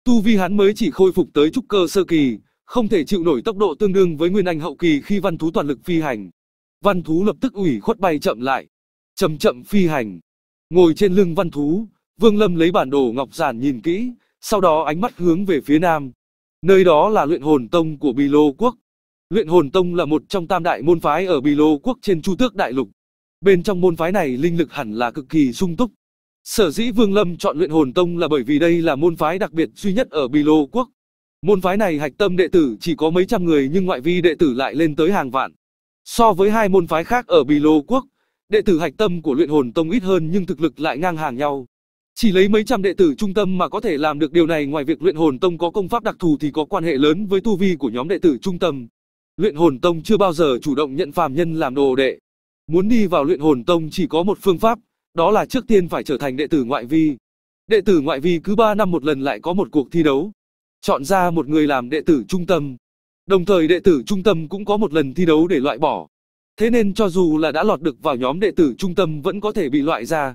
S1: Tu vi hắn mới chỉ khôi phục tới trúc cơ sơ kỳ, không thể chịu nổi tốc độ tương đương với Nguyên Anh hậu kỳ khi văn thú toàn lực phi hành. Văn thú lập tức ủy khuất bay chậm lại, chậm chậm phi hành. Ngồi trên lưng văn thú, Vương Lâm lấy bản đồ ngọc giản nhìn kỹ, sau đó ánh mắt hướng về phía nam. Nơi đó là luyện hồn tông của Bì Lô Quốc. Luyện hồn tông là một trong tam đại môn phái ở Bì Lô Quốc trên Chu Tước Đại Lục. Bên trong môn phái này linh lực hẳn là cực kỳ sung túc. Sở dĩ Vương Lâm chọn luyện hồn tông là bởi vì đây là môn phái đặc biệt duy nhất ở Bì Lô Quốc. Môn phái này hạch tâm đệ tử chỉ có mấy trăm người nhưng ngoại vi đệ tử lại lên tới hàng vạn. So với hai môn phái khác ở Bì Lô Quốc, đệ tử hạch tâm của luyện hồn tông ít hơn nhưng thực lực lại ngang hàng nhau. Chỉ lấy mấy trăm đệ tử trung tâm mà có thể làm được điều này ngoài việc luyện hồn tông có công pháp đặc thù thì có quan hệ lớn với tu vi của nhóm đệ tử trung tâm. Luyện hồn tông chưa bao giờ chủ động nhận phàm nhân làm đồ đệ. Muốn đi vào luyện hồn tông chỉ có một phương pháp, đó là trước tiên phải trở thành đệ tử ngoại vi. Đệ tử ngoại vi cứ 3 năm một lần lại có một cuộc thi đấu. Chọn ra một người làm đệ tử trung tâm. Đồng thời đệ tử trung tâm cũng có một lần thi đấu để loại bỏ. Thế nên cho dù là đã lọt được vào nhóm đệ tử trung tâm vẫn có thể bị loại ra.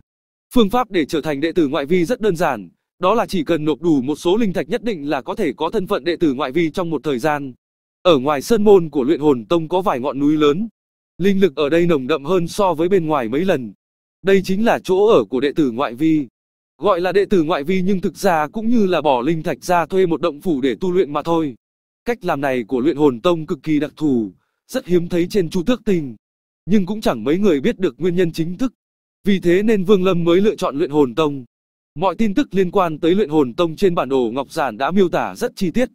S1: Phương pháp để trở thành đệ tử ngoại vi rất đơn giản, đó là chỉ cần nộp đủ một số linh thạch nhất định là có thể có thân phận đệ tử ngoại vi trong một thời gian. Ở ngoài sơn môn của luyện hồn tông có vài ngọn núi lớn, linh lực ở đây nồng đậm hơn so với bên ngoài mấy lần. Đây chính là chỗ ở của đệ tử ngoại vi. Gọi là đệ tử ngoại vi nhưng thực ra cũng như là bỏ linh thạch ra thuê một động phủ để tu luyện mà thôi. Cách làm này của luyện hồn tông cực kỳ đặc thù, rất hiếm thấy trên chu tước tình. Nhưng cũng chẳng mấy người biết được nguyên nhân chính thức vì thế nên Vương Lâm mới lựa chọn luyện hồn tông. Mọi tin tức liên quan tới luyện hồn tông trên bản đồ Ngọc Giản đã miêu tả rất chi tiết.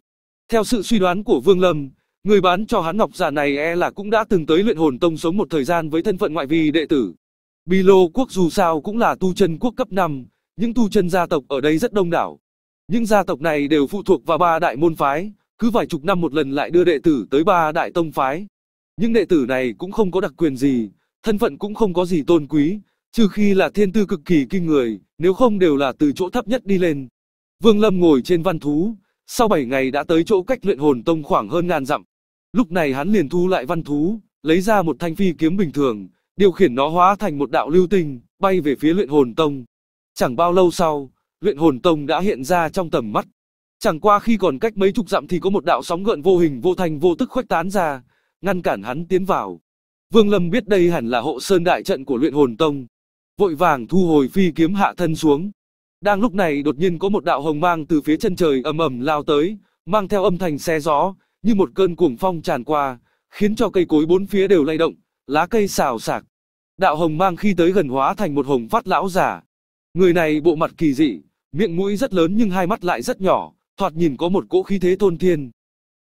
S1: Theo sự suy đoán của Vương Lâm, người bán cho hắn Ngọc Giản này e là cũng đã từng tới luyện hồn tông sống một thời gian với thân phận ngoại vi đệ tử. bi Lô quốc dù sao cũng là tu chân quốc cấp 5, những tu chân gia tộc ở đây rất đông đảo. Những gia tộc này đều phụ thuộc vào ba đại môn phái, cứ vài chục năm một lần lại đưa đệ tử tới ba đại tông phái. Những đệ tử này cũng không có đặc quyền gì, thân phận cũng không có gì tôn quý, trừ khi là thiên tư cực kỳ kinh người, nếu không đều là từ chỗ thấp nhất đi lên. Vương Lâm ngồi trên văn thú, sau 7 ngày đã tới chỗ cách luyện hồn tông khoảng hơn ngàn dặm. Lúc này hắn liền thu lại văn thú, lấy ra một thanh phi kiếm bình thường, điều khiển nó hóa thành một đạo lưu tinh, bay về phía luyện hồn tông. Chẳng bao lâu sau, luyện hồn tông đã hiện ra trong tầm mắt. Chẳng qua khi còn cách mấy chục dặm thì có một đạo sóng gợn vô hình vô thành vô tức khuếch tán ra, ngăn cản hắn tiến vào. Vương Lâm biết đây hẳn là hộ sơn đại trận của luyện hồn tông, vội vàng thu hồi phi kiếm hạ thân xuống. Đang lúc này đột nhiên có một đạo hồng mang từ phía chân trời ầm ầm lao tới, mang theo âm thanh xe gió, như một cơn cuồng phong tràn qua, khiến cho cây cối bốn phía đều lay động, lá cây xào xạc. Đạo hồng mang khi tới gần hóa thành một hồng phát lão giả. Người này bộ mặt kỳ dị, miệng mũi rất lớn nhưng hai mắt lại rất nhỏ, thoạt nhìn có một cỗ khí thế tôn thiên.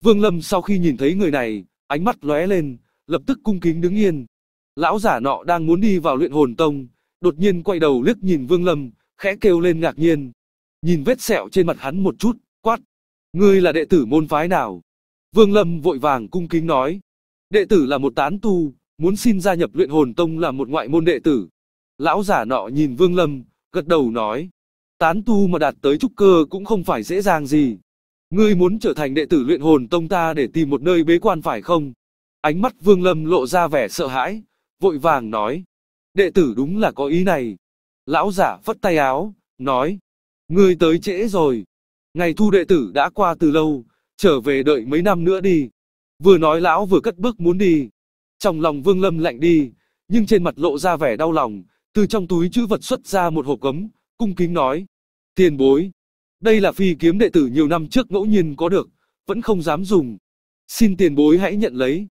S1: Vương Lâm sau khi nhìn thấy người này, ánh mắt lóe lên, lập tức cung kính đứng yên. Lão giả nọ đang muốn đi vào luyện hồn tông, đột nhiên quay đầu liếc nhìn Vương Lâm, khẽ kêu lên ngạc nhiên. Nhìn vết sẹo trên mặt hắn một chút, quát. Ngươi là đệ tử môn phái nào? Vương Lâm vội vàng cung kính nói. Đệ tử là một tán tu, muốn xin gia nhập luyện hồn tông là một ngoại môn đệ tử. Lão giả nọ nhìn Vương Lâm, gật đầu nói. Tán tu mà đạt tới trúc cơ cũng không phải dễ dàng gì. Ngươi muốn trở thành đệ tử luyện hồn tông ta để tìm một nơi bế quan phải không? Ánh mắt Vương Lâm lộ ra vẻ sợ hãi, vội vàng nói đệ tử đúng là có ý này. Lão giả vất tay áo, nói, ngươi tới trễ rồi, ngày thu đệ tử đã qua từ lâu, trở về đợi mấy năm nữa đi. Vừa nói lão vừa cất bước muốn đi. Trong lòng Vương Lâm lạnh đi, nhưng trên mặt lộ ra vẻ đau lòng, từ trong túi chữ vật xuất ra một hộp gấm, cung kính nói. Tiền bối, đây là phi kiếm đệ tử nhiều năm trước ngẫu nhiên có được, vẫn không dám dùng. Xin tiền bối hãy nhận lấy.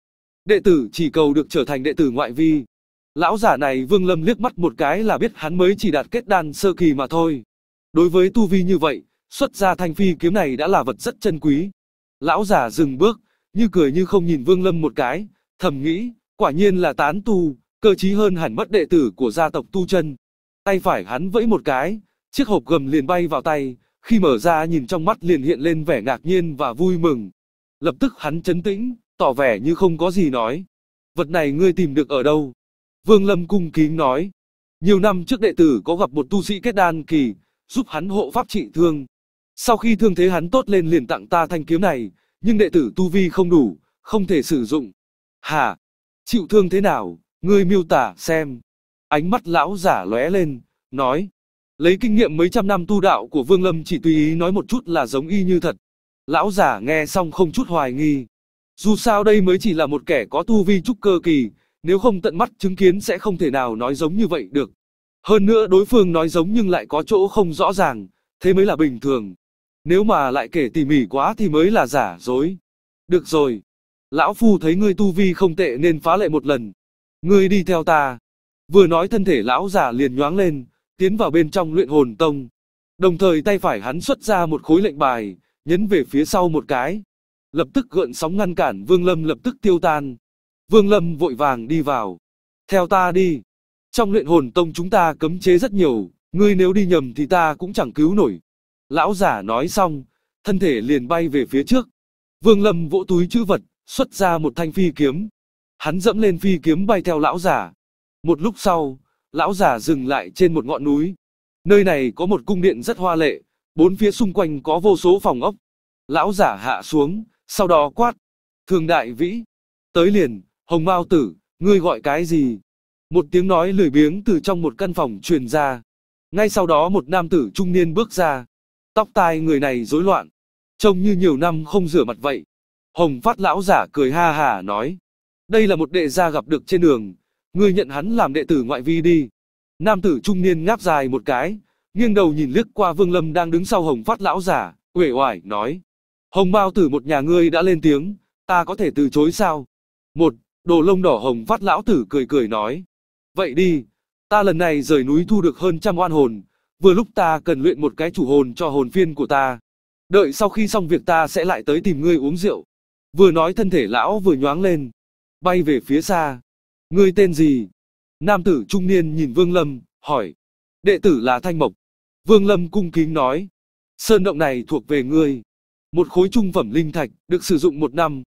S1: Đệ tử chỉ cầu được trở thành đệ tử ngoại vi, Lão giả này Vương Lâm liếc mắt một cái là biết hắn mới chỉ đạt kết đan sơ kỳ mà thôi. Đối với tu vi như vậy, xuất ra thanh phi kiếm này đã là vật rất chân quý. Lão giả dừng bước, như cười như không nhìn Vương Lâm một cái, thầm nghĩ, quả nhiên là tán tu, cơ trí hơn hẳn mất đệ tử của gia tộc tu chân. Tay phải hắn vẫy một cái, chiếc hộp gầm liền bay vào tay, khi mở ra nhìn trong mắt liền hiện lên vẻ ngạc nhiên và vui mừng. Lập tức hắn chấn tĩnh, tỏ vẻ như không có gì nói. Vật này ngươi tìm được ở đâu? Vương Lâm cung kính nói. Nhiều năm trước đệ tử có gặp một tu sĩ kết đan kỳ, giúp hắn hộ pháp trị thương. Sau khi thương thế hắn tốt lên liền tặng ta thanh kiếm này, nhưng đệ tử tu vi không đủ, không thể sử dụng. Hà, Chịu thương thế nào? Ngươi miêu tả xem. Ánh mắt lão giả lóe lên, nói. Lấy kinh nghiệm mấy trăm năm tu đạo của Vương Lâm chỉ tùy ý nói một chút là giống y như thật. Lão giả nghe xong không chút hoài nghi. Dù sao đây mới chỉ là một kẻ có tu vi trúc cơ kỳ, nếu không tận mắt chứng kiến sẽ không thể nào nói giống như vậy được. Hơn nữa đối phương nói giống nhưng lại có chỗ không rõ ràng, thế mới là bình thường. Nếu mà lại kể tỉ mỉ quá thì mới là giả dối. Được rồi, lão phu thấy ngươi tu vi không tệ nên phá lệ một lần. Ngươi đi theo ta. Vừa nói thân thể lão giả liền nhoáng lên, tiến vào bên trong luyện hồn tông. Đồng thời tay phải hắn xuất ra một khối lệnh bài, nhấn về phía sau một cái. Lập tức gợn sóng ngăn cản Vương Lâm lập tức tiêu tan, Vương Lâm vội vàng đi vào. Theo ta đi. Trong luyện hồn tông chúng ta cấm chế rất nhiều, ngươi nếu đi nhầm thì ta cũng chẳng cứu nổi. Lão giả nói xong, thân thể liền bay về phía trước. Vương Lâm vỗ túi chữ vật, xuất ra một thanh phi kiếm. Hắn dẫm lên phi kiếm bay theo lão giả. Một lúc sau, lão giả dừng lại trên một ngọn núi. Nơi này có một cung điện rất hoa lệ, bốn phía xung quanh có vô số phòng ốc. Lão giả hạ xuống, sau đó quát. Thường đại vĩ, tới liền, Hồng Mao tử, ngươi gọi cái gì? Một tiếng nói lười biếng từ trong một căn phòng truyền ra. Ngay sau đó một nam tử trung niên bước ra. Tóc tai người này rối loạn. Trông như nhiều năm không rửa mặt vậy. Hồng phát lão giả cười ha hà nói. Đây là một đệ gia gặp được trên đường. Ngươi nhận hắn làm đệ tử ngoại vi đi. Nam tử trung niên ngáp dài một cái. Nghiêng đầu nhìn liếc qua Vương Lâm đang đứng sau hồng phát lão giả. uể oải nói. Hồng Mao tử một nhà ngươi đã lên tiếng. Ta có thể từ chối sao? Một, Đồ lông đỏ hồng vắt lão tử cười cười nói. Vậy đi, ta lần này rời núi thu được hơn trăm oan hồn, vừa lúc ta cần luyện một cái chủ hồn cho hồn phiên của ta. Đợi sau khi xong việc ta sẽ lại tới tìm ngươi uống rượu. Vừa nói thân thể lão vừa nhoáng lên, bay về phía xa. Ngươi tên gì? Nam tử trung niên nhìn Vương Lâm, hỏi. Đệ tử là Thanh Mộc. Vương Lâm cung kính nói. Sơn động này thuộc về ngươi. Một khối trung phẩm linh thạch, được sử dụng một năm.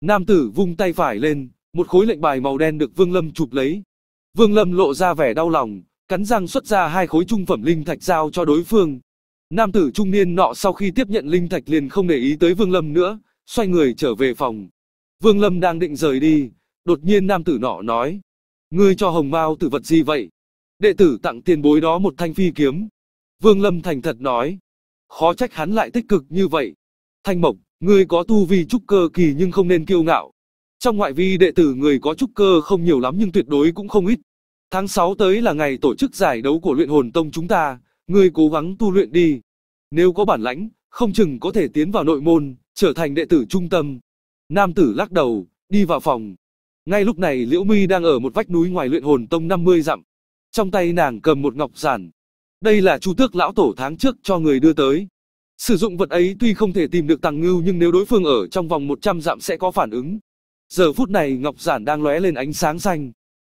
S1: Nam tử vung tay phải lên, một khối lệnh bài màu đen được Vương Lâm chụp lấy. Vương Lâm lộ ra vẻ đau lòng, cắn răng xuất ra hai khối trung phẩm linh thạch giao cho đối phương. Nam tử trung niên nọ sau khi tiếp nhận linh thạch liền không để ý tới Vương Lâm nữa, xoay người trở về phòng. Vương Lâm đang định rời đi, đột nhiên nam tử nọ nói. Ngươi cho hồng mao tử vật gì vậy? Đệ tử tặng tiền bối đó một thanh phi kiếm. Vương Lâm thành thật nói. Khó trách hắn lại tích cực như vậy. Thanh Mộc, ngươi có tu vi trúc cơ kỳ nhưng không nên kiêu ngạo, trong ngoại vi đệ tử người có trúc cơ không nhiều lắm nhưng tuyệt đối cũng không ít. Tháng 6 tới là ngày tổ chức giải đấu của luyện hồn tông chúng ta, người cố gắng tu luyện đi. Nếu có bản lãnh, không chừng có thể tiến vào nội môn, trở thành đệ tử trung tâm. Nam tử lắc đầu, đi vào phòng. Ngay lúc này Liễu Mi đang ở một vách núi ngoài luyện hồn tông 50 dặm. Trong tay nàng cầm một ngọc giản. Đây là chu tước lão tổ tháng trước cho người đưa tới. Sử dụng vật ấy tuy không thể tìm được tàng ngưu nhưng nếu đối phương ở trong vòng 100 dặm sẽ có phản ứng. Giờ phút này ngọc giản đang lóe lên ánh sáng xanh.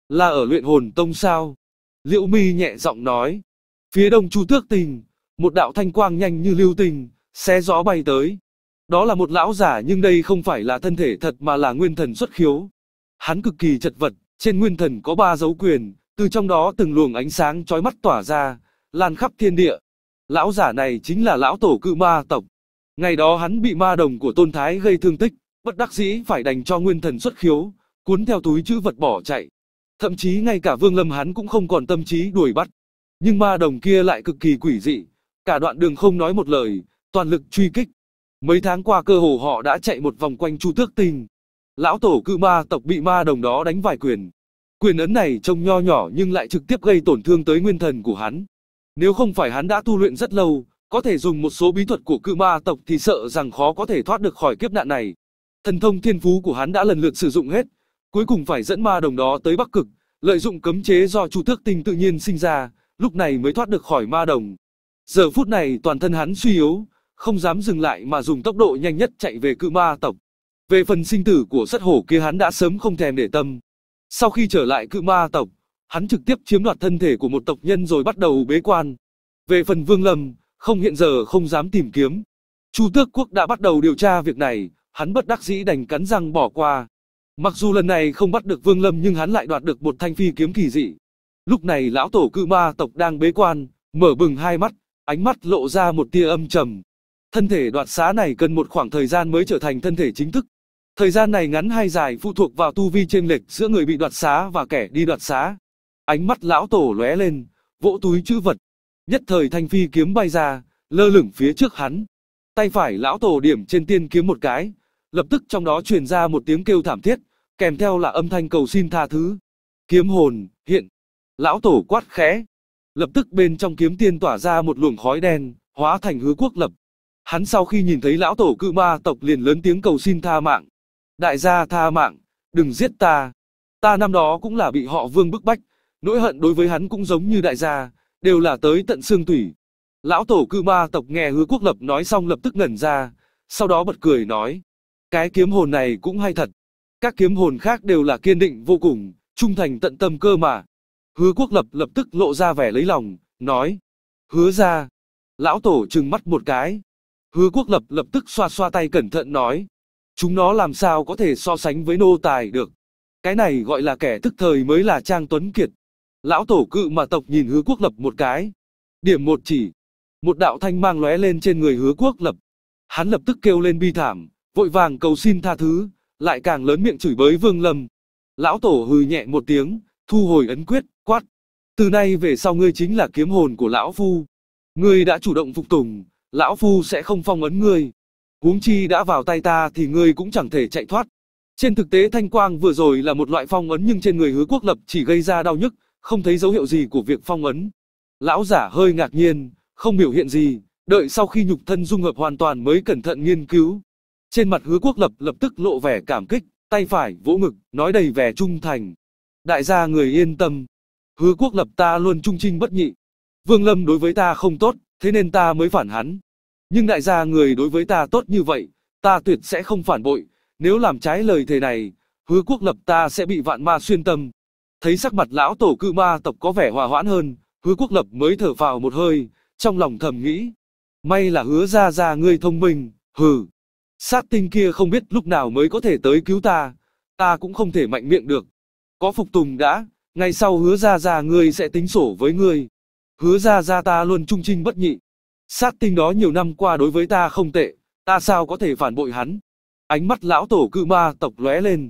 S1: Là ở luyện hồn tông sao? Liễu mi nhẹ giọng nói. Phía đông chu tước tình, một đạo thanh quang nhanh như lưu tình, xé gió bay tới. Đó là một lão giả nhưng đây không phải là thân thể thật mà là nguyên thần xuất khiếu. Hắn cực kỳ chật vật, trên nguyên thần có ba dấu quyền, từ trong đó từng luồng ánh sáng chói mắt tỏa ra, lan khắp thiên địa. Lão giả này chính là lão tổ cự ma tộc. Ngày đó hắn bị ma đồng của tôn thái gây thương tích, bất đắc dĩ phải đành cho nguyên thần xuất khiếu, cuốn theo túi chữ vật bỏ chạy. Thậm chí ngay cả Vương Lâm hắn cũng không còn tâm trí đuổi bắt. Nhưng ma đồng kia lại cực kỳ quỷ dị, cả đoạn đường không nói một lời, toàn lực truy kích. Mấy tháng qua cơ hồ họ đã chạy một vòng quanh Chu Tước Tinh. Lão tổ cự ma tộc bị ma đồng đó đánh vài quyền. Quyền ấn này trông nho nhỏ nhưng lại trực tiếp gây tổn thương tới nguyên thần của hắn. Nếu không phải hắn đã tu luyện rất lâu, có thể dùng một số bí thuật của cự ma tộc thì sợ rằng khó có thể thoát được khỏi kiếp nạn này thần thông thiên phú của hắn đã lần lượt sử dụng hết, cuối cùng phải dẫn ma đồng đó tới Bắc Cực, lợi dụng cấm chế do chủ thức Tinh tự nhiên sinh ra, lúc này mới thoát được khỏi ma đồng. Giờ phút này toàn thân hắn suy yếu, không dám dừng lại mà dùng tốc độ nhanh nhất chạy về cự ma tộc. Về phần sinh tử của sắt hổ kia hắn đã sớm không thèm để tâm. Sau khi trở lại cự ma tộc, hắn trực tiếp chiếm đoạt thân thể của một tộc nhân rồi bắt đầu bế quan. Về phần Vương Lâm, không hiện giờ không dám tìm kiếm. Chu Tước Quốc đã bắt đầu điều tra việc này, hắn bất đắc dĩ đành cắn răng bỏ qua. Mặc dù lần này không bắt được Vương Lâm nhưng hắn lại đoạt được một thanh phi kiếm kỳ dị. Lúc này lão tổ cự ma tộc đang bế quan, mở bừng hai mắt, ánh mắt lộ ra một tia âm trầm. Thân thể đoạt xá này cần một khoảng thời gian mới trở thành thân thể chính thức. Thời gian này ngắn hay dài phụ thuộc vào tu vi trên lệch giữa người bị đoạt xá và kẻ đi đoạt xá. Ánh mắt lão tổ lóe lên, vỗ túi chữ vật. Nhất thời thanh phi kiếm bay ra, lơ lửng phía trước hắn. Tay phải lão tổ điểm trên tiên kiếm một cái, lập tức trong đó truyền ra một tiếng kêu thảm thiết, kèm theo là âm thanh cầu xin tha thứ. Kiếm hồn, hiện. Lão tổ quát khẽ. Lập tức bên trong kiếm tiên tỏa ra một luồng khói đen, hóa thành hứa quốc lập. Hắn sau khi nhìn thấy lão tổ cự ma tộc liền lớn tiếng cầu xin tha mạng. Đại gia tha mạng, đừng giết ta. Ta năm đó cũng là bị họ vương bức bách, nỗi hận đối với hắn cũng giống như đại gia, đều là tới tận xương tủy. Lão tổ cư ma tộc nghe hứa quốc lập nói xong lập tức ngẩn ra, sau đó bật cười nói, cái kiếm hồn này cũng hay thật. Các kiếm hồn khác đều là kiên định vô cùng, trung thành tận tâm cơ mà. Hứa quốc lập lập tức lộ ra vẻ lấy lòng, nói. Hứa ra. Lão tổ trừng mắt một cái. Hứa quốc lập lập tức xoa xoa tay cẩn thận nói. Chúng nó làm sao có thể so sánh với nô tài được. Cái này gọi là kẻ thức thời mới là Trang Tuấn Kiệt. Lão tổ cự mà tộc nhìn hứa quốc lập một cái. Điểm một chỉ. Một đạo thanh mang lóe lên trên người hứa quốc lập. Hắn lập tức kêu lên bi thảm, vội vàng cầu xin tha thứ, lại càng lớn miệng chửi bới Vương Lâm. Lão tổ hừ nhẹ một tiếng, thu hồi ấn quyết, quát. Từ nay về sau ngươi chính là kiếm hồn của lão phu. Ngươi đã chủ động phục tùng, lão phu sẽ không phong ấn ngươi. Huống chi đã vào tay ta thì ngươi cũng chẳng thể chạy thoát. Trên thực tế thanh quang vừa rồi là một loại phong ấn nhưng trên người hứa quốc lập chỉ gây ra đau nhức, không thấy dấu hiệu gì của việc phong ấn. Lão giả hơi ngạc nhiên, không biểu hiện gì, đợi sau khi nhục thân dung hợp hoàn toàn mới cẩn thận nghiên cứu. Trên mặt hứa quốc lập lập tức lộ vẻ cảm kích, tay phải vỗ ngực, nói đầy vẻ trung thành. Đại gia người yên tâm, hứa quốc lập ta luôn trung trinh bất nhị. Vương Lâm đối với ta không tốt, thế nên ta mới phản hắn. Nhưng đại gia người đối với ta tốt như vậy, ta tuyệt sẽ không phản bội, nếu làm trái lời thề này, hứa quốc lập ta sẽ bị vạn ma xuyên tâm. Thấy sắc mặt lão tổ cự ma tộc có vẻ hòa hoãn hơn, hứa quốc lập mới thở vào một hơi, trong lòng thầm nghĩ. May là hứa ra ra ngươi thông minh, hừ. Sát tinh kia không biết lúc nào mới có thể tới cứu ta, ta cũng không thể mạnh miệng được. Có phục tùng đã, ngày sau hứa ra ra ngươi sẽ tính sổ với ngươi. Hứa ra ra ta luôn trung trinh bất nhị. Sát tinh đó nhiều năm qua đối với ta không tệ, ta sao có thể phản bội hắn. Ánh mắt lão tổ cự ma tộc lóe lên.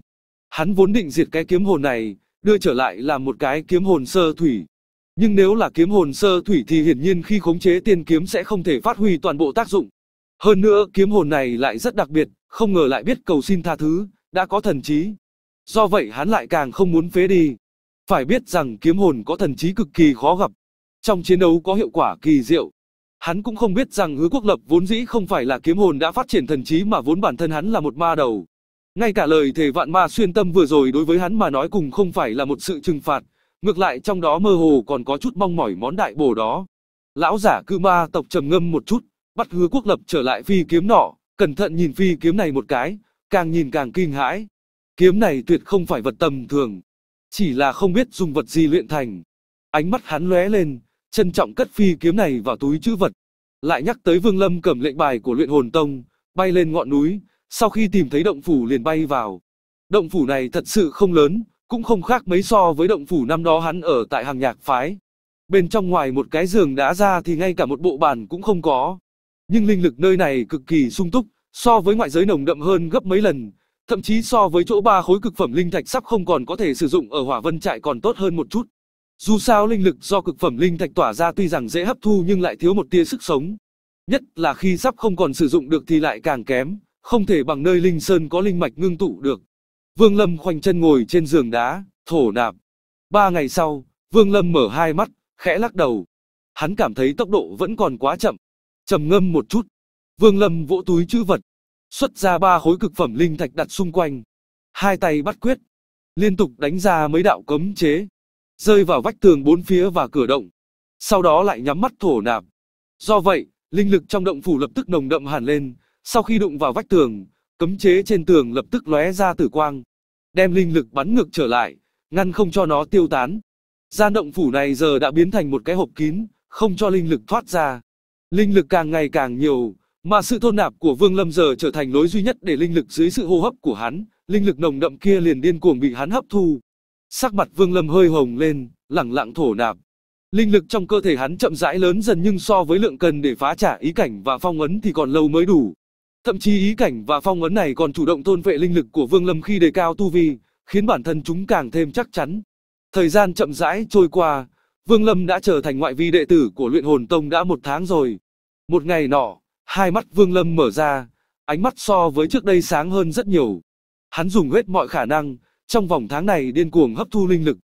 S1: Hắn vốn định diệt cái kiếm hồn này, đưa trở lại là một cái kiếm hồn sơ thủy. Nhưng nếu là kiếm hồn sơ thủy thì hiển nhiên khi khống chế tiên kiếm sẽ không thể phát huy toàn bộ tác dụng. Hơn nữa kiếm hồn này lại rất đặc biệt, không ngờ lại biết cầu xin tha thứ, đã có thần trí. Do vậy hắn lại càng không muốn phế đi. Phải biết rằng kiếm hồn có thần trí cực kỳ khó gặp. Trong chiến đấu có hiệu quả kỳ diệu. Hắn cũng không biết rằng hứa quốc lập vốn dĩ không phải là kiếm hồn đã phát triển thần trí mà vốn bản thân hắn là một ma đầu. Ngay cả lời thề vạn ma xuyên tâm vừa rồi đối với hắn mà nói cùng không phải là một sự trừng phạt, ngược lại trong đó mơ hồ còn có chút mong mỏi món đại bổ đó. Lão giả cư ma tộc trầm ngâm một chút, bắt hứa quốc lập trở lại phi kiếm nọ, cẩn thận nhìn phi kiếm này một cái, càng nhìn càng kinh hãi. Kiếm này tuyệt không phải vật tầm thường, chỉ là không biết dùng vật gì luyện thành. Ánh mắt hắn lóe lên, trân trọng cất phi kiếm này vào túi chữ vật. Lại nhắc tới Vương Lâm cầm lệnh bài của luyện hồn tông, bay lên ngọn núi, sau khi tìm thấy động phủ liền bay vào. Động phủ này thật sự không lớn, cũng không khác mấy so với động phủ năm đó hắn ở tại hàng nhạc phái. Bên trong ngoài một cái giường đá ra thì ngay cả một bộ bàn cũng không có nhưng linh lực nơi này cực kỳ sung túc, so với ngoại giới nồng đậm hơn gấp mấy lần, thậm chí so với chỗ ba khối cực phẩm linh thạch sắp không còn có thể sử dụng ở Hỏa Vân trại còn tốt hơn một chút. Dù sao linh lực do cực phẩm linh thạch tỏa ra tuy rằng dễ hấp thu nhưng lại thiếu một tia sức sống, nhất là khi sắp không còn sử dụng được thì lại càng kém, không thể bằng nơi linh sơn có linh mạch ngưng tụ được. Vương Lâm khoanh chân ngồi trên giường đá, thổ nạp. Ba ngày sau, Vương Lâm mở hai mắt, khẽ lắc đầu. Hắn cảm thấy tốc độ vẫn còn quá chậm, trầm ngâm một chút. Vương Lâm vỗ túi chữ vật, xuất ra ba khối cực phẩm linh thạch đặt xung quanh. Hai tay bắt quyết, liên tục đánh ra mấy đạo cấm chế, rơi vào vách tường bốn phía và cửa động. Sau đó lại nhắm mắt thổ nạp. Do vậy, linh lực trong động phủ lập tức nồng đậm hẳn lên, sau khi đụng vào vách tường, cấm chế trên tường lập tức lóe ra tử quang, đem linh lực bắn ngược trở lại, ngăn không cho nó tiêu tán. Gian động phủ này giờ đã biến thành một cái hộp kín, không cho linh lực thoát ra linh lực càng ngày càng nhiều, mà sự thôn nạp của Vương Lâm giờ trở thành lối duy nhất để linh lực dưới sự hô hấp của hắn, linh lực nồng đậm kia liền điên cuồng bị hắn hấp thu. Sắc mặt Vương Lâm hơi hồng lên, lẳng lặng thổ nạp. Linh lực trong cơ thể hắn chậm rãi lớn dần nhưng so với lượng cần để phá trả ý cảnh và phong ấn thì còn lâu mới đủ. Thậm chí ý cảnh và phong ấn này còn chủ động thôn vệ linh lực của Vương Lâm khi đề cao tu vi, khiến bản thân chúng càng thêm chắc chắn. Thời gian chậm rãi trôi qua, Vương Lâm đã trở thành ngoại vi đệ tử của luyện hồn tông đã một tháng rồi. Một ngày nọ, hai mắt Vương Lâm mở ra, ánh mắt so với trước đây sáng hơn rất nhiều. Hắn dùng hết mọi khả năng, trong vòng tháng này điên cuồng hấp thu linh lực.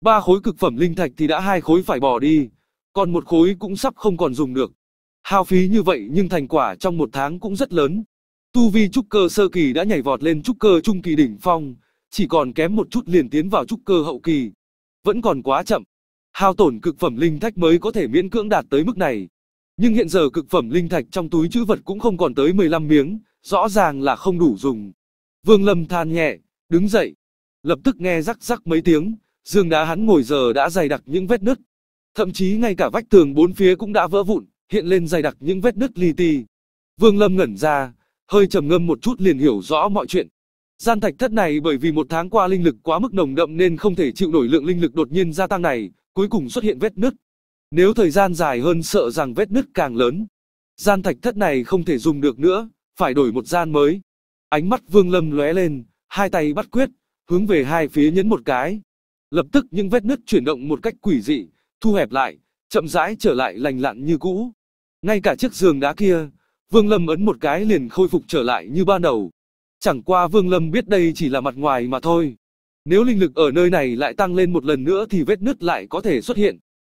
S1: Ba khối cực phẩm linh thạch thì đã hai khối phải bỏ đi, còn một khối cũng sắp không còn dùng được. Hao phí như vậy nhưng thành quả trong một tháng cũng rất lớn. Tu vi trúc cơ sơ kỳ đã nhảy vọt lên trúc cơ trung kỳ đỉnh phong, chỉ còn kém một chút liền tiến vào trúc cơ hậu kỳ. Vẫn còn quá chậm hao tổn cực phẩm linh thạch mới có thể miễn cưỡng đạt tới mức này. Nhưng hiện giờ cực phẩm linh thạch trong túi chữ vật cũng không còn tới 15 miếng, rõ ràng là không đủ dùng. Vương Lâm than nhẹ, đứng dậy, lập tức nghe rắc rắc mấy tiếng, giường đá hắn ngồi giờ đã dày đặc những vết nứt. Thậm chí ngay cả vách tường bốn phía cũng đã vỡ vụn, hiện lên dày đặc những vết nứt li ti. Vương Lâm ngẩn ra, hơi trầm ngâm một chút liền hiểu rõ mọi chuyện. Gian thạch thất này bởi vì một tháng qua linh lực quá mức nồng đậm nên không thể chịu nổi lượng linh lực đột nhiên gia tăng này, cuối cùng xuất hiện vết nứt. Nếu thời gian dài hơn sợ rằng vết nứt càng lớn. Gian thạch thất này không thể dùng được nữa, phải đổi một gian mới. Ánh mắt Vương Lâm lóe lên, hai tay bắt quyết, hướng về hai phía nhấn một cái. Lập tức những vết nứt chuyển động một cách quỷ dị, thu hẹp lại, chậm rãi trở lại lành lặn như cũ. Ngay cả chiếc giường đá kia, Vương Lâm ấn một cái liền khôi phục trở lại như ban đầu. Chẳng qua Vương Lâm biết đây chỉ là mặt ngoài mà thôi. Nếu linh lực ở nơi này lại tăng lên một lần nữa thì vết nứt lại có thể xuất hiện.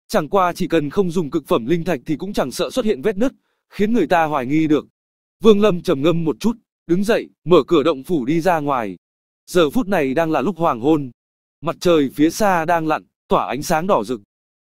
S1: Chẳng qua chỉ cần không dùng cực phẩm linh thạch thì cũng chẳng sợ xuất hiện vết nứt, khiến người ta hoài nghi được. Vương Lâm trầm ngâm một chút, đứng dậy, mở cửa động phủ đi ra ngoài. Giờ phút này đang là lúc hoàng hôn. Mặt trời phía xa đang lặn, tỏa ánh sáng đỏ rực.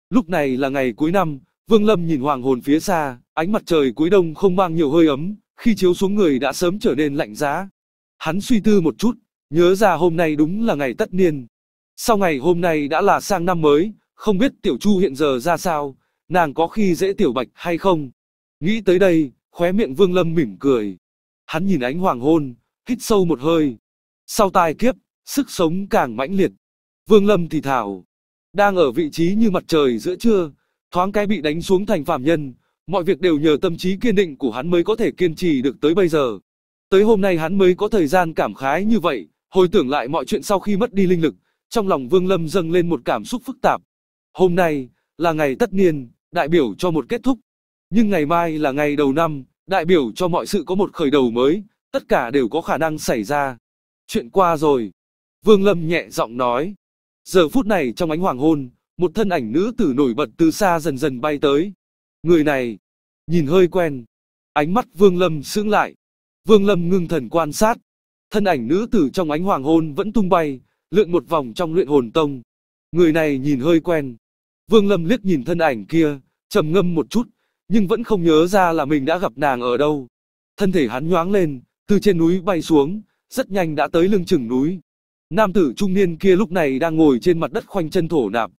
S1: Lúc này là ngày cuối năm, Vương Lâm nhìn hoàng hồn phía xa, ánh mặt trời cuối đông không mang nhiều hơi ấm, khi chiếu xuống người đã sớm trở nên lạnh giá. Hắn suy tư một chút, Nhớ ra hôm nay đúng là ngày tất niên. Sau ngày hôm nay đã là sang năm mới, không biết tiểu chu hiện giờ ra sao, nàng có khi dễ tiểu bạch hay không. Nghĩ tới đây, khóe miệng Vương Lâm mỉm cười. Hắn nhìn ánh hoàng hôn, hít sâu một hơi. Sau tai kiếp, sức sống càng mãnh liệt. Vương Lâm thì thảo, đang ở vị trí như mặt trời giữa trưa, thoáng cái bị đánh xuống thành phạm nhân, mọi việc đều nhờ tâm trí kiên định của hắn mới có thể kiên trì được tới bây giờ. Tới hôm nay hắn mới có thời gian cảm khái như vậy, Hồi tưởng lại mọi chuyện sau khi mất đi linh lực, trong lòng Vương Lâm dâng lên một cảm xúc phức tạp. Hôm nay là ngày tất niên, đại biểu cho một kết thúc. Nhưng ngày mai là ngày đầu năm, đại biểu cho mọi sự có một khởi đầu mới, tất cả đều có khả năng xảy ra. Chuyện qua rồi. Vương Lâm nhẹ giọng nói. Giờ phút này trong ánh hoàng hôn, một thân ảnh nữ tử nổi bật từ xa dần dần bay tới. Người này, nhìn hơi quen. Ánh mắt Vương Lâm sững lại. Vương Lâm ngưng thần quan sát, Thân ảnh nữ tử trong ánh hoàng hôn vẫn tung bay, lượn một vòng trong luyện hồn tông. Người này nhìn hơi quen. Vương Lâm liếc nhìn thân ảnh kia, trầm ngâm một chút, nhưng vẫn không nhớ ra là mình đã gặp nàng ở đâu. Thân thể hắn nhoáng lên, từ trên núi bay xuống, rất nhanh đã tới lưng chừng núi. Nam tử trung niên kia lúc này đang ngồi trên mặt đất khoanh chân thổ nạp.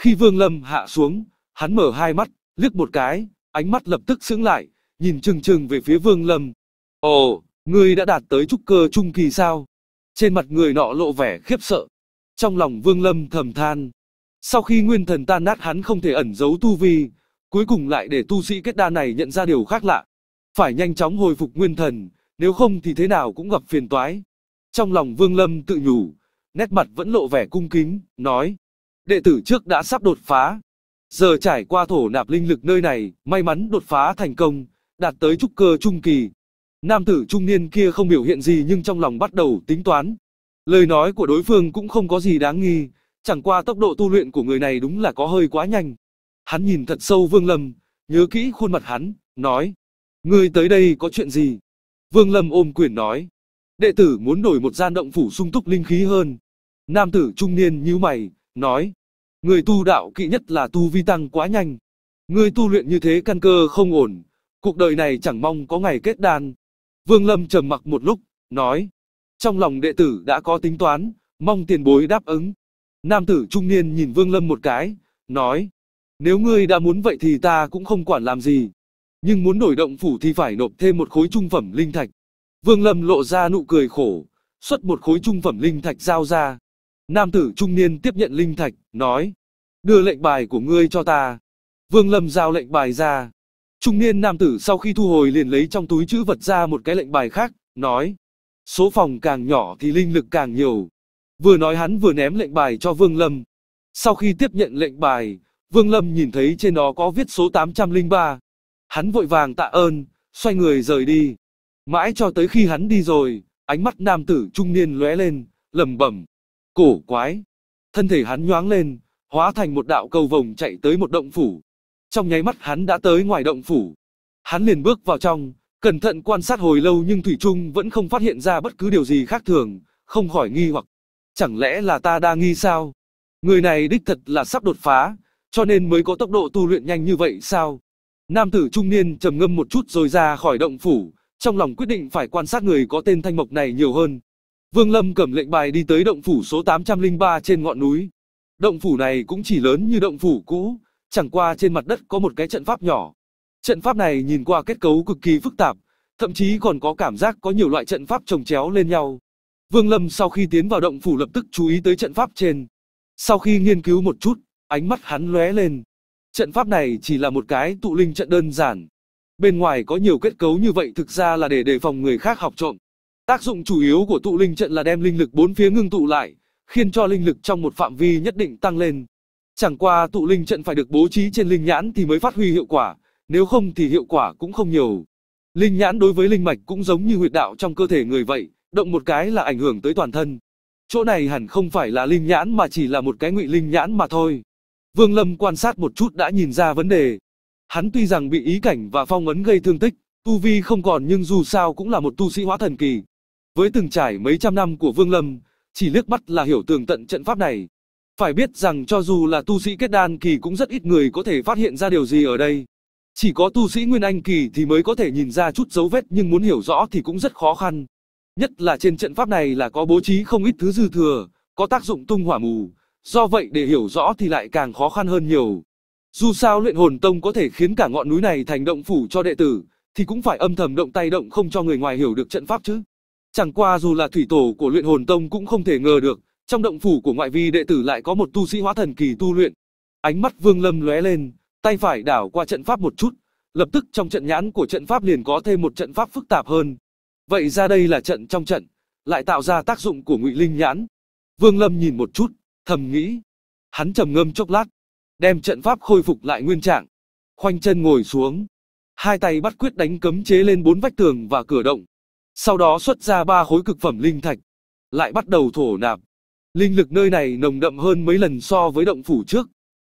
S1: Khi Vương Lâm hạ xuống, hắn mở hai mắt, liếc một cái, ánh mắt lập tức sững lại, nhìn chừng chừng về phía Vương Lâm. Ồ, Ngươi đã đạt tới trúc cơ trung kỳ sao? Trên mặt người nọ lộ vẻ khiếp sợ. Trong lòng Vương Lâm thầm than. Sau khi nguyên thần tan nát hắn không thể ẩn giấu tu vi, cuối cùng lại để tu sĩ kết đa này nhận ra điều khác lạ. Phải nhanh chóng hồi phục nguyên thần, nếu không thì thế nào cũng gặp phiền toái. Trong lòng Vương Lâm tự nhủ, nét mặt vẫn lộ vẻ cung kính, nói. Đệ tử trước đã sắp đột phá. Giờ trải qua thổ nạp linh lực nơi này, may mắn đột phá thành công, đạt tới trúc cơ trung kỳ, Nam tử trung niên kia không biểu hiện gì nhưng trong lòng bắt đầu tính toán. Lời nói của đối phương cũng không có gì đáng nghi, chẳng qua tốc độ tu luyện của người này đúng là có hơi quá nhanh. Hắn nhìn thật sâu Vương Lâm, nhớ kỹ khuôn mặt hắn, nói. người tới đây có chuyện gì? Vương Lâm ôm quyền nói. Đệ tử muốn đổi một gian động phủ sung túc linh khí hơn. Nam tử trung niên nhíu mày, nói. Người tu đạo kỵ nhất là tu vi tăng quá nhanh. người tu luyện như thế căn cơ không ổn. Cuộc đời này chẳng mong có ngày kết đan, Vương Lâm trầm mặc một lúc, nói, trong lòng đệ tử đã có tính toán, mong tiền bối đáp ứng. Nam tử trung niên nhìn Vương Lâm một cái, nói, nếu ngươi đã muốn vậy thì ta cũng không quản làm gì, nhưng muốn đổi động phủ thì phải nộp thêm một khối trung phẩm linh thạch. Vương Lâm lộ ra nụ cười khổ, xuất một khối trung phẩm linh thạch giao ra. Nam tử trung niên tiếp nhận linh thạch, nói, đưa lệnh bài của ngươi cho ta. Vương Lâm giao lệnh bài ra, Trung niên nam tử sau khi thu hồi liền lấy trong túi chữ vật ra một cái lệnh bài khác, nói. Số phòng càng nhỏ thì linh lực càng nhiều. Vừa nói hắn vừa ném lệnh bài cho Vương Lâm. Sau khi tiếp nhận lệnh bài, Vương Lâm nhìn thấy trên đó có viết số 803. Hắn vội vàng tạ ơn, xoay người rời đi. Mãi cho tới khi hắn đi rồi, ánh mắt nam tử trung niên lóe lên, lầm bẩm. Cổ quái. Thân thể hắn nhoáng lên, hóa thành một đạo cầu vồng chạy tới một động phủ trong nháy mắt hắn đã tới ngoài động phủ. Hắn liền bước vào trong, cẩn thận quan sát hồi lâu nhưng Thủy Trung vẫn không phát hiện ra bất cứ điều gì khác thường, không khỏi nghi hoặc. Chẳng lẽ là ta đa nghi sao? Người này đích thật là sắp đột phá, cho nên mới có tốc độ tu luyện nhanh như vậy sao? Nam tử trung niên trầm ngâm một chút rồi ra khỏi động phủ, trong lòng quyết định phải quan sát người có tên thanh mộc này nhiều hơn. Vương Lâm cầm lệnh bài đi tới động phủ số 803 trên ngọn núi. Động phủ này cũng chỉ lớn như động phủ cũ, chẳng qua trên mặt đất có một cái trận pháp nhỏ. Trận pháp này nhìn qua kết cấu cực kỳ phức tạp, thậm chí còn có cảm giác có nhiều loại trận pháp chồng chéo lên nhau. Vương Lâm sau khi tiến vào động phủ lập tức chú ý tới trận pháp trên. Sau khi nghiên cứu một chút, ánh mắt hắn lóe lên. Trận pháp này chỉ là một cái tụ linh trận đơn giản. Bên ngoài có nhiều kết cấu như vậy thực ra là để đề phòng người khác học trộm. Tác dụng chủ yếu của tụ linh trận là đem linh lực bốn phía ngưng tụ lại, khiến cho linh lực trong một phạm vi nhất định tăng lên. Chẳng qua tụ linh trận phải được bố trí trên linh nhãn thì mới phát huy hiệu quả, nếu không thì hiệu quả cũng không nhiều. Linh nhãn đối với linh mạch cũng giống như huyệt đạo trong cơ thể người vậy, động một cái là ảnh hưởng tới toàn thân. Chỗ này hẳn không phải là linh nhãn mà chỉ là một cái ngụy linh nhãn mà thôi. Vương Lâm quan sát một chút đã nhìn ra vấn đề. Hắn tuy rằng bị ý cảnh và phong ấn gây thương tích, tu vi không còn nhưng dù sao cũng là một tu sĩ hóa thần kỳ. Với từng trải mấy trăm năm của Vương Lâm, chỉ liếc mắt là hiểu tường tận trận pháp này. Phải biết rằng cho dù là tu sĩ kết đan kỳ cũng rất ít người có thể phát hiện ra điều gì ở đây. Chỉ có tu sĩ Nguyên Anh kỳ thì mới có thể nhìn ra chút dấu vết nhưng muốn hiểu rõ thì cũng rất khó khăn. Nhất là trên trận pháp này là có bố trí không ít thứ dư thừa, có tác dụng tung hỏa mù, do vậy để hiểu rõ thì lại càng khó khăn hơn nhiều. Dù sao luyện hồn tông có thể khiến cả ngọn núi này thành động phủ cho đệ tử, thì cũng phải âm thầm động tay động không cho người ngoài hiểu được trận pháp chứ. Chẳng qua dù là thủy tổ của luyện hồn tông cũng không thể ngờ được, trong động phủ của ngoại vi đệ tử lại có một tu sĩ hóa thần kỳ tu luyện. Ánh mắt Vương Lâm lóe lên, tay phải đảo qua trận pháp một chút, lập tức trong trận nhãn của trận pháp liền có thêm một trận pháp phức tạp hơn. Vậy ra đây là trận trong trận, lại tạo ra tác dụng của Ngụy Linh nhãn. Vương Lâm nhìn một chút, thầm nghĩ, hắn trầm ngâm chốc lát, đem trận pháp khôi phục lại nguyên trạng, khoanh chân ngồi xuống, hai tay bắt quyết đánh cấm chế lên bốn vách tường và cửa động, sau đó xuất ra ba khối cực phẩm linh thạch, lại bắt đầu thổ nạp. Linh lực nơi này nồng đậm hơn mấy lần so với động phủ trước.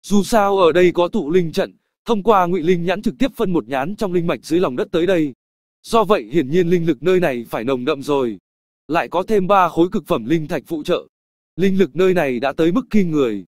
S1: Dù sao ở đây có tụ linh trận, thông qua ngụy linh nhãn trực tiếp phân một nhán trong linh mạch dưới lòng đất tới đây. Do vậy hiển nhiên linh lực nơi này phải nồng đậm rồi. Lại có thêm ba khối cực phẩm linh thạch phụ trợ. Linh lực nơi này đã tới mức kinh người.